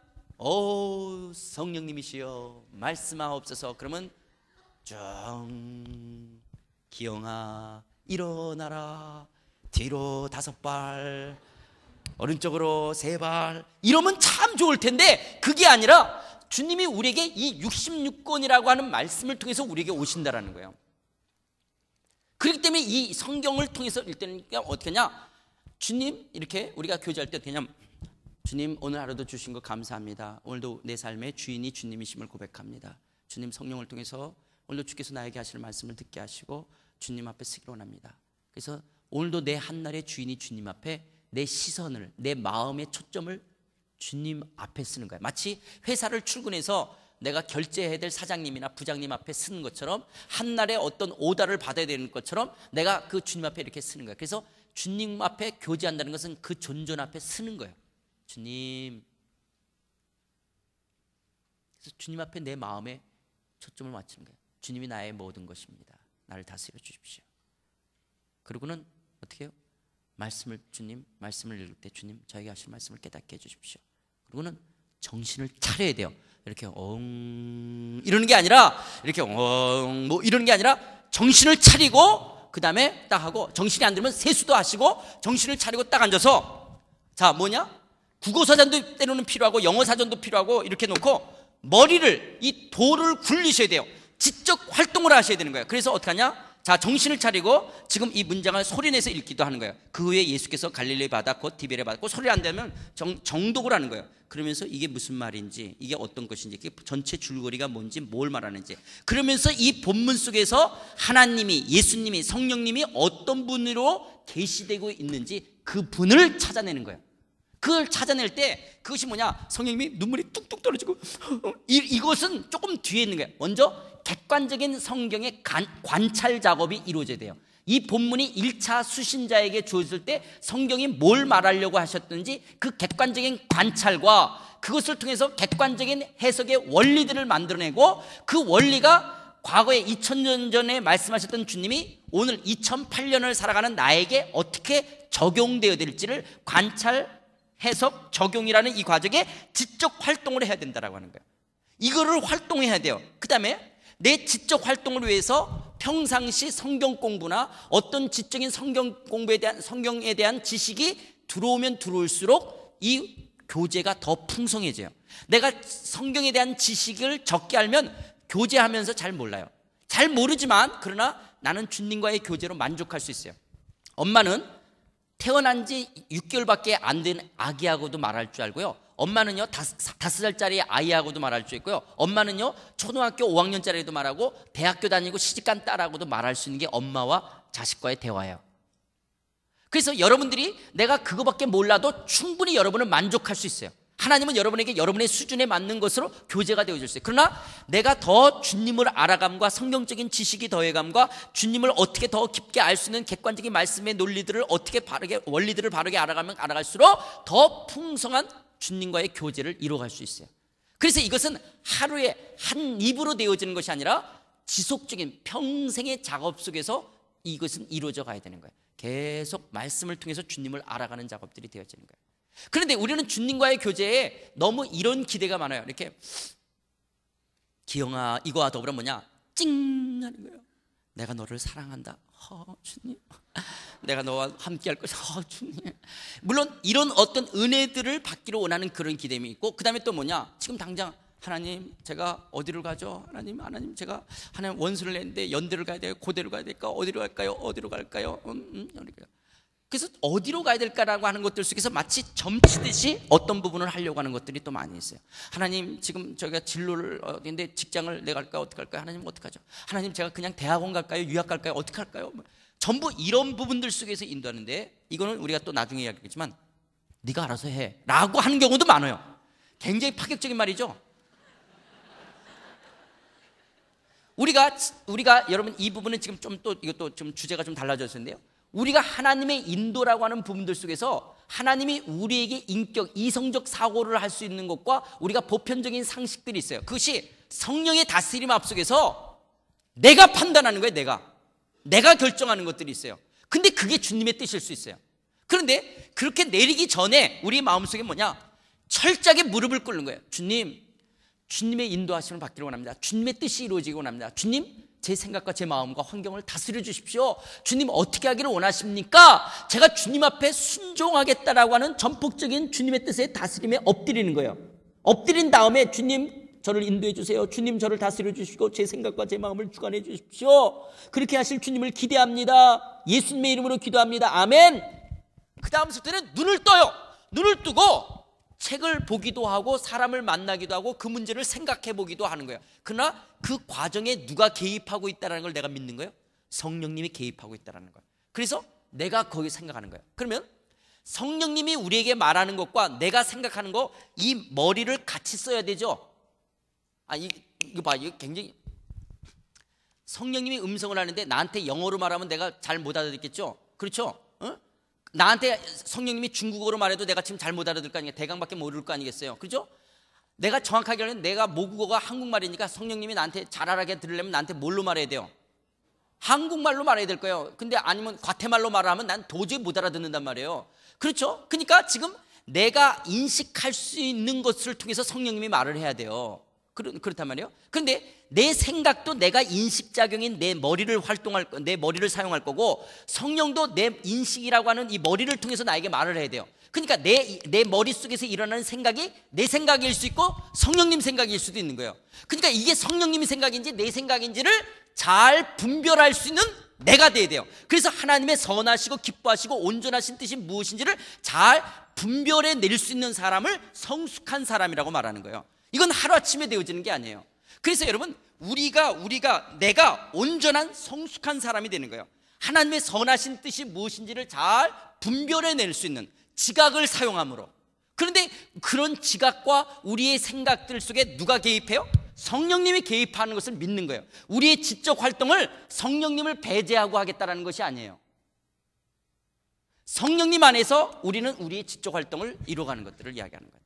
오 성령님이시여 말씀하옵소서 그러면 쩡 기영아 일어나라 뒤로 다섯 발 오른쪽으로 세 발 이러면 참 좋을 텐데 그게 아니라 주님이 우리에게 이 66권이라고 하는 말씀을 통해서 우리에게 오신다라는 거예요 그렇기 때문에 이 성경을 통해서 일단 어떻게 냐 주님 이렇게 우리가 교제할 때어떻 주님 오늘 하루도 주신 것 감사합니다. 오늘도 내 삶의 주인이 주님이심을 고백합니다. 주님 성령을 통해서 오늘도 주께서 나에게 하실 말씀을 듣게 하시고 주님 앞에 쓰기 로합니다 그래서 오늘도 내 한날의 주인이 주님 앞에 내 시선을 내 마음의 초점을 주님 앞에 쓰는 거예요. 마치 회사를 출근해서 내가 결제해야 될 사장님이나 부장님 앞에 쓰는 것처럼 한날의 어떤 오다를 받아야 되는 것처럼 내가 그 주님 앞에 이렇게 쓰는 거예요. 그래서 주님 앞에 교제한다는 것은 그 존전 앞에 쓰는 거예요. 주님. 그래서 주님 앞에 내 마음에 초점을 맞추는 거예요. 주님이 나의 모든 것입니다. 나를 다스려 주십시오. 그리고는 어떻게 해요? 말씀을 주님 말씀을 읽을 때 주님 저에게 하실 말씀을 깨닫게 해주십시오. 그리고는 정신을 차려야 돼요. 이렇게 엉 이러는 게 아니라 이렇게 엉뭐 이러는 게 아니라 정신을 차리고 그 다음에 딱 하고 정신이 안 들면 세수도 하시고 정신을 차리고 딱 앉아서 자 뭐냐 국어 사전도 때로는 필요하고 영어 사전도 필요하고 이렇게 놓고 머리를 이 돌을 굴리셔야 돼요. 지적 활동을 하셔야 되는 거예요. 그래서 어떡 하냐? 자, 정신을 차리고 지금 이 문장을 소리내서 읽기도 하는 거예요. 그 후에 예수께서 갈릴리 받았고 디베레 받았고 소리 안 되면 정, 정독을 하는 거예요. 그러면서 이게 무슨 말인지 이게 어떤 것인지 이게 전체 줄거리가 뭔지 뭘 말하는지 그러면서 이 본문 속에서 하나님이 예수님이 성령님이 어떤 분으로 계시되고 있는지 그 분을 찾아내는 거예요. 그걸 찾아낼 때 그것이 뭐냐? 성령님이 눈물이 뚝뚝 떨어지고 이, 이것은 조금 뒤에 있는 거예요. 먼저 객관적인 성경의 관, 관찰 작업이 이루어져야 돼요. 이 본문이 1차 수신자에게 주어을때 성경이 뭘 말하려고 하셨는지 그 객관적인 관찰과 그것을 통해서 객관적인 해석의 원리들을 만들어내고 그 원리가 과거에 2000년 전에 말씀하셨던 주님이 오늘 2008년을 살아가는 나에게 어떻게 적용되어야 될지를 관찰 해석, 적용이라는 이 과정에 지적 활동을 해야 된다라고 하는 거예요. 이거를 활동해야 돼요. 그 다음에 내 지적 활동을 위해서 평상시 성경 공부나 어떤 지적인 성경 공부에 대한 성경에 대한 지식이 들어오면 들어올수록 이 교재가 더 풍성해져요. 내가 성경에 대한 지식을 적게 알면 교재하면서잘 몰라요. 잘 모르지만 그러나 나는 주님과의 교재로 만족할 수 있어요. 엄마는 태어난 지 6개월밖에 안 된 아기하고도 말할 줄 알고요. 엄마는요, 다섯 살짜리 아이하고도 말할 수 있고요. 엄마는요, 초등학교 5학년짜리도 말하고, 대학교 다니고 시집간 딸하고도 말할 수 있는 게 엄마와 자식과의 대화예요. 그래서 여러분들이 내가 그거밖에 몰라도 충분히 여러분을 만족할 수 있어요. 하나님은 여러분에게 여러분의 수준에 맞는 것으로 교제가 되어줄 수 있어요. 그러나 내가 더 주님을 알아감과 성경적인 지식이 더해감과 주님을 어떻게 더 깊게 알 수 있는 객관적인 말씀의 논리들을 어떻게 바르게 원리들을 바르게 알아가면 알아갈수록 더 풍성한 주님과의 교제를 이루어갈 수 있어요. 그래서 이것은 하루에 한 입으로 되어지는 것이 아니라 지속적인 평생의 작업 속에서 이것은 이루어져 가야 되는 거예요. 계속 말씀을 통해서 주님을 알아가는 작업들이 되어지는 거예요. 그런데 우리는 주님과의 교제에 너무 이런 기대가 많아요. 이렇게 기영아 이거와 더불어 뭐냐 찡 하는 거예요. 내가 너를 사랑한다. 어, 주님. 내가 너와 함께 할 것이다. 어, 주님. 물론 이런 어떤 은혜들을 받기로 원하는 그런 기대미 있고 그다음에 또 뭐냐? 지금 당장 하나님 제가 어디를 가죠? 하나님 하나님 제가 하나님 원수를 냈는데 연대를 가야 돼요? 고대를 가야 될까? 어디로 갈까요? 어디로 갈까요? 음, 음, 그래서 어디로 가야 될까라고 하는 것들 속에서 마치 점치듯이 어떤 부분을 하려고 하는 것들이 또 많이 있어요. 하나님 지금 저희가 진로를 어디인데 직장을 내 갈까 어떡 할까요? 하나님 어떡 하죠? 하나님 제가 그냥 대학원 갈까요? 유학 갈까요? 어떻게 할까요? 뭐 전부 이런 부분들 속에서 인도하는데 이거는 우리가 또 나중에 이야기하겠지만 네가 알아서 해라고 하는 경우도 많아요. 굉장히 파격적인 말이죠. 우리가 우리가 여러분 이 부분은 지금 좀 또 이것도 좀 주제가 좀 달라졌는데요. 우리가 하나님의 인도라고 하는 부분들 속에서 하나님이 우리에게 인격, 이성적 사고를 할 수 있는 것과 우리가 보편적인 상식들이 있어요. 그것이 성령의 다스림 앞속에서 내가 판단하는 거예요, 내가. 내가 결정하는 것들이 있어요. 근데 그게 주님의 뜻일 수 있어요. 그런데 그렇게 내리기 전에 우리 마음속에 뭐냐? 철저하게 무릎을 꿇는 거예요. 주님, 주님의 인도하심을 받기를 원합니다. 주님의 뜻이 이루어지기 원합니다. 주님, 제 생각과 제 마음과 환경을 다스려 주십시오. 주님 어떻게 하기를 원하십니까? 제가 주님 앞에 순종하겠다라고 하는 전폭적인 주님의 뜻에 다스림에 엎드리는 거예요. 엎드린 다음에 주님 저를 인도해 주세요. 주님 저를 다스려 주시고 제 생각과 제 마음을 주관해 주십시오. 그렇게 하실 주님을 기대합니다. 예수님의 이름으로 기도합니다. 아멘. 그 다음부터는 눈을 떠요. 눈을 뜨고 책을 보기도 하고 사람을 만나기도 하고 그 문제를 생각해 보기도 하는 거예요. 그러나 그 과정에 누가 개입하고 있다는 걸 내가 믿는 거예요. 성령님이 개입하고 있다는 거예요. 그래서 내가 거기 생각하는 거예요. 그러면 성령님이 우리에게 말하는 것과 내가 생각하는 거 이 머리를 같이 써야 되죠. 아, 이, 이거 봐. 이거 굉장히 성령님이 음성을 하는데 나한테 영어로 말하면 내가 잘 못 알아듣겠죠? 그렇죠? 나한테 성령님이 중국어로 말해도 내가 지금 잘 못 알아들 거 아니에요. 대강밖에 모를 거 아니겠어요. 그죠? 내가 정확하게 하면 내가 모국어가 한국말이니까 성령님이 나한테 잘 알아게 들으려면 나한테 뭘로 말해야 돼요? 한국말로 말해야 될 거예요. 근데 아니면 과테말로 말하면 난 도저히 못 알아듣는단 말이에요. 그렇죠? 그러니까 지금 내가 인식할 수 있는 것을 통해서 성령님이 말을 해야 돼요. 그렇, 그렇단 말이에요. 그런데 내 생각도 내가 인식작용인 내 머리를 활동할, 내 머리를 사용할 거고 성령도 내 인식이라고 하는 이 머리를 통해서 나에게 말을 해야 돼요. 그러니까 내, 내 머릿속에서 일어나는 생각이 내 생각일 수 있고 성령님 생각일 수도 있는 거예요. 그러니까 이게 성령님 생각인지 내 생각인지를 잘 분별할 수 있는 내가 돼야 돼요. 그래서 하나님의 선하시고 기뻐하시고 온전하신 뜻이 무엇인지를 잘 분별해 낼 수 있는 사람을 성숙한 사람이라고 말하는 거예요. 이건 하루아침에 되어지는 게 아니에요. 그래서 여러분, 우리가, 우리가, 내가 온전한 성숙한 사람이 되는 거예요. 하나님의 선하신 뜻이 무엇인지를 잘 분별해낼 수 있는 지각을 사용함으로. 그런데 그런 지각과 우리의 생각들 속에 누가 개입해요? 성령님이 개입하는 것을 믿는 거예요. 우리의 지적 활동을 성령님을 배제하고 하겠다라는 것이 아니에요. 성령님 안에서 우리는 우리의 지적 활동을 이뤄가는 것들을 이야기하는 거예요.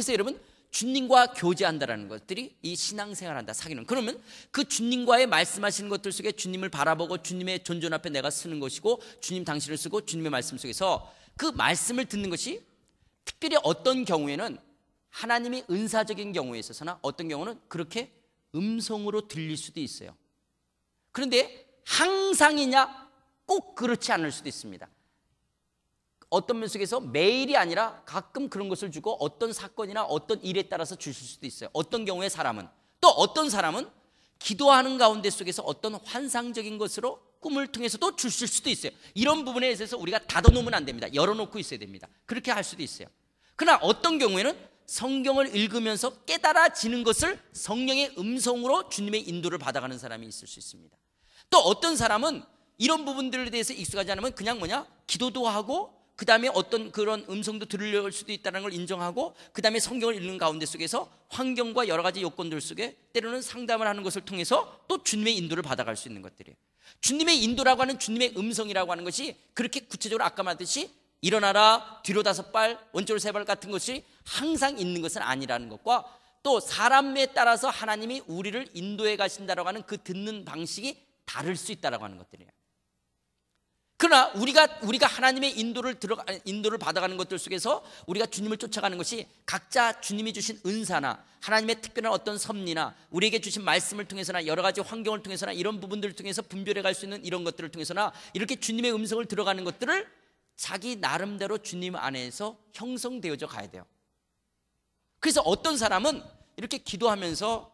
그래서 여러분 주님과 교제한다라는 것들이 이 신앙생활한다 사귀는 그러면 그 주님과의 말씀하시는 것들 속에 주님을 바라보고 주님의 존전 앞에 내가 쓰는 것이고 주님 당신을 쓰고 주님의 말씀 속에서 그 말씀을 듣는 것이 특별히 어떤 경우에는 하나님이 은사적인 경우에 있어서나 어떤 경우는 그렇게 음성으로 들릴 수도 있어요. 그런데 항상이냐 꼭 그렇지 않을 수도 있습니다. 어떤 면속에서 매일이 아니라 가끔 그런 것을 주고 어떤 사건이나 어떤 일에 따라서 주실 수도 있어요. 어떤 경우에 사람은 또 어떤 사람은 기도하는 가운데 속에서 어떤 환상적인 것으로 꿈을 통해서도 주실 수도 있어요. 이런 부분에 대해서 우리가 닫아놓으면 안 됩니다. 열어놓고 있어야 됩니다. 그렇게 할 수도 있어요. 그러나 어떤 경우에는 성경을 읽으면서 깨달아지는 것을 성령의 음성으로 주님의 인도를 받아가는 사람이 있을 수 있습니다. 또 어떤 사람은 이런 부분들에 대해서 익숙하지 않으면 그냥 뭐냐? 기도도 하고 그 다음에 어떤 그런 음성도 들을 수도 있다는 걸 인정하고 그 다음에 성경을 읽는 가운데 속에서 환경과 여러 가지 요건들 속에 때로는 상담을 하는 것을 통해서 또 주님의 인도를 받아갈 수 있는 것들이에요. 주님의 인도라고 하는 주님의 음성이라고 하는 것이 그렇게 구체적으로 아까 말했듯이 일어나라 뒤로 다섯 발원쪽로세발 같은 것이 항상 있는 것은 아니라는 것과 또 사람에 따라서 하나님이 우리를 인도해 가신다라고 하는 그 듣는 방식이 다를 수 있다라고 하는 것들이에요. 그러나 우리가 우리가 하나님의 인도를 들어 인도를 받아가는 것들 속에서 우리가 주님을 쫓아가는 것이 각자 주님이 주신 은사나 하나님의 특별한 어떤 섭리나 우리에게 주신 말씀을 통해서나 여러 가지 환경을 통해서나 이런 부분들을 통해서 분별해 갈 수 있는 이런 것들을 통해서나 이렇게 주님의 음성을 들어가는 것들을 자기 나름대로 주님 안에서 형성되어져 가야 돼요. 그래서 어떤 사람은 이렇게 기도하면서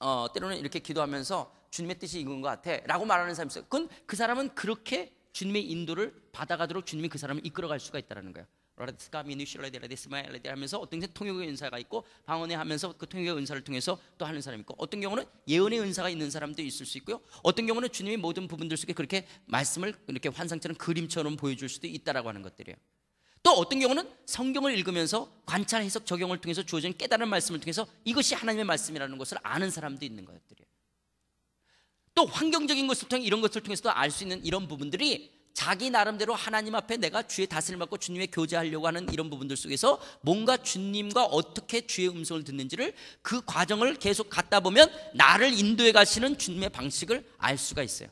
어, 때로는 이렇게 기도하면서 주님의 뜻이 이건 것 같아 라고 말하는 사람 있어요. 그건 그 사람은 그렇게 주님의 인도를 받아가도록 주님이 그 사람을 이끌어갈 수가 있다라는 거예요. 라데스카 미니슈라데 라데스마 라데 하면서 어떤 통역의 은사가 있고 방언에 하면서 그 통역의 은사를 통해서 또 하는 사람 있고 어떤 경우는 예언의 은사가 있는 사람도 있을 수 있고요. 어떤 경우는 주님이 모든 부분들 속에 그렇게 말씀을 이렇게 환상처럼 그림처럼 보여줄 수도 있다라고 하는 것들이에요. 또 어떤 경우는 성경을 읽으면서 관찰 해석 적용을 통해서 주어진 깨달은 말씀을 통해서 이것이 하나님의 말씀이라는 것을 아는 사람도 있는 것들이에요. 또 환경적인 것을 통해 이런 것을 통해서도 알 수 있는 이런 부분들이 자기 나름대로 하나님 앞에 내가 주의 다스림을 받고 주님의 교제하려고 하는 이런 부분들 속에서 뭔가 주님과 어떻게 주의 음성을 듣는지를 그 과정을 계속 갖다 보면 나를 인도해 가시는 주님의 방식을 알 수가 있어요.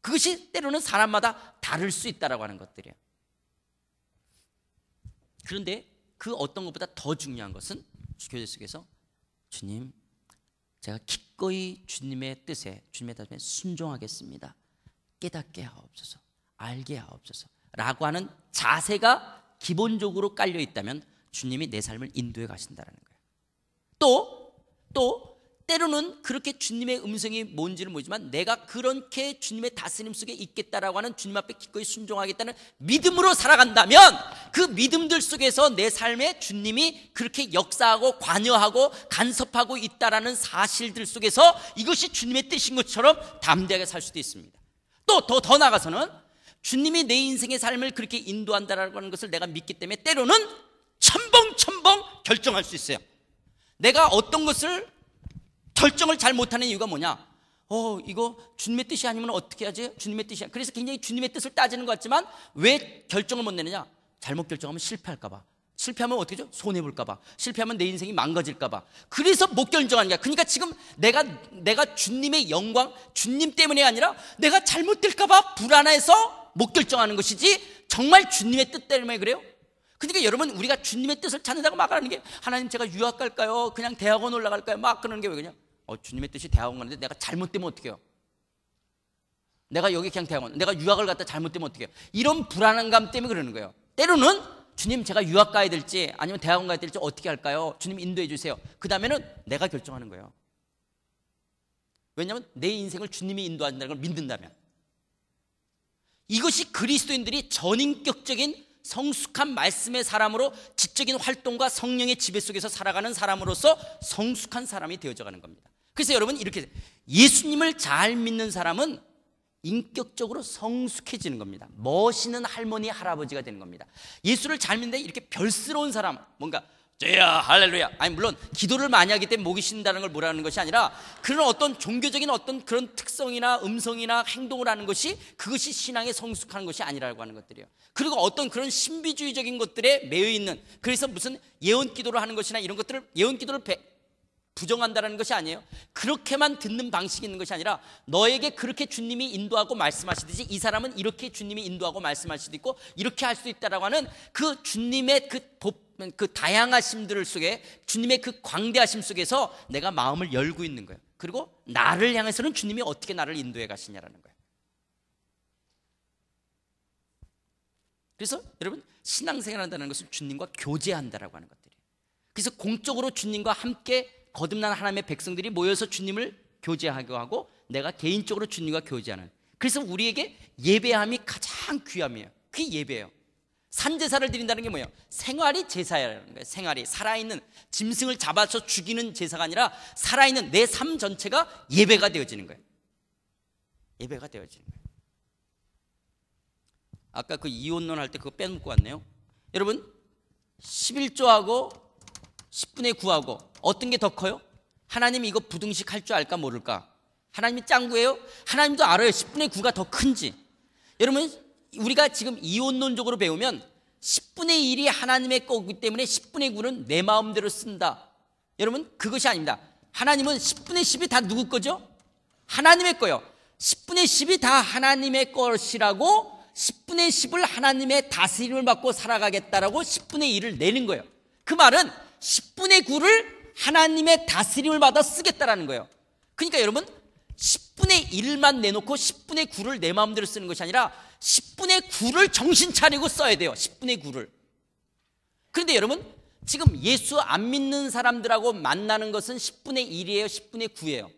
그것이 때로는 사람마다 다를 수 있다라고 하는 것들이에요. 그런데 그 어떤 것보다 더 중요한 것은 교제 속에서 주님 제가 기꺼이 주님의 뜻에 주님의 뜻에 순종하겠습니다. 깨닫게 하옵소서. 알게 하옵소서. 라고 하는 자세가 기본적으로 깔려 있다면 주님이 내 삶을 인도해 가신다라는 거예요. 또또 때로는 그렇게 주님의 음성이 뭔지는 모르지만 내가 그렇게 주님의 다스림 속에 있겠다라고 하는 주님 앞에 기꺼이 순종하겠다는 믿음으로 살아간다면 그 믿음들 속에서 내 삶에 주님이 그렇게 역사하고 관여하고 간섭하고 있다라는 사실들 속에서 이것이 주님의 뜻인 것처럼 담대하게 살 수도 있습니다. 또 더 더 나가서는 주님이 내 인생의 삶을 그렇게 인도한다라고 하는 것을 내가 믿기 때문에 때로는 첨벙첨벙 결정할 수 있어요. 내가 어떤 것을 결정을 잘 못하는 이유가 뭐냐? 어, 이거 주님의 뜻이 아니면 어떻게 하지? 주님의 뜻이야. 그래서 굉장히 주님의 뜻을 따지는 것 같지만 왜 결정을 못 내느냐? 잘못 결정하면 실패할까봐. 실패하면 어떻게죠? 손해볼까봐. 실패하면 내 인생이 망가질까봐. 그래서 못 결정하는 거야. 그러니까 지금 내가, 내가 주님의 영광, 주님 때문에 아니라 내가 잘못될까봐 불안해서 못 결정하는 것이지 정말 주님의 뜻 때문에 그래요? 그러니까 여러분 우리가 주님의 뜻을 찾는다고 막 하는 게 하나님 제가 유학 갈까요? 그냥 대학원 올라갈까요? 막 그러는 게 왜 그냥 어, 주님의 뜻이 대학원 가는데 내가 잘못되면 어떡해요? 내가 여기 그냥 대학원, 내가 유학을 갔다 잘못되면 어떡해요? 이런 불안감 때문에 그러는 거예요. 때로는 주님 제가 유학 가야 될지 아니면 대학원 가야 될지 어떻게 할까요? 주님 인도해 주세요. 그 다음에는 내가 결정하는 거예요. 왜냐하면 내 인생을 주님이 인도한다는걸 믿는다면. 이것이 그리스도인들이 전인격적인 성숙한 말씀의 사람으로 지적인 활동과 성령의 지배 속에서 살아가는 사람으로서 성숙한 사람이 되어져 가는 겁니다. 그래서 여러분 이렇게 예수님을 잘 믿는 사람은 인격적으로 성숙해지는 겁니다. 멋있는 할머니, 할아버지가 되는 겁니다. 예수를 잘 믿는데 이렇게 별스러운 사람, 뭔가 죄야 할렐루야. 아니 물론 기도를 많이 하기 때문에 목이 쉰다는 걸 뭐라는 것이 아니라 그런 어떤 종교적인 어떤 그런 특성이나 음성이나 행동을 하는 것이 그것이 신앙에 성숙하는 것이 아니라고 하는 것들이에요. 그리고 어떤 그런 신비주의적인 것들에 매여 있는 그래서 무슨 예언 기도를 하는 것이나 이런 것들을 예언 기도를 배, 부정한다라는 것이 아니에요. 그렇게만 듣는 방식이 있는 것이 아니라 너에게 그렇게 주님이 인도하고 말씀하시듯이 이 사람은 이렇게 주님이 인도하고 말씀할 수도 있고 이렇게 할 수 있다라고 하는 그 주님의 그, 법, 그 다양하심들 속에 주님의 그 광대하심 속에서 내가 마음을 열고 있는 거예요. 그리고 나를 향해서는 주님이 어떻게 나를 인도해 가시냐라는 거예요. 그래서 여러분 신앙생활 한다는 것은 주님과 교제한다라고 하는 것들이에요. 그래서 공적으로 주님과 함께 거듭난 하나님의 백성들이 모여서 주님을 교제하고 기 하고 내가 개인적으로 주님과 교제하는 그래서 우리에게 예배함이 가장 귀함이에요 그게 예배예요 산제사를 드린다는 게 뭐예요? 생활이 제사라는 거예요 생활이 살아있는 짐승을 잡아서 죽이는 제사가 아니라 살아있는 내 삶 전체가 예배가 되어지는 거예요 예배가 되어지는 거예요 아까 그 이혼론 할 때 그거 빼놓고 왔네요 여러분 11조하고 10분의 9하고 어떤 게 더 커요? 하나님이 이거 부등식 할 줄 알까 모를까? 하나님이 짱구예요? 하나님도 알아요. 10분의 9가 더 큰지. 여러분, 우리가 지금 이혼론적으로 배우면 10분의 1이 하나님의 거기 때문에 10분의 9는 내 마음대로 쓴다. 여러분, 그것이 아닙니다. 하나님은 10분의 10이 다 누구 거죠? 하나님의 거요. 10분의 10이 다 하나님의 것이라고 10분의 10을 하나님의 다스림을 받고 살아가겠다라고 10분의 1을 내는 거예요. 그 말은 10분의 9를 하나님의 다스림을 받아 쓰겠다라는 거예요. 그러니까 여러분 10분의 1만 내놓고 10분의 9를 내 마음대로 쓰는 것이 아니라 10분의 9를 정신 차리고 써야 돼요. 10분의 9를. 그런데 여러분 지금 예수 안 믿는 사람들하고 만나는 것은 10분의 1이에요. 10분의 9예요.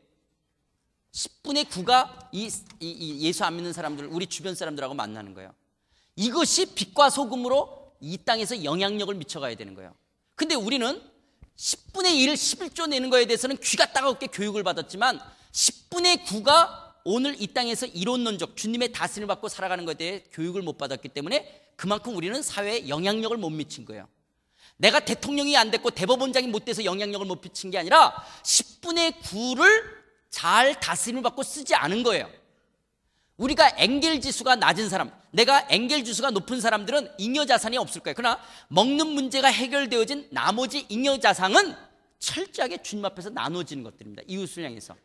10분의 9가 이, 이, 이 예수 안 믿는 사람들, 우리 주변 사람들하고 만나는 거예요. 이것이 빛과 소금으로 이 땅에서 영향력을 미쳐가야 되는 거예요. 근데 우리는 10분의 1, 11조 내는 거에 대해서는 귀가 따갑게 가 교육을 받았지만 10분의 9가 오늘 이 땅에서 이론론적 주님의 다스림을 받고 살아가는 것에 대해 교육을 못 받았기 때문에 그만큼 우리는 사회에 영향력을 못 미친 거예요. 내가 대통령이 안 됐고 대법원장이 못 돼서 영향력을 못 미친 게 아니라 10분의 9를 잘 다스림을 받고 쓰지 않은 거예요. 우리가 엥겔 지수가 낮은 사람, 내가 엥겔 지수가 높은 사람들은 잉여 자산이 없을 거예요. 그러나 먹는 문제가 해결되어진 나머지 잉여 자산은 철저하게 주님 앞에서 나눠지는 것들입니다. 이웃을 향해서.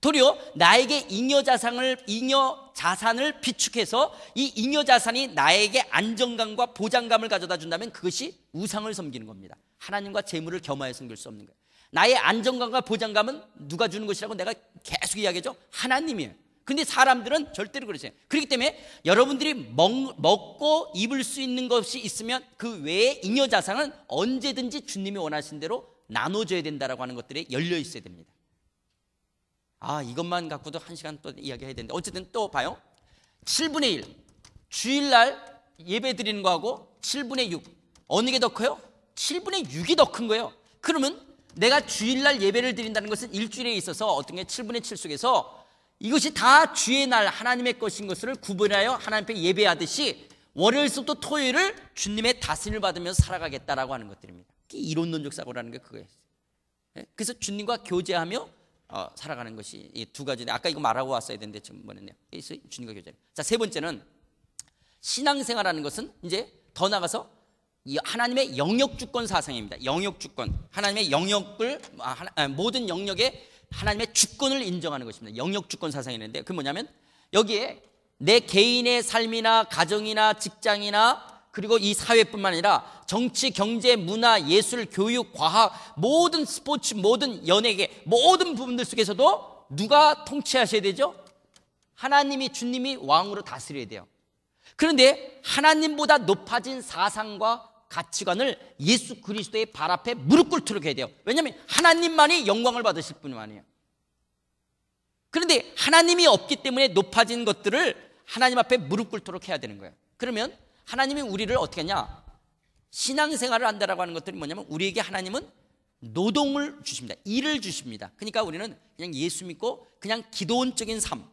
도리어 나에게 잉여 자산을 잉여 자산을 비축해서 이 잉여 자산이 나에게 안정감과 보장감을 가져다 준다면 그것이 우상을 섬기는 겁니다. 하나님과 재물을 겸하여 섬길 수 없는 거예요. 나의 안정감과 보장감은 누가 주는 것이라고 내가 계속 이야기하죠. 하나님이에요. 근데 사람들은 절대로 그러지 않아요. 그렇기 때문에 여러분들이 먹, 먹고 입을 수 있는 것이 있으면 그 외에 잉여 자산은 언제든지 주님이 원하신 대로 나눠줘야 된다라고 하는 것들에 열려 있어야 됩니다. 아, 이것만 갖고도 한 시간 또 이야기해야 되는데 어쨌든 또 봐요. 7분의 1. 주일날 예배 드리는 거하고 7분의 6. 어느 게 더 커요? 7분의 6이 더 큰 거예요. 그러면 내가 주일날 예배를 드린다는 것은 일주일에 있어서 어떤 게 7분의 7 속에서 이것이 다 주의 날 하나님의 것인 것을 구분하여 하나님께 예배하듯이 월요일 수부터 토요일을 주님의 다스림을 받으면서 살아가겠다라고 하는 것들입니다. 이론론적 사고라는 게 그거예요. 예? 그래서 주님과 교제하며 어, 살아가는 것이 이두 가지인데 아까 이거 말하고 왔어야 되는데 지금 뭐였네요. 예, 주님과 교제. 자세 번째는 신앙생활하는 것은 이제 더 나가서 하나님의 영역 주권 사상입니다. 영역 주권. 하나님의 영역을 아, 아, 모든 영역에 하나님의 주권을 인정하는 것입니다. 영역 주권 사상이 있는데 그 뭐냐면 여기에 내 개인의 삶이나 가정이나 직장이나 그리고 이 사회뿐만 아니라 정치, 경제, 문화, 예술, 교육, 과학 모든 스포츠, 모든 연예계 모든 부분들 속에서도 누가 통치하셔야 되죠? 하나님이 주님이 왕으로 다스려야 돼요. 그런데 하나님보다 높아진 사상과 가치관을 예수 그리스도의 발 앞에 무릎 꿇도록 해야 돼요. 왜냐하면 하나님만이 영광을 받으실 분이 아니에요. 그런데 하나님이 없기 때문에 높아진 것들을 하나님 앞에 무릎 꿇도록 해야 되는 거예요. 그러면 하나님이 우리를 어떻게 하냐? 신앙생활을 한다라고 하는 것들이 뭐냐면 우리에게 하나님은 노동을 주십니다. 일을 주십니다. 그러니까 우리는 그냥 예수 믿고 그냥 기도원적인 삶,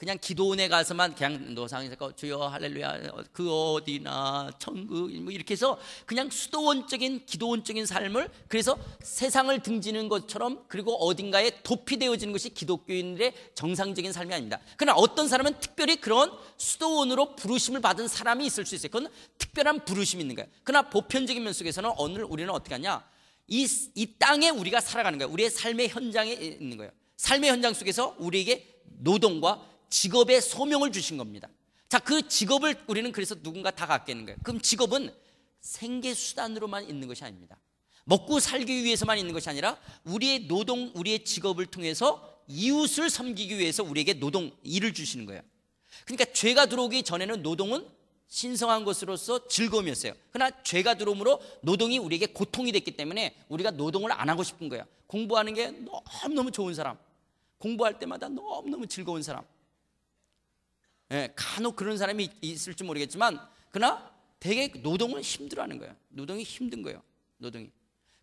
그냥 기도원에 가서만 그냥 노상에서 주여 할렐루야 그 어디나 천국 뭐 이렇게 해서 그냥 수도원적인 기도원적인 삶을 그래서 세상을 등지는 것처럼 그리고 어딘가에 도피되어지는 것이 기독교인들의 정상적인 삶이 아닙니다. 그러나 어떤 사람은 특별히 그런 수도원으로 부르심을 받은 사람이 있을 수 있어요. 그건 특별한 부르심이 있는 거예요. 그러나 보편적인 면 속에서는 오늘 우리는 어떻게 하냐? 이, 이 땅에 우리가 살아가는 거예요. 우리의 삶의 현장에 있는 거예요. 삶의 현장 속에서 우리에게 노동과 직업의 소명을 주신 겁니다. 자, 그 직업을 우리는 그래서 누군가 다 갖게 되는 거예요. 그럼 직업은 생계 수단으로만 있는 것이 아닙니다. 먹고 살기 위해서만 있는 것이 아니라 우리의 노동, 우리의 직업을 통해서 이웃을 섬기기 위해서 우리에게 노동, 일을 주시는 거예요. 그러니까 죄가 들어오기 전에는 노동은 신성한 것으로서 즐거움이었어요. 그러나 죄가 들어오므로 노동이 우리에게 고통이 됐기 때문에 우리가 노동을 안 하고 싶은 거예요. 공부하는 게 너무너무 좋은 사람, 공부할 때마다 너무너무 즐거운 사람, 예, 간혹 그런 사람이 있을지 모르겠지만 그러나 대개 노동은 힘들어하는 거예요. 노동이 힘든 거예요. 노동이.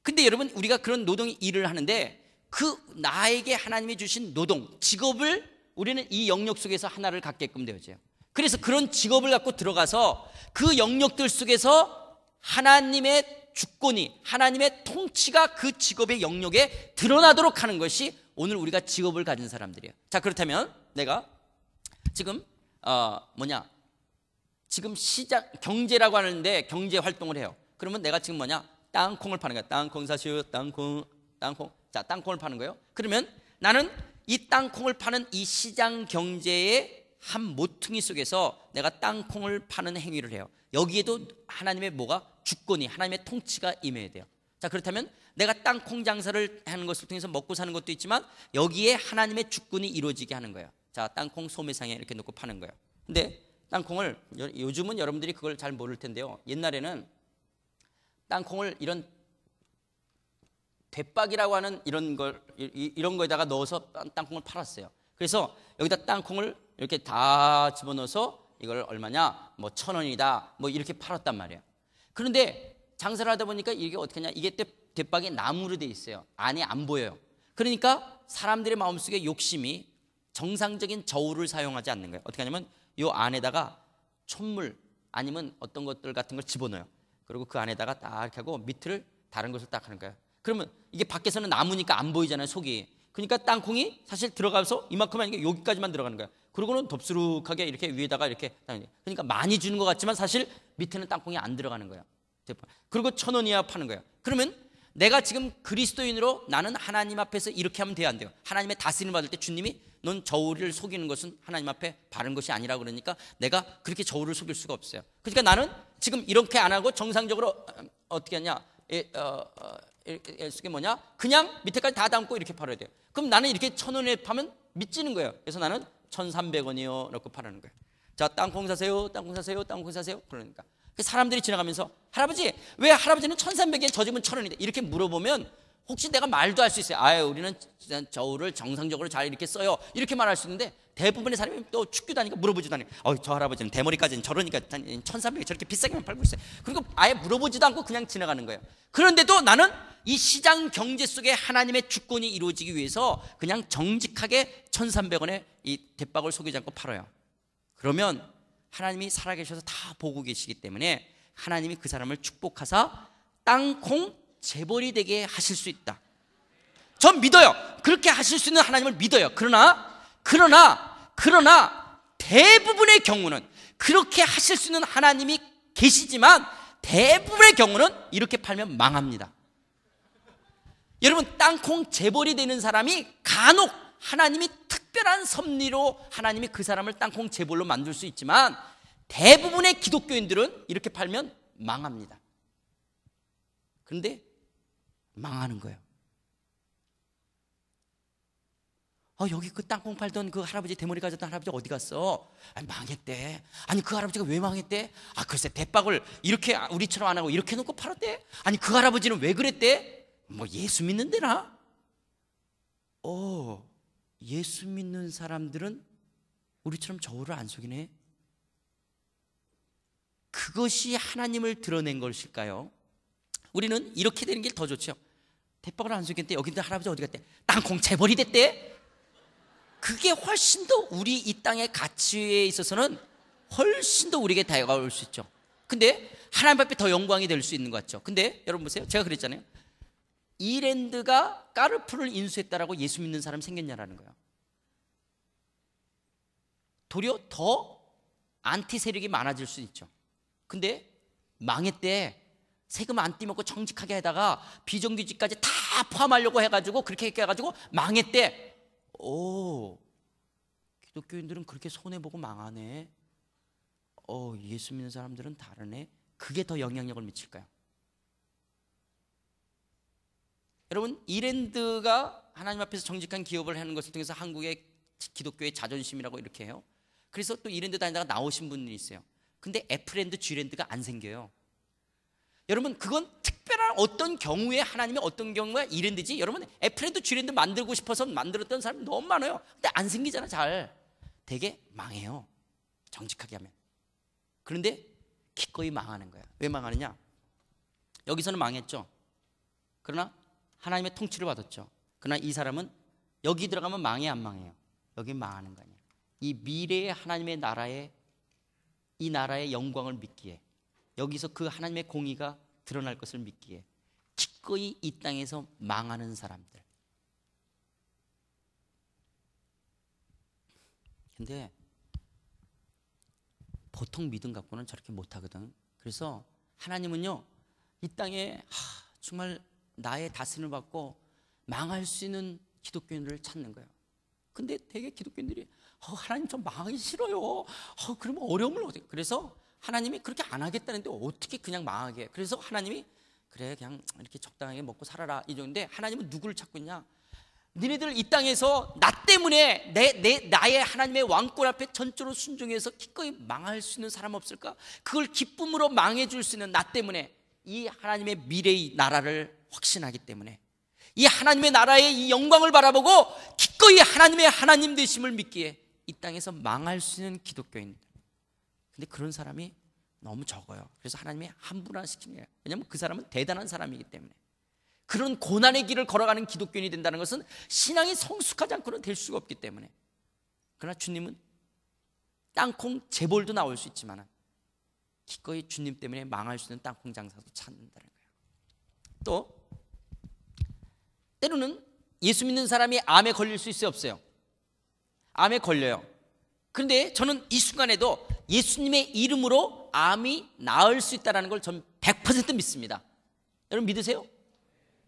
근데 여러분 우리가 그런 노동이 일을 하는데 그 나에게 하나님이 주신 노동 직업을 우리는 이 영역 속에서 하나를 갖게끔 되어져요. 그래서 그런 직업을 갖고 들어가서 그 영역들 속에서 하나님의 주권이 하나님의 통치가 그 직업의 영역에 드러나도록 하는 것이 오늘 우리가 직업을 가진 사람들이에요. 자 그렇다면 내가 지금 어, 뭐냐 지금 시장 경제라고 하는데 경제 활동을 해요. 그러면 내가 지금 뭐냐 땅콩을 파는 거야. 땅콩 사시오, 땅콩, 땅콩. 자, 땅콩을 파는 거예요. 그러면 나는 이 땅콩을 파는 이 시장 경제의 한 모퉁이 속에서 내가 땅콩을 파는 행위를 해요. 여기에도 하나님의 뭐가 주권이 하나님의 통치가 임해야 돼요. 자, 그렇다면 내가 땅콩 장사를 하는 것을 통해서 먹고 사는 것도 있지만 여기에 하나님의 주권이 이루어지게 하는 거예요. 자, 땅콩 소매상에 이렇게 놓고 파는 거예요. 근데 땅콩을 요즘은 여러분들이 그걸 잘 모를 텐데요. 옛날에는 땅콩을 이런 대박이라고 하는 이런 걸 이런 거에다가 넣어서 땅콩을 팔았어요. 그래서 여기다 땅콩을 이렇게 다 집어넣어서 이걸 얼마냐? 뭐 천 원이다. 뭐 이렇게 팔았단 말이에요. 그런데 장사를 하다 보니까 이게 어떻게 냐 이게 대박이 나무로 돼 있어요. 안에 안 보여요. 그러니까 사람들의 마음속에 욕심이 정상적인 저울을 사용하지 않는 거예요. 어떻게 하냐면 이 안에다가 촛물 아니면 어떤 것들 같은 걸 집어넣어요. 그리고 그 안에다가 딱 이렇게 하고 밑을 다른 것을 딱 하는 거예요. 그러면 이게 밖에서는 나무니까 안 보이잖아요, 속이. 그러니까 땅콩이 사실 들어가서 이만큼 아니게 여기까지만 들어가는 거야. 그러고는 덥수룩하게 이렇게 위에다가 이렇게 그러니까 많이 주는 것 같지만 사실 밑에는 땅콩이 안 들어가는 거야. 그리고 천원 이하 파는 거야. 그러면 내가 지금 그리스도인으로 나는 하나님 앞에서 이렇게 하면 돼야 안 돼요. 하나님의 다스림 받을 때 주님이 넌 저울을 속이는 것은 하나님 앞에 바른 것이 아니라 그러니까 내가 그렇게 저울을 속일 수가 없어요. 그러니까 나는 지금 이렇게 안 하고 정상적으로 음, 어떻게 하냐? 에, 예, 어, 어, 이게 예, 뭐냐? 그냥 밑에까지 다 담고 이렇게 팔아야 돼요. 그럼 나는 이렇게 천 원에 파면 미치는 거예요. 그래서 나는 천삼백 원이요 넣고 팔라는 거예요. 자, 땅콩 사세요. 땅콩 사세요. 땅콩 사세요. 그러니까 그 사람들이 지나가면서 할아버지 왜 할아버지는 1300에 저집면 1000원인데 이렇게 물어보면 혹시 내가 말도 할 수 있어요. 아유 우리는 저울을 정상적으로 잘 이렇게 써요. 이렇게 말할 수 있는데 대부분의 사람이 또 축구도 아니고 물어보지도 않아요. 어저 할아버지는 대머리까지는 저러니까 1300에 저렇게 비싸게만 팔고 있어요. 그리고 아예 물어보지도 않고 그냥 지나가는 거예요. 그런데도 나는 이 시장 경제 속에 하나님의 주권이 이루어지기 위해서 그냥 정직하게 1300원에 이 대박을 속이지 않고 팔아요. 그러면 하나님이 살아계셔서 다 보고 계시기 때문에 하나님이 그 사람을 축복하사 땅콩 재벌이 되게 하실 수 있다. 전 믿어요. 그렇게 하실 수 있는 하나님을 믿어요. 그러나, 그러나, 그러나 대부분의 경우는 그렇게 하실 수 있는 하나님이 계시지만 대부분의 경우는 이렇게 팔면 망합니다. 여러분, 땅콩 재벌이 되는 사람이 간혹 하나님이 특 특별한 섭리로 하나님이 그 사람을 땅콩 재벌로 만들 수 있지만 대부분의 기독교인들은 이렇게 팔면 망합니다. 그런데 망하는 거예요. 어, 여기 그 땅콩 팔던 그 할아버지 대머리 가졌던 할아버지 어디 갔어? 아니, 망했대. 아니 그 할아버지가 왜 망했대? 아 글쎄 대박을 이렇게 우리처럼 안 하고 이렇게 놓고 팔았대. 아니 그 할아버지는 왜 그랬대? 뭐 예수 믿는데나? 어 예수 믿는 사람들은 우리처럼 저울을 안 속이네. 그것이 하나님을 드러낸 것일까요? 우리는 이렇게 되는 게 더 좋죠. 대박을 안 속였대. 여기 있 할아버지 어디 갔대? 땅콩 재벌이 됐대. 그게 훨씬 더 우리 이 땅의 가치에 있어서는 훨씬 더 우리에게 다가올 수 있죠. 근데 하나님 앞에 더 영광이 될 수 있는 것 같죠. 근데 여러분 보세요. 제가 그랬잖아요. 이랜드가 까르푸를 인수했다라고 예수 믿는 사람 생겼냐라는 거예요. 도리어 더 안티 세력이 많아질 수 있죠. 근데 망했대. 세금 안 띠먹고 정직하게 하다가 비정규직까지 다 포함하려고 해가지고 그렇게 해가지고 망했대. 오, 기독교인들은 그렇게 손해보고 망하네. 어, 예수 믿는 사람들은 다르네. 그게 더 영향력을 미칠까요? 여러분 이랜드가 하나님 앞에서 정직한 기업을 하는 것을 통해서 한국의 기독교의 자존심이라고 이렇게 해요. 그래서 또 이랜드 다니다가 나오신 분들이 있어요. 근데 애플랜드 G랜드가 안 생겨요. 여러분 그건 특별한 어떤 경우에 하나님의 어떤 경우에 이랜드지 여러분 애플랜드 G랜드 만들고 싶어서 만들었던 사람이 너무 많아요. 근데 안 생기잖아 잘. 되게 망해요. 정직하게 하면. 그런데 기꺼이 망하는 거야. 왜 망하느냐? 여기서는 망했죠. 그러나 하나님의 통치를 받았죠. 그러나 이 사람은 여기 들어가면 망해 안 망해요. 여기 망하는 거 아니에요. 이 미래의 하나님의 나라에 이 나라의 영광을 믿기에 여기서 그 하나님의 공의가 드러날 것을 믿기에 기꺼이 이 땅에서 망하는 사람들. 근데 보통 믿음 갖고는 저렇게 못하거든. 그래서 하나님은요, 이 땅에 하, 정말 나의 다스림을 받고 망할 수 있는 기독교인을 찾는 거예요. 근데 되게 기독교인들이 어, 하나님 저 망하기 싫어요. 어, 그러면 어려움을 어디? 그래서 하나님이 그렇게 안 하겠다는데 어떻게 그냥 망하게? 그래서 하나님이 그래 그냥 이렇게 적당하게 먹고 살아라 이정도인데 하나님은 누구를 찾고 있냐? 니네들 이 땅에서 나 때문에 내, 내 나의 하나님의 왕권 앞에 전적으로 순종해서 기꺼이 망할 수 있는 사람 없을까? 그걸 기쁨으로 망해 줄 수 있는 나 때문에 이 하나님의 미래의 나라를 확신하기 때문에 이 하나님의 나라의 이 영광을 바라보고 기꺼이 하나님의 하나님 되심을 믿기에 이 땅에서 망할 수 있는 기독교인입니다. 근데 그런 사람이 너무 적어요. 그래서 하나님이 함부로 안 시킵니다. 왜냐하면 그 사람은 대단한 사람이기 때문에. 그런 고난의 길을 걸어가는 기독교인이 된다는 것은 신앙이 성숙하지 않고는 될 수가 없기 때문에. 그러나 주님은 땅콩 재벌도 나올 수 있지만 기꺼이 주님 때문에 망할 수 있는 땅콩 장사도 찾는다는 거예요. 또 때로는 예수 믿는 사람이 암에 걸릴 수 있어요 없어요? 암에 걸려요. 그런데 저는 이 순간에도 예수님의 이름으로 암이 나을 수 있다는 걸 전 100% 믿습니다. 여러분 믿으세요?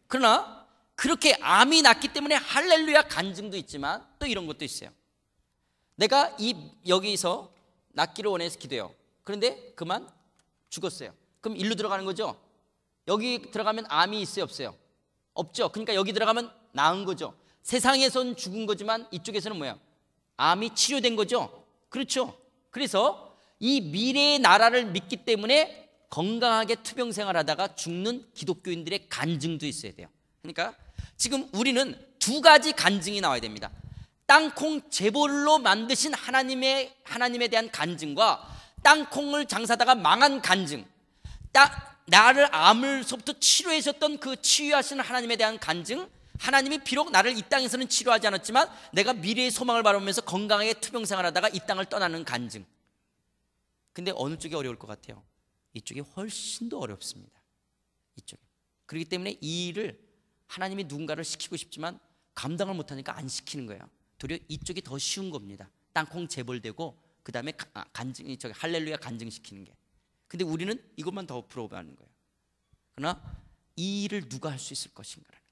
그러나 그렇게 암이 났기 때문에 할렐루야 간증도 있지만 또 이런 것도 있어요. 내가 이 여기서 낫기를 원해서 기도해요. 그런데 그만 죽었어요. 그럼 일로 들어가는 거죠? 여기 들어가면 암이 있어요 없어요? 없죠. 그러니까 여기 들어가면 나은 거죠. 세상에선 죽은 거지만 이쪽에서는 뭐야? 암이 치료된 거죠. 그렇죠. 그래서 이 미래의 나라를 믿기 때문에 건강하게 투병 생활하다가 죽는 기독교인들의 간증도 있어야 돼요. 그러니까 지금 우리는 두 가지 간증이 나와야 됩니다. 땅콩 재벌로 만드신 하나님의 하나님에 대한 간증과 땅콩을 장사다가 망한 간증. 땅 나를 암을서부터 치료했었던 그 치유하시는 하나님에 대한 간증, 하나님이 비록 나를 이 땅에서는 치료하지 않았지만 내가 미래의 소망을 바라보면서 건강하게 투병생활 하다가 이 땅을 떠나는 간증. 근데 어느 쪽이 어려울 것 같아요? 이쪽이 훨씬 더 어렵습니다. 이쪽이. 그렇기 때문에 이 일을 하나님이 누군가를 시키고 싶지만 감당을 못하니까 안 시키는 거예요. 도리어 이쪽이 더 쉬운 겁니다. 땅콩 재벌되고 그 다음에 아, 간증, 저기 할렐루야 간증시키는 게. 근데 우리는 이것만 더 풀어보는 거예요. 그러나 이 일을 누가 할 수 있을 것인가라는 거예요.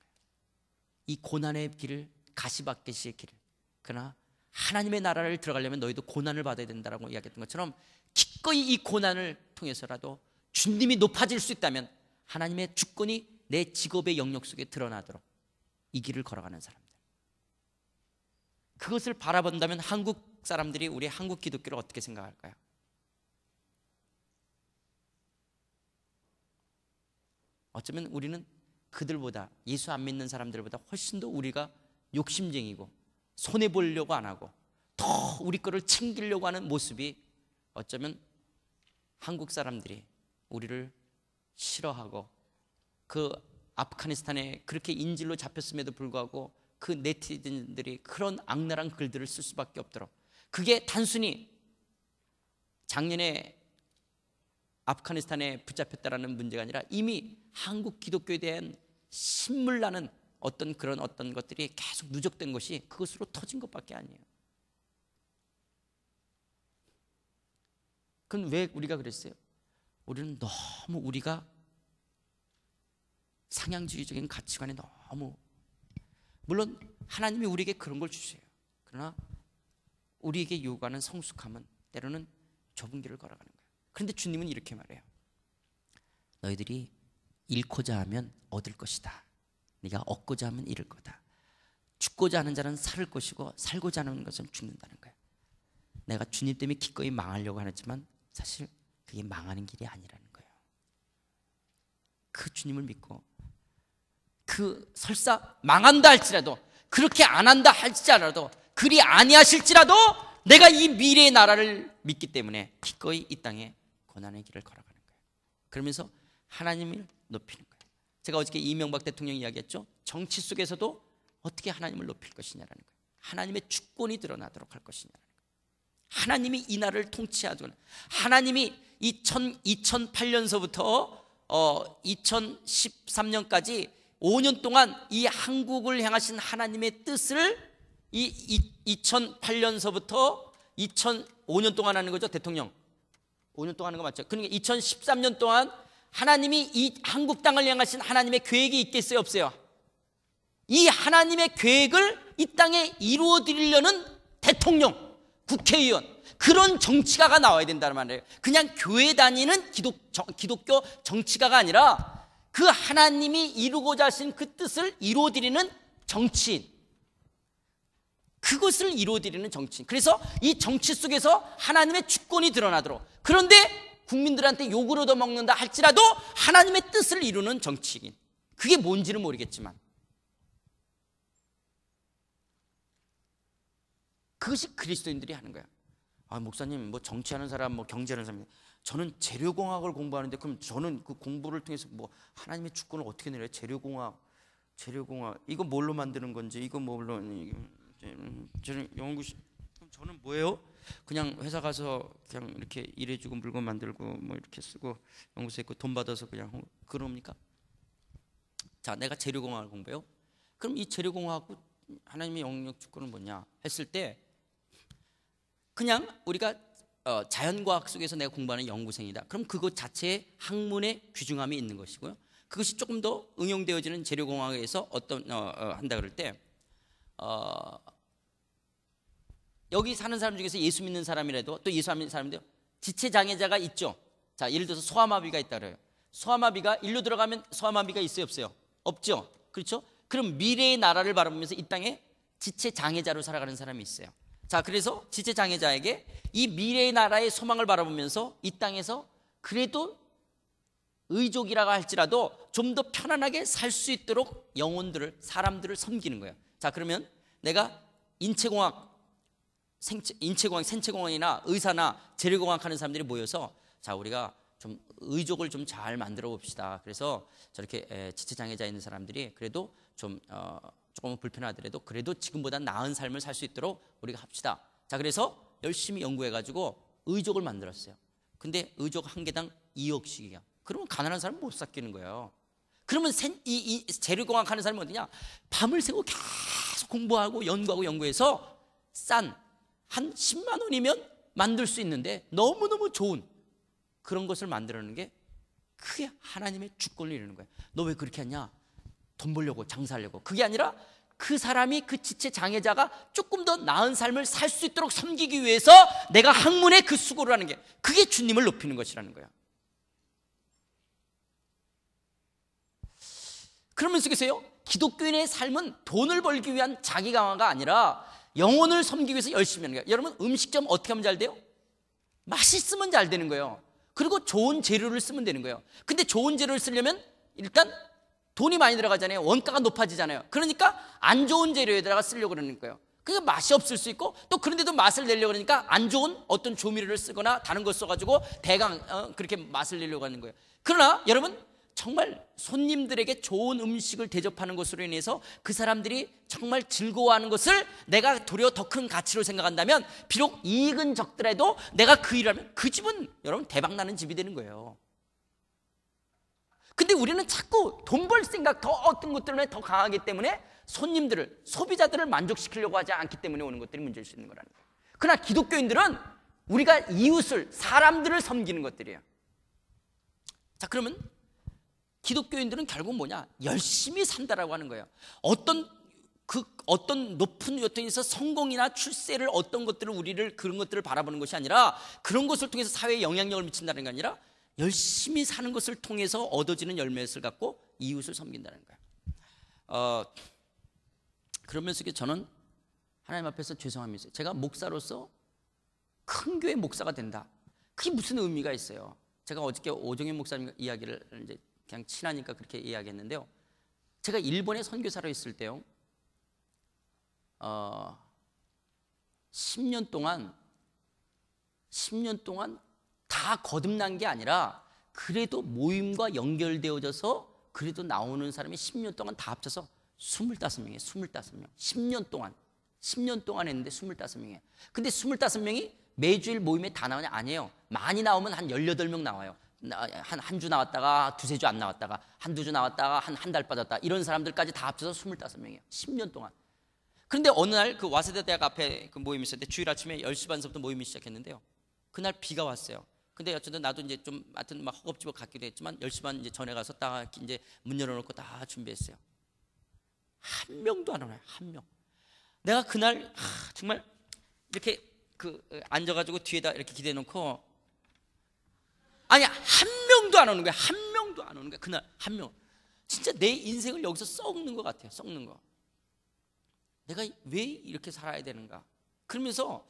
이 고난의 길을 가시밭길의 길을. 그러나 하나님의 나라를 들어가려면 너희도 고난을 받아야 된다라고 이야기했던 것처럼 기꺼이 이 고난을 통해서라도 주님이 높아질 수 있다면 하나님의 주권이 내 직업의 영역 속에 드러나도록 이 길을 걸어가는 사람들. 그것을 바라본다면 한국 사람들이 우리 한국 기독교를 어떻게 생각할까요? 어쩌면 우리는 그들보다 예수 안 믿는 사람들보다 훨씬 더 우리가 욕심쟁이고 손해 보려고 안 하고 더 우리 거를 챙기려고 하는 모습이 어쩌면 한국 사람들이 우리를 싫어하고 그 아프가니스탄에 그렇게 인질로 잡혔음에도 불구하고 그 네티즌들이 그런 악랄한 글들을 쓸 수밖에 없도록 그게 단순히 작년에 아프가니스탄에 붙잡혔다라는 문제가 아니라 이미 한국 기독교에 대한 신물나는 어떤 그런 어떤 것들이 계속 누적된 것이 그것으로 터진 것밖에 아니에요. 그럼 왜 우리가 그랬어요? 우리는 너무 우리가 상향주의적인 가치관에 너무 물론 하나님이 우리에게 그런 걸 주세요. 그러나 우리에게 요구하는 성숙함은 때로는 좁은 길을 걸어가는 요 그런데 주님은 이렇게 말해요. 너희들이 잃고자 하면 얻을 것이다. 네가 얻고자 하면 잃을 거다. 죽고자 하는 자는 살을 것이고 살고자 하는 것은 죽는다는 거야. 내가 주님 때문에 기꺼이 망하려고 하지만 사실 그게 망하는 길이 아니라는 거예요. 그 주님을 믿고 그 설사 망한다 할지라도 그렇게 안 한다 할지라도 그리 아니하실지라도 내가 이 미래의 나라를 믿기 때문에 기꺼이 이 땅에 고난의 길을 걸어가는 거예요. 그러면서 하나님을 높이는 거예요. 제가 어저께 이명박 대통령 이야기했죠. 정치 속에서도 어떻게 하나님을 높일 것이냐라는 거예요. 하나님의 주권이 드러나도록 할 것이냐라는 거예요. 하나님이 이 나라를 통치하도록 하나님이 2000, 2008년서부터 어, 2013년까지 5년 동안 이 한국을 향하신 하나님의 뜻을 이, 이 2008년서부터 2005년 동안 하는 거죠 대통령 5년 동안 하는 거 맞죠? 그러니까 2013년 동안 하나님이 이 한국 땅을 향하신 하나님의 계획이 있겠어요, 없어요? 이 하나님의 계획을 이 땅에 이루어 드리려는 대통령, 국회의원 그런 정치가가 나와야 된다는 말이에요. 그냥 교회 다니는 기독, 기독교 정치가가 아니라 그 하나님이 이루고자 하신 그 뜻을 이루어 드리는 정치인. 그것을 이루어드리는 정치인. 그래서 이 정치 속에서 하나님의 주권이 드러나도록. 그런데 국민들한테 욕을 얻어먹는다 할지라도 하나님의 뜻을 이루는 정치인. 그게 뭔지는 모르겠지만. 그것이 그리스도인들이 하는 거야. 아, 목사님, 뭐 정치하는 사람, 뭐 경제하는 사람. 저는 재료공학을 공부하는데 그럼 저는 그 공부를 통해서 뭐 하나님의 주권을 어떻게 내려요? 재료공학, 재료공학. 이거 뭘로 만드는 건지, 이거 뭘로. 음, 저는 영구 저는 뭐예요? 그냥 회사 가서 그냥 이렇게 일해주고 물건 만들고 뭐 이렇게 쓰고 연구소 있고 돈 받아서 그냥 그럽니까? 자, 내가 재료공학을 공부해요. 그럼 이 재료공학하고 하나님의 영역 주권은 뭐냐 했을 때 그냥 우리가 어, 자연과학 속에서 내가 공부하는 연구생이다. 그럼 그것 자체에 학문의 귀중함이 있는 것이고요. 그것이 조금 더 응용되어지는 재료공학에서 어떤 어, 어, 한다 그럴 때 어, 여기 사는 사람 중에서 예수 믿는 사람이라도 또 예수 믿는 사람도 지체 장애자가 있죠. 자, 예를 들어서 소아마비가 있다 그래요. 소아마비가 일로 들어가면 소아마비가 있어요, 없어요? 없죠. 그렇죠? 그럼 미래의 나라를 바라보면서 이 땅에 지체 장애자로 살아가는 사람이 있어요. 자, 그래서 지체 장애자에게 이 미래의 나라의 소망을 바라보면서 이 땅에서 그래도 의족이라고 할지라도 좀 더 편안하게 살 수 있도록 영혼들을 사람들을 섬기는 거예요. 자, 그러면 내가 인체공학 생체, 인체공학, 생체공학이나 의사나 재료공학 하는 사람들이 모여서 자 우리가 좀 의족을 좀 잘 만들어 봅시다. 그래서 저렇게 지체장애자 있는 사람들이 그래도 좀 어, 조금 불편하더라도 그래도 지금보다 나은 삶을 살 수 있도록 우리가 합시다. 자 그래서 열심히 연구해가지고 의족을 만들었어요. 근데 의족 한 개당 2억씩이야. 그러면 가난한 사람 못 삭기는 거예요. 그러면 센, 이, 이 재료공학 하는 사람이 어디냐? 밤을 새고 계속 공부하고 연구하고 연구해서 싼한 10만 원이면 만들 수 있는데 너무너무 좋은 그런 것을 만들어내는 게 크게 하나님의 주권을 이루는 거야. 너 왜 그렇게 하냐? 돈 벌려고 장사하려고. 그게 아니라 그 사람이 그 지체 장애자가 조금 더 나은 삶을 살 수 있도록 섬기기 위해서 내가 학문에 그 수고를 하는 게 그게 주님을 높이는 것이라는 거야. 그러면서 계세요. 기독교인의 삶은 돈을 벌기 위한 자기 강화가 아니라 영혼을 섬기기 위해서 열심히 하는 거예요. 여러분 음식점 어떻게 하면 잘 돼요? 맛있으면 잘 되는 거예요. 그리고 좋은 재료를 쓰면 되는 거예요. 근데 좋은 재료를 쓰려면 일단 돈이 많이 들어가잖아요. 원가가 높아지잖아요. 그러니까 안 좋은 재료에다가 쓰려고 그러는 거예요. 그게 맛이 없을 수 있고 또 그런데도 맛을 내려고 그러니까 안 좋은 어떤 조미료를 쓰거나 다른 걸 써가지고 대강 어, 그렇게 맛을 내려고 하는 거예요. 그러나 여러분 정말 손님들에게 좋은 음식을 대접하는 것으로 인해서 그 사람들이 정말 즐거워하는 것을 내가 도리어 더큰 가치로 생각한다면 비록 이익은 적더라도 내가 그 일을 하면 그 집은 여러분 대박나는 집이 되는 거예요. 근데 우리는 자꾸 돈 벌 생각 더 어떤 것 때문에 더 강하기 때문에 손님들을 소비자들을 만족시키려고 하지 않기 때문에 오는 것들이 문제일 수 있는 거라는 거예요. 그러나 기독교인들은 우리가 이웃을 사람들을 섬기는 것들이에요. 자 그러면 기독교인들은 결국 뭐냐? 열심히 산다라고 하는 거예요. 어떤 그 어떤 높은 요통에서 성공이나 출세를 어떤 것들을 우리를 그런 것들을 바라보는 것이 아니라 그런 것을 통해서 사회에 영향력을 미친다는 게 아니라 열심히 사는 것을 통해서 얻어지는 열매를 갖고 이웃을 섬긴다는 거예요. 어, 그러면서 저는 하나님 앞에서 죄송합니다 제가 목사로서 큰 교회 목사가 된다. 그게 무슨 의미가 있어요? 제가 어저께 오정현 목사님 이야기를 이제 그냥 친하니까 그렇게 이야기했는데요. 제가 일본에 선교사로 있을 때요. 어, 10년 동안 10년 동안 다 거듭난 게 아니라 그래도 모임과 연결되어져서 그래도 나오는 사람이 10년 동안 다 합쳐서 25명이에요. 25명. 10년 동안. 10년 동안 했는데 25명이에요. 근데 25명이 매주일 모임에 다 나오냐? 아니에요. 많이 나오면 한 18명 나와요. 한한주 나왔다가 두세 주 안 나왔다가 한 두 주 나왔다가 한 한 달 빠졌다 이런 사람들까지 다 합쳐서 25명이에요. 10년 동안. 그런데 어느 날 그 와세대 대학 앞에 그 모임이 있었는데 주일 아침에 10시 반서부터 모임이 시작했는데요. 그날 비가 왔어요. 근데 어쨌든 나도 이제 좀 하여튼 막 허겁지겁 갔기도 했지만 10시 반 이제 전에 가서 딱 이제 문 열어놓고 다 준비했어요. 한 명도 안 오나요? 한 명. 내가 그날 하, 정말 이렇게 그 앉아가지고 뒤에다 이렇게 기대놓고 아니 한 명도 안 오는 거야. 한 명도 안 오는 거야. 그날 한 명. 진짜 내 인생을 여기서 썩는 것 같아요. 썩는 거. 내가 왜 이렇게 살아야 되는가? 그러면서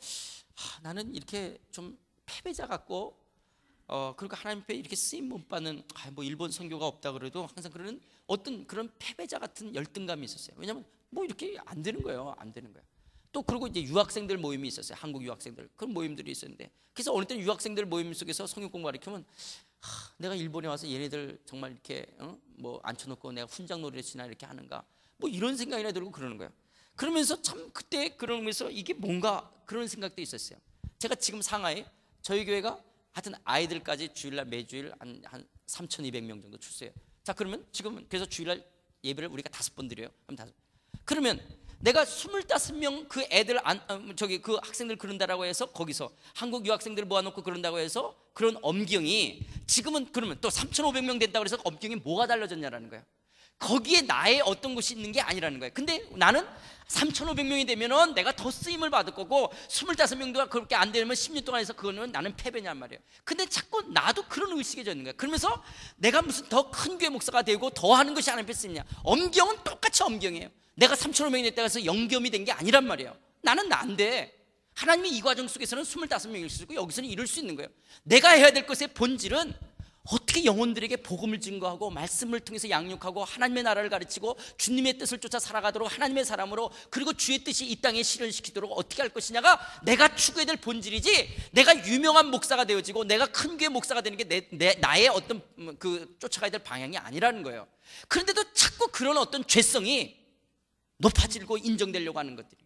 하, 나는 이렇게 좀 패배자 같고 어 그러니까 하나님 앞에 이렇게 쓰임 못 받는 아, 뭐 일본 선교가 없다 그래도 항상 그런 어떤 그런 패배자 같은 열등감이 있었어요. 왜냐하면 뭐 이렇게 안 되는 거예요. 안 되는 거예요. 또 그리고 이제 유학생들 모임이 있었어요. 한국 유학생들 그런 모임들이 있었는데 그래서 어느 때는 유학생들 모임 속에서 성경 공부 가르치면 하, 내가 일본에 와서 얘네들 정말 이렇게 어? 뭐 앉혀놓고 내가 훈장놀이를 치나 이렇게 하는가 뭐 이런 생각이나 들고 그러는 거예요. 그러면서 참 그때 그러면서 이게 뭔가 그런 생각도 있었어요. 제가 지금 상하이 저희 교회가 하여튼 아이들까지 주일날 매주일 한, 한 3,200명 정도 출세해요. 자 그러면 지금 그래서 주일날 예배를 우리가 다섯 번 드려요. 그럼 다섯. 그러면 내가 25명 그 애들 안, 어, 저기 그 학생들 그런다라고 해서 거기서 한국 유학생들 모아놓고 그런다고 해서 그런 엄경이 지금은 그러면 또 3,500명 된다고 해서 엄경이 뭐가 달라졌냐라는 거야. 거기에 나의 어떤 것이 있는 게 아니라는 거야. 근데 나는 3,500명이 되면은 내가 더 쓰임을 받을 거고 2 5명도 그렇게 안 되면 10년 동안 해서 그거는 나는 패배냐는 말이에요. 근데 자꾸 나도 그런 의식이 져 있는 거야. 그러면서 내가 무슨 더 큰 교회 목사가 되고 더 하는 것이 하나님의 쓰이냐 엄경은 똑같이 엄경이에요. 내가 3,500명이 됐다 해서 영겸이 된 게 아니란 말이에요. 나는 난데 하나님이 이 과정 속에서는 25명일 수 있고 여기서는 이룰 수 있는 거예요. 내가 해야 될 것의 본질은 어떻게 영혼들에게 복음을 증거하고 말씀을 통해서 양육하고 하나님의 나라를 가르치고 주님의 뜻을 쫓아 살아가도록 하나님의 사람으로 그리고 주의 뜻이 이 땅에 실현시키도록 어떻게 할 것이냐가 내가 추구해야 될 본질이지 내가 유명한 목사가 되어지고 내가 큰 교회 목사가 되는 게 내, 내, 나의 어떤 음, 그 쫓아가야 될 방향이 아니라는 거예요. 그런데도 자꾸 그런 어떤 죄성이 높아지고 인정되려고 하는 것들이.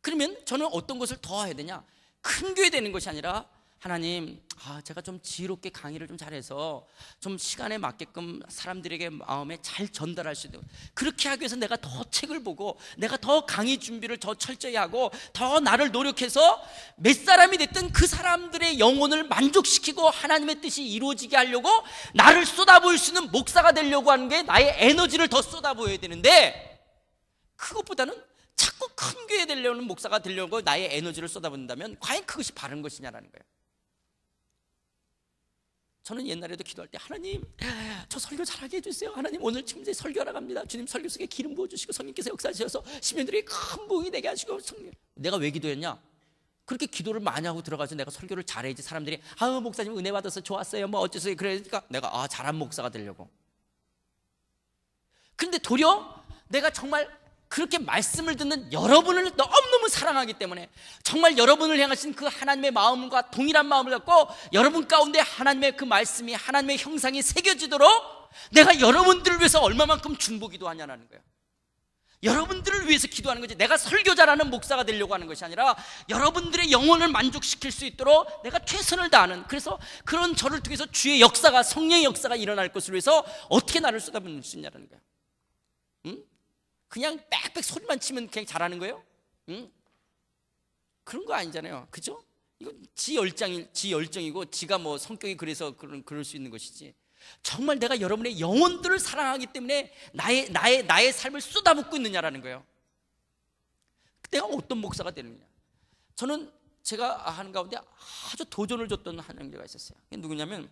그러면 저는 어떤 것을 더 해야 되냐? 큰 교회 되는 것이 아니라 하나님, 아, 제가 좀 지혜롭게 강의를 좀 잘해서 좀 시간에 맞게끔 사람들에게 마음에 잘 전달할 수 있도록 그렇게 하기 위해서 내가 더 책을 보고 내가 더 강의 준비를 더 철저히 하고 더 나를 노력해서 몇 사람이 됐든 그 사람들의 영혼을 만족시키고 하나님의 뜻이 이루어지게 하려고 나를 쏟아부을 수 있는 목사가 되려고 하는 게 나의 에너지를 더 쏟아부어야 되는데 그것보다는 자꾸 큰 교회 되려는 목사가 되려고 나의 에너지를 쏟아붓는다면 과연 그것이 바른 것이냐라는 거예요. 저는 옛날에도 기도할 때 하나님 저 설교 잘하게 해주세요 하나님 오늘 침대 설교하러 갑니다 주님 설교 속에 기름 부어주시고 성님께서 역사하셔서 시민들이 큰 부흥이 되게 하시고 성님 내가 왜 기도했냐 그렇게 기도를 많이 하고 들어가서 내가 설교를 잘해야지 사람들이 아 목사님 은혜 받아서 좋았어요 뭐 어째서 그러니까 내가 아 잘한 목사가 되려고 근데 도려 내가 정말 그렇게 말씀을 듣는 여러분을 너무너무 사랑하기 때문에 정말 여러분을 향하신 그 하나님의 마음과 동일한 마음을 갖고 여러분 가운데 하나님의 그 말씀이 하나님의 형상이 새겨지도록 내가 여러분들을 위해서 얼마만큼 중보기도 하냐는 거예요. 여러분들을 위해서 기도하는 거지. 내가 설교자라는 목사가 되려고 하는 것이 아니라 여러분들의 영혼을 만족시킬 수 있도록 내가 최선을 다하는 그래서 그런 저를 통해서 주의 역사가 성령의 역사가 일어날 것을 위해서 어떻게 나를 쏟아부는수있냐는 거예요. 그냥 빽빽 소리만 치면 그냥 잘하는 거예요? 응? 그런 거 아니잖아요. 그죠? 이건 지 열정이 지 열정이고 지가 뭐 성격이 그래서 그런 그럴 수 있는 것이지. 정말 내가 여러분의 영혼들을 사랑하기 때문에 나의 나의 나의 삶을 쏟아붓고 있느냐라는 거예요. 내가 어떤 목사가 되느냐. 저는 제가 하는 가운데 아주 도전을 줬던 한 형제가 있었어요. 누구냐면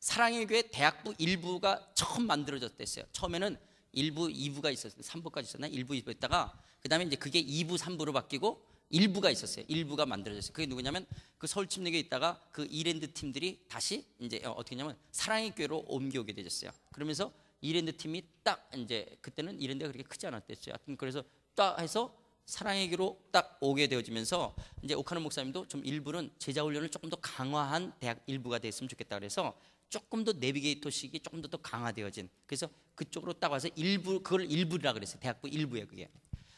사랑의 교회 대학부 일부가 처음 만들어졌댔어요. 처음에는 1부, 2부가 있었어요. 3부까지 있었나? 요 1부, 2부 있다가 그 다음에 이제 그게 2부, 3부로 바뀌고 1부가 있었어요. 1부가 만들어졌어요. 그게 누구냐면 그 서울침례교에 있다가 그 이랜드 팀들이 다시 이제 어, 어떻게 냐면 사랑의 교회로 옮겨오게 되셨어요. 그러면서 이랜드 팀이 딱 이제 그때는 이랜드가 그렇게 크지 않았댔어요. 하여튼 그래서 딱 해서 사랑의 교로 딱 오게 되어지면서 이제 오카노 목사님도 좀 일부는 제자 훈련을 조금 더 강화한 대학 일부가 됐으면 좋겠다 그래서 조금 더 내비게이터식이 조금 더, 더 강화되어진 그래서 그쪽으로 딱 와서 일부 그걸 일부라 그랬어요 대학부 일부에 그게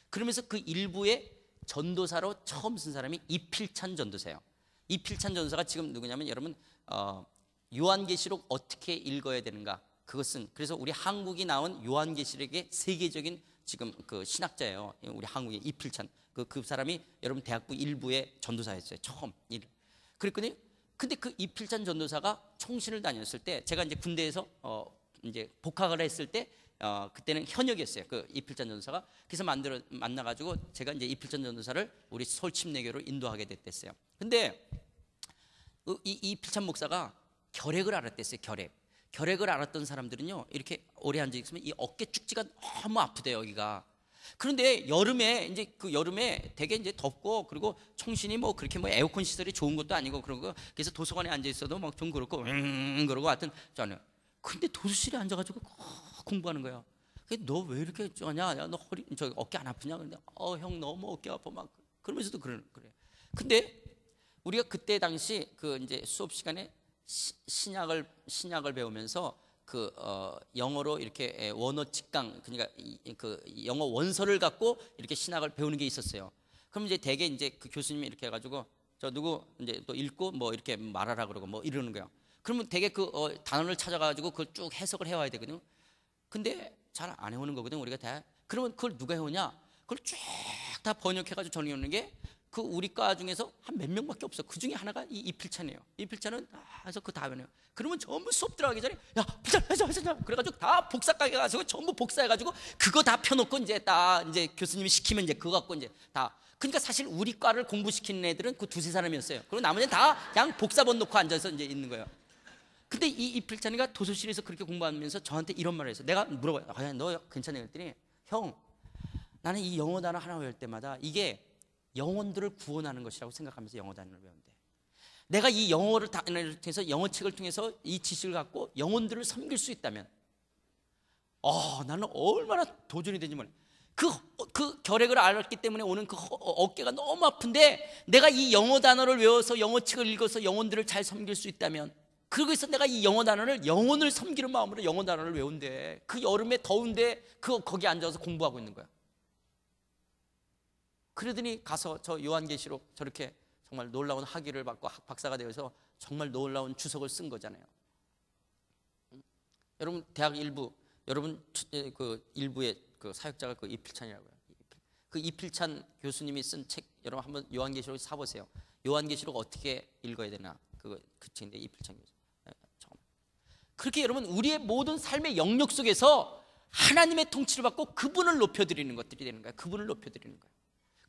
그러면서 그 일부에 전도사로 처음 쓴 사람이 이필찬 전도사예요 이필찬 전도사가 지금 누구냐면 여러분 어, 요한계시록 어떻게 읽어야 되는가 그것은 그래서 우리 한국이 나온 요한계시록의 세계적인 지금 그 신학자예요 우리 한국의 이필찬 그, 그 사람이 여러분 대학부 일부의 전도사였어요 처음 일 그랬거든요 근데 그 이필찬 전도사가 총신을 다녔을 때 제가 이제 군대에서 어 이제 복학을 했을 때 어, 그때는 현역이었어요. 그 이필찬 전도사가 그래서 만들어 만나가지고 제가 이제 이필찬 전도사를 우리 솔침내교로 인도하게 됐댔어요. 근데 어, 이 이필찬 목사가 결핵을 알았댔어요. 결핵. 결핵을 알았던 사람들은요 이렇게 오래 앉아 있으면 이 어깨 축지가 너무 아프대요 여기가. 그런데 여름에 이제 그 여름에 되게 이제 덥고 그리고 청신이 뭐 그렇게 뭐 에어컨 시설이 좋은 것도 아니고 그런 거 그래서 도서관에 앉아 있어도 막 좀 그렇고 응 그러고 하여튼 저는 근데 도서실에 앉아가지고 공부하는 거야. 너왜 이렇게 쩌냐? 야, 너 허리 저 어깨 안 아프냐? 근데 어 형 너무 뭐 어깨 아파 막 그러면서도 그러 그래. 근데 우리가 그때 당시 그 이제 수업 시간에 시, 신약을 신약을 배우면서 그 어, 영어로 이렇게 원어 직강 그러니까 이, 그 영어 원서를 갖고 이렇게 신학을 배우는 게 있었어요. 그럼 이제 대개 이제 그 교수님이 이렇게 해가지고 저 누구 이제 또 읽고 뭐 이렇게 말하라 그러고 뭐 이러는 거예요. 그러면 대개 그 어, 단어를 찾아가지고 그걸 쭉 해석을 해와야 되거든요. 근데 잘 안 해오는 거거든 요 우리가 다. 그러면 그걸 누가 해오냐? 그걸 쭉 다 번역해가지고 전해오는 게그 우리과 중에서 한 몇 명밖에 없어. 그 중에 하나가 이 이필찬이에요. 이필찬은 그래서 아, 그 다음에요. 그러면 전부 수업 들어가기 전에 야 필찬 해서 해서 그래가지고 다 복사 가게 가지고 전부 복사해가지고 그거 다 펴놓고 이제 다 이제 교수님이 시키면 이제 그거 갖고 이제 다. 그러니까 사실 우리과를 공부시키는 애들은 그 두세 사람이었어요. 그리고 나머지는 다 그냥 복사본 놓고 앉아서 이제 있는 거예요. 근데 이 이필찬이가 도서실에서 그렇게 공부하면서 저한테 이런 말을 했어. 요 내가 물어봐요. 과연 아, 너 괜찮냐 그랬더니 형 나는 이 영어 단어 하나 외울 때마다 이게 영혼들을 구원하는 것이라고 생각하면서 영어 단어를 배운대. 내가 이 영어를 단어를 통해서 영어 책을 통해서 이 지식을 갖고 영혼들을 섬길 수 있다면, 어, 나는 얼마나 도전이 되지 몰라. 그, 그 결핵을 알았기 때문에 오는 그 어깨가 너무 아픈데 내가 이 영어 단어를 외워서 영어 책을 읽어서 영혼들을 잘 섬길 수 있다면 그러고서 내가 이 영어 단어를 영혼을 섬기는 마음으로 영어 단어를 외운대그 여름에 더운데 그 거기 앉아서 공부하고 있는 거야. 그러더니 가서 저 요한계시록 저렇게 정말 놀라운 학위를 받고 박사가 되어서 정말 놀라운 주석을 쓴 거잖아요. 음. 여러분 대학 일부 여러분 그 일부의 그 사역자가 그 이필찬이라고요. 그 이필찬 교수님이 쓴 책 여러분 한번 요한계시록 사 보세요. 요한계시록 어떻게 읽어야 되나 그그 그 책인데 이필찬 교수. 네, 그렇게 여러분 우리의 모든 삶의 영역 속에서 하나님의 통치를 받고 그분을 높여드리는 것들이 되는 거예요. 그분을 높여드리는 거예요.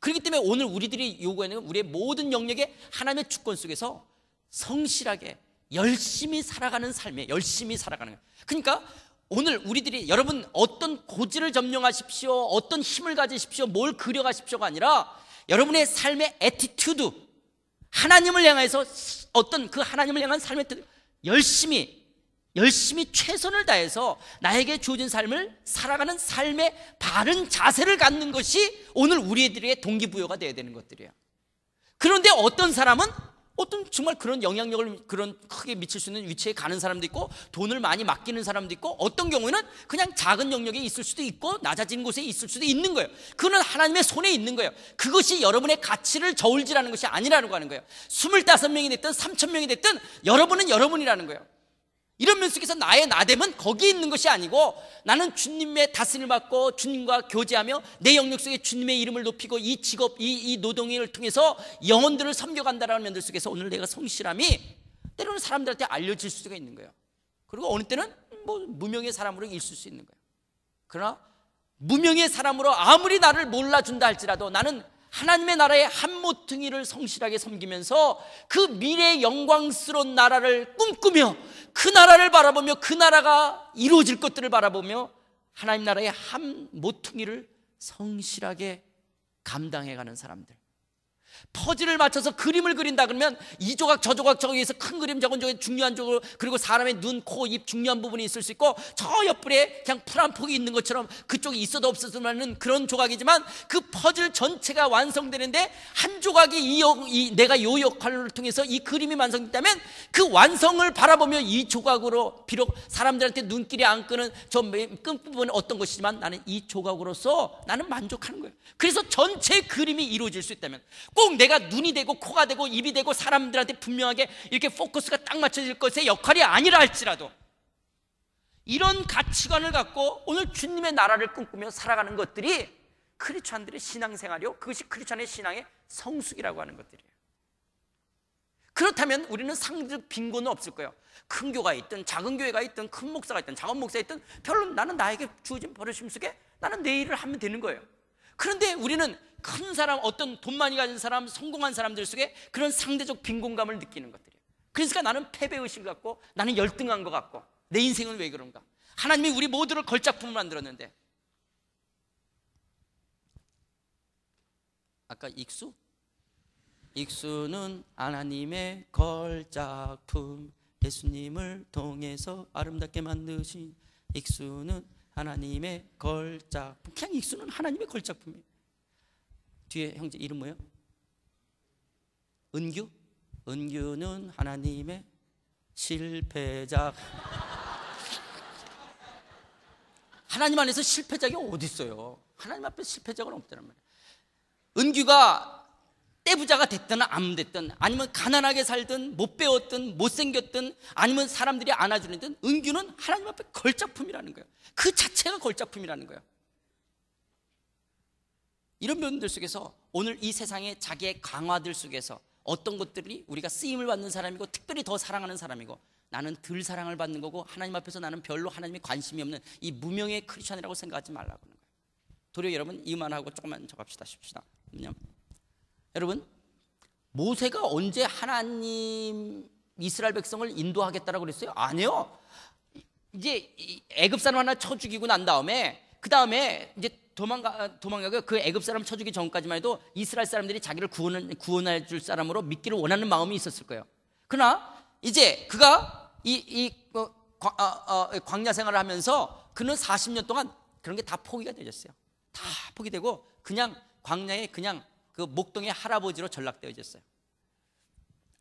그렇기 때문에 오늘 우리들이 요구하는 우리의 모든 영역에 하나님의 주권 속에서 성실하게 열심히 살아가는 삶에 열심히 살아가는 거예요. 그러니까 오늘 우리들이 여러분 어떤 고지를 점령하십시오, 어떤 힘을 가지십시오, 뭘 그려가십시오가 아니라 여러분의 삶의 에티튜드 하나님을 향해서 어떤 그 하나님을 향한 삶의 열심히 열심히 최선을 다해서 나에게 주어진 삶을 살아가는 삶의 바른 자세를 갖는 것이 오늘 우리들의 동기부여가 되어야 되는 것들이에요. 그런데 어떤 사람은 어떤 정말 그런 영향력을 그런 크게 미칠 수 있는 위치에 가는 사람도 있고 돈을 많이 맡기는 사람도 있고 어떤 경우에는 그냥 작은 영역에 있을 수도 있고 낮아진 곳에 있을 수도 있는 거예요. 그는 하나님의 손에 있는 거예요. 그것이 여러분의 가치를 저울질하는 것이 아니라는 거 하는 거예요. 25명이 됐든 3천명이 됐든 여러분은 여러분이라는 거예요. 이런 면 속에서 나의 나됨은 거기 있는 것이 아니고 나는 주님의 다스림을 받고 주님과 교제하며 내 영역 속에 주님의 이름을 높이고 이 직업, 이, 이 노동을 인 통해서 영혼들을 섬겨간다라는 면들 속에서 오늘 내가 성실함이 때로는 사람들한테 알려질 수가 있는 거예요. 그리고 어느 때는 뭐 무명의 사람으로 있을 수 있는 거예요. 그러나 무명의 사람으로 아무리 나를 몰라준다 할지라도 나는 하나님의 나라의 한 모퉁이를 성실하게 섬기면서 그 미래의 영광스러운 나라를 꿈꾸며 그 나라를 바라보며 그 나라가 이루어질 것들을 바라보며 하나님 나라의 한 모퉁이를 성실하게 감당해가는 사람들. 퍼즐을 맞춰서 그림을 그린다 그러면 이 조각 저 조각 저기에서 큰 그림 적은 조각 중요한 조각 그리고 사람의 눈, 코, 입 중요한 부분이 있을 수 있고 저 옆에 그냥 풀 한 폭이 있는 것처럼 그쪽이 있어도 없어도 하는 그런 조각이지만 그 퍼즐 전체가 완성되는데 한 조각이 이, 이 내가 요 역할을 통해서 이 그림이 완성됐다면 그 완성을 바라보며 이 조각으로 비록 사람들한테 눈길이 안 끄는 저끈부분은 어떤 것이지만 나는 이 조각으로서 나는 만족하는 거예요. 그래서 전체 그림이 이루어질 수 있다면 꼭내 내가 눈이 되고 코가 되고 입이 되고 사람들한테 분명하게 이렇게 포커스가 딱 맞춰질 것의 역할이 아니라 할지라도 이런 가치관을 갖고 오늘 주님의 나라를 꿈꾸며 살아가는 것들이 크리스천들의 신앙생활이요 그것이 크리스천의 신앙의 성숙이라고 하는 것들이에요. 그렇다면 우리는 상대적 빈곤은 없을 거예요. 큰 교가 있든 작은 교회가 있든 큰 목사가 있든 작은 목사 가 있든 별로 나는 나에게 주어진 버릇심 속에 나는 내 일을 하면 되는 거예요. 그런데 우리는 큰 사람, 어떤 돈 많이 가진 사람, 성공한 사람들 속에 그런 상대적 빈곤감을 느끼는 것들이에요. 그러니까 나는 패배의식 같고 나는 열등한 것 같고 내 인생은 왜 그런가? 하나님이 우리 모두를 걸작품을 만들었는데 아까 익수? 익수는 하나님의 걸작품 예수님을 통해서 아름답게 만드신 익수는 하나님의 걸작품 그냥 익수는 하나님의 걸작품이에요 뒤에 형제 이름 뭐예요? 은규? 은규는 하나님의 실패작. 하나님 안에서 실패작이 어디 있어요? 하나님 앞에 실패작은 없다는 말이에요. 은규가 떼부자가 됐든 안 됐든 아니면 가난하게 살든 못 배웠든 못생겼든 아니면 사람들이 안아주는 든 은규는 하나님 앞에 걸작품이라는 거예요. 그 자체가 걸작품이라는 거예요. 이런 면들 속에서 오늘 이 세상의 자기의 강화들 속에서 어떤 것들이 우리가 쓰임을 받는 사람이고 특별히 더 사랑하는 사람이고 나는 덜 사랑을 받는 거고 하나님 앞에서 나는 별로 하나님이 관심이 없는 이 무명의 크리스천이라고 생각하지 말라고 하는 거예요. 도리어 여러분 이만하고 조금만 접합시다 싶시다. 그냥. 여러분 모세가 언제 하나님 이스라엘 백성을 인도하겠다라고 그랬어요? 아니요. 이제 애굽 사람 하나 쳐 죽이고 난 다음에 그 다음에 이제 도망가 아, 도망가고 그 애굽 사람 쳐주기 전까지만 해도 이스라엘 사람들이 자기를 구원 구원해 줄 사람으로 믿기를 원하는 마음이 있었을 거예요. 그러나 이제 그가 이이 어, 아, 어, 어, 광야 생활을 하면서 그는 40년 동안 그런 게 다 포기가 되졌어요. 다 포기되고 그냥 광야에 그냥 그 목동의 할아버지로 전락되어졌어요.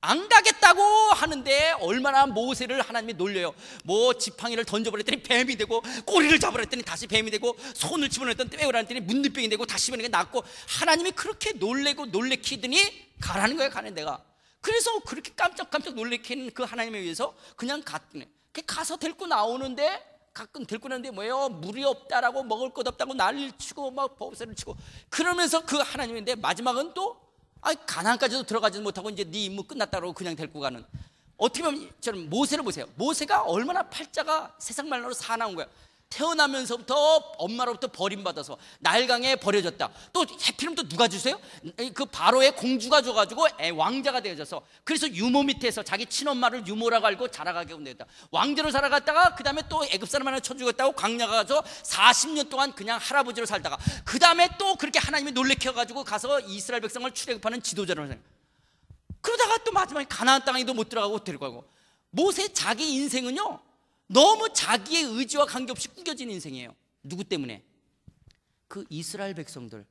안 가겠다고 하는데 얼마나 모세를 하나님이 놀려요. 뭐 지팡이를 던져버렸더니 뱀이 되고 꼬리를 잡아버렸더니 다시 뱀이 되고 손을 집어넣었더니 빼고라더니 문둥병이 되고 다시 변이가 낫고 하나님이 그렇게 놀래고 놀래키더니 가라는 거예요 가는 내가. 그래서 그렇게 깜짝깜짝 놀래키는 그 하나님에 의해서 그냥 갔네. 가서 데리고 나오는데 가끔 데리고 나는데 뭐예요? 물이 없다라고 먹을 것 없다고 난리를 치고 막 법세를 치고 그러면서 그 하나님인데 마지막은 또 아가난까지도 들어가지 못하고 이제 네 임무 끝났다고 그냥 데리고 가는 어떻게 보면 저는 모세를 보세요 모세가 얼마나 팔자가 세상 말로 사나운 거야 태어나면서부터 엄마로부터 버림받아서 날강에 버려졌다. 또 해피름 또 누가 주세요? 그 바로의 공주가 줘가지고 왕자가 되어져서 그래서 유모 밑에서 자기 친엄마를 유모라고 알고 자라가게 되다 왕자로 살아갔다가 그 다음에 또 애급 사람 하나 쳐주겠다고 광야가 가서 40년 동안 그냥 할아버지로 살다가 그 다음에 또 그렇게 하나님이 놀래켜가지고 가서 이스라엘 백성을 출애굽하는 지도자로 생. 그러다가 또 마지막에 가나안 땅에도 못 들어가고 데리고 가고 모세 자기 인생은요 너무 자기의 의지와 관계없이 꾸겨진 인생이에요. 누구 때문에? 그 이스라엘 백성들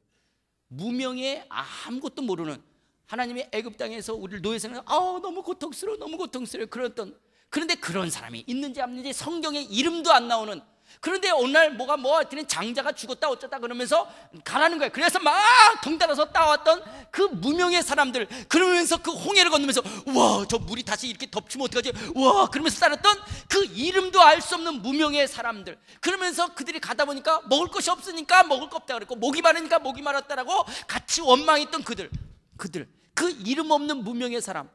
무명의 아무것도 모르는 하나님의 애굽 땅에서 우리를 노예생활 아 너무 고통스러워 너무 고통스러워 그랬던 그런데 그런 사람이 있는지 없는지 성경에 이름도 안 나오는 그런데 오늘날 뭐가 뭐 하여튼 장자가 죽었다 어쩌다 그러면서 가라는 거예요. 그래서 막덩달아서 따왔던 그 무명의 사람들 그러면서 그 홍해를 건너면서 와 저 물이 다시 이렇게 덮치면 어떡하지? 와 그러면서 따랐던 그 이름도 알 수 없는 무명의 사람들 그러면서 그들이 가다 보니까 먹을 것이 없으니까 먹을 거 없다 그랬고 목이 마르니까 목이 말았다라고 같이 원망했던 그들 그들 그 이름 없는 무명의 사람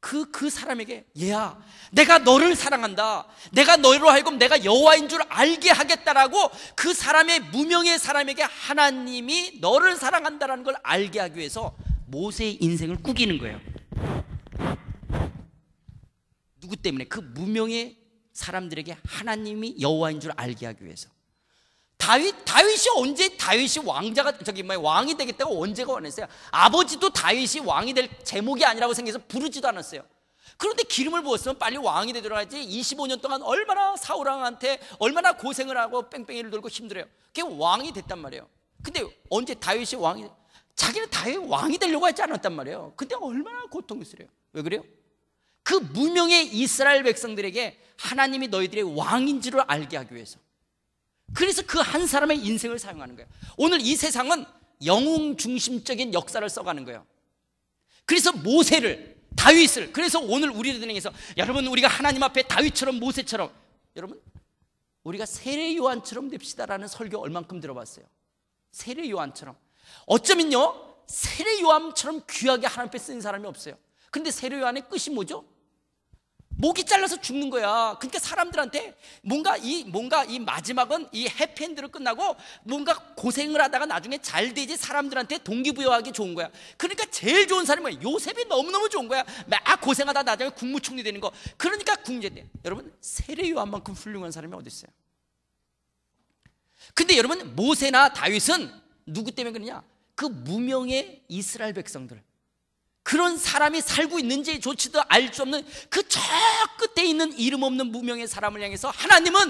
그, 그 사람에게, 얘야, 내가 너를 사랑한다. 내가 너로 희 하여금 내가 여와인 호줄 알게 하겠다라고 그 사람의, 무명의 사람에게 하나님이 너를 사랑한다라는 걸 알게 하기 위해서 모세의 인생을 꾸기는 거예요. 누구 때문에? 그 무명의 사람들에게 하나님이 여호와인 줄 알게 하기 위해서. 다윗 다윗이 언제 다윗이 왕자가 저기 뭐 왕이 되겠다고 언제가 원했어요? 아버지도 다윗이 왕이 될 제목이 아니라고 생겨서 부르지도 않았어요. 그런데 기름을 부었으면 빨리 왕이 되도록 하지 25년 동안 얼마나 사우랑한테 얼마나 고생을 하고 뺑뺑이를 돌고 힘들어요. 그게 왕이 됐단 말이에요. 근데 언제 다윗이 왕이 자기는 다윗 왕이 되려고 하지 않았단 말이에요. 근데 얼마나 고통스러워요. 왜 그래요? 그 무명의 이스라엘 백성들에게 하나님이 너희들의 왕인 줄을 알게 하기 위해서 그래서 그 한 사람의 인생을 사용하는 거예요. 오늘 이 세상은 영웅 중심적인 역사를 써가는 거예요. 그래서 모세를 다윗을 그래서 오늘 우리들에게서 여러분 우리가 하나님 앞에 다윗처럼 모세처럼 여러분 우리가 세례 요한처럼 됩시다라는 설교 얼만큼 들어봤어요. 세례 요한처럼 어쩌면요 세례 요한처럼 귀하게 하나님 앞에 쓰인 사람이 없어요. 근데 세례 요한의 끝이 뭐죠? 목이 잘라서 죽는 거야. 그러니까 사람들한테 뭔가 이 뭔가 이 마지막은 이 해피엔드로 끝나고 뭔가 고생을 하다가 나중에 잘 되지 사람들한테 동기부여하기 좋은 거야. 그러니까 제일 좋은 사람이 요셉이 너무너무 좋은 거야. 막 고생하다 나중에 국무총리 되는 거. 그러니까 궁제대 여러분 세례 요한만큼 훌륭한 사람이 어디 있어요? 근데 여러분 모세나 다윗은 누구 때문에 그러냐? 그 무명의 이스라엘 백성들. 그런 사람이 살고 있는지조치도알 수 없는 그 저 끝에 있는 이름 없는 무명의 사람을 향해서 하나님은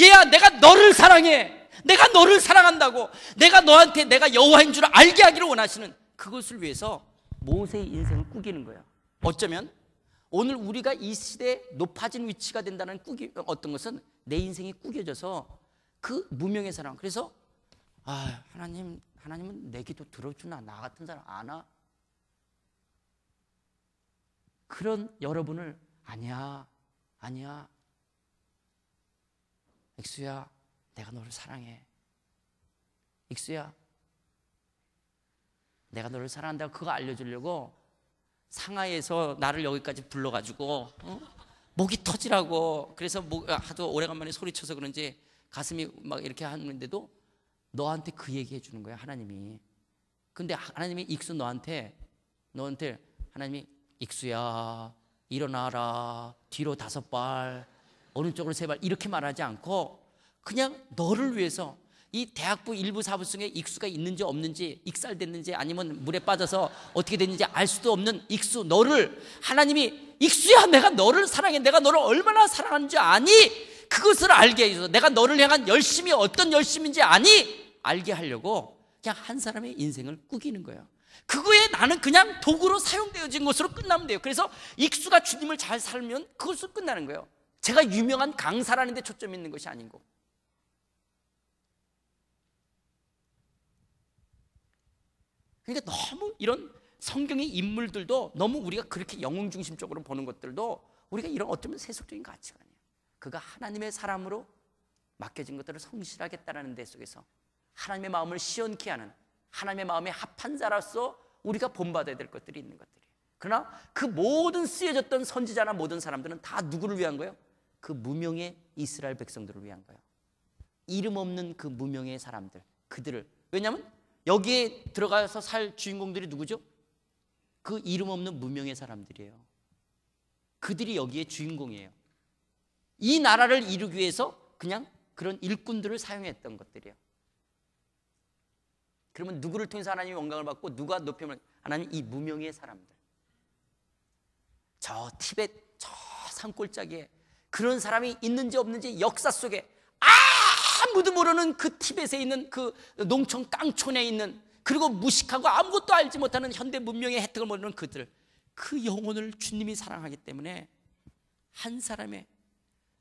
얘야 내가 너를 사랑해 내가 너를 사랑한다고 내가 너한테 내가 여호와인 줄 알게 하기를 원하시는 그것을 위해서 모세의 인생을 꾸기는 거야 어쩌면 오늘 우리가 이 시대에 높아진 위치가 된다는 꾸기, 어떤 것은 내 인생이 꾸겨져서 그 무명의 사람 그래서 아 하나님 하나님은 내 기도 들어주나 나 같은 사람 아나 그런 여러분을 아니야, 아니야. 익수야, 내가 너를 사랑해. 익수야, 내가 너를 사랑한다. 그거 알려주려고 상하이에서 나를 여기까지 불러가지고 어? 목이 터지라고 그래서 목, 아, 하도 오래간만에 소리쳐서 그런지 가슴이 막 이렇게 하는데도 너한테 그 얘기해 주는 거야 하나님이 근데 하나님이 익수 너한테 너한테 하나님이 익수야 일어나라 뒤로 다섯 발 오른쪽으로 세 발 이렇게 말하지 않고 그냥 너를 위해서 이 대학부 일부 사부 중에 익수가 있는지 없는지 익살됐는지 아니면 물에 빠져서 어떻게 됐는지 알 수도 없는 익수 너를 하나님이 익수야 내가 너를 사랑해 내가 너를 얼마나 사랑하는지 아니 그것을 알게 해줘 내가 너를 향한 열심이 어떤 열심인지 아니 알게 하려고 그냥 한 사람의 인생을 꾸기는 거예요 그거에 나는 그냥 도구로 사용되어진 것으로 끝나면 돼요. 그래서 익수가 주님을 잘 살면 그것으로 끝나는 거예요. 제가 유명한 강사라는 데 초점이 있는 것이 아니고. 그러니까 너무 이런 성경의 인물들도 너무 우리가 그렇게 영웅 중심적으로 보는 것들도 우리가 이런 어쩌면 세속적인 가치가 아니에요. 그가 하나님의 사람으로 맡겨진 것들을 성실하겠다라는 데 속에서 하나님의 마음을 시원케 하는 하나님의 마음에 합한 자로서 우리가 본받아야 될 것들이 있는 것들이. 그러나 그 모든 쓰여졌던 선지자나 모든 사람들은 다 누구를 위한 거예요? 그 무명의 이스라엘 백성들을 위한 거예요. 이름 없는 그 무명의 사람들, 그들을. 왜냐하면 여기에 들어가서 살 주인공들이 누구죠? 그 이름 없는 무명의 사람들이에요. 그들이 여기에 주인공이에요. 이 나라를 이루기 위해서 그냥 그런 일꾼들을 사용했던 것들이에요. 그러면 누구를 통해서 하나님이 영광을 받고 누가 높임을 하나님 이 무명의 사람들. 저 티벳 저 산골짜기에 그런 사람이 있는지 없는지 역사 속에 아무도 모르는 그 티벳에 있는 그 농촌 깡촌에 있는 그리고 무식하고 아무것도 알지 못하는 현대 문명의 혜택을 모르는 그들 그 영혼을 주님이 사랑하기 때문에 한 사람의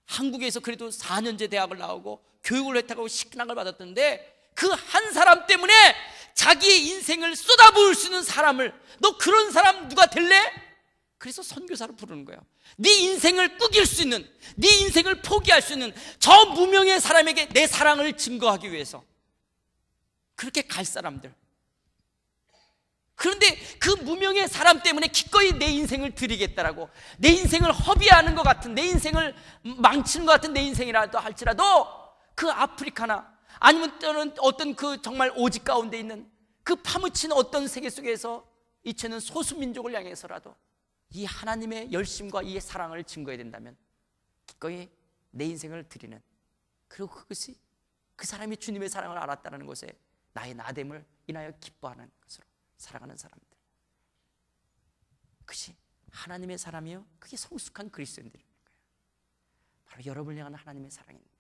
한국에서 그래도 4년제 대학을 나오고 교육을 혜택하고 식당을 받았던데 그한 사람 때문에 자기의 인생을 쏟아부을 수 있는 사람을 너 그런 사람 누가 될래? 그래서 선교사를 부르는 거예요. 네 인생을 꾸길 수 있는, 네 인생을 포기할 수 있는 저 무명의 사람에게 내 사랑을 증거하기 위해서 그렇게 갈 사람들. 그런데 그 무명의 사람 때문에 기꺼이 내 인생을 드리겠다라고 내 인생을 허비하는 것 같은 내 인생을 망치는 것 같은 내 인생이라도 할지라도 그 아프리카나 아니면 또는 어떤 그 정말 오직 가운데 있는 그 파묻힌 어떤 세계 속에서 이체는 소수민족을 향해서라도 이 하나님의 열심과 이 사랑을 증거해야 된다면 기꺼이 내 인생을 드리는 그리고 그것이 그 사람이 주님의 사랑을 알았다는 것에 나의 나됨을 인하여 기뻐하는 것으로 살아가는 사람들 그것이 하나님의 사람이요 그게 성숙한 그리스도인들입니다 바로 여러분을 향한 하나님의 사랑입니다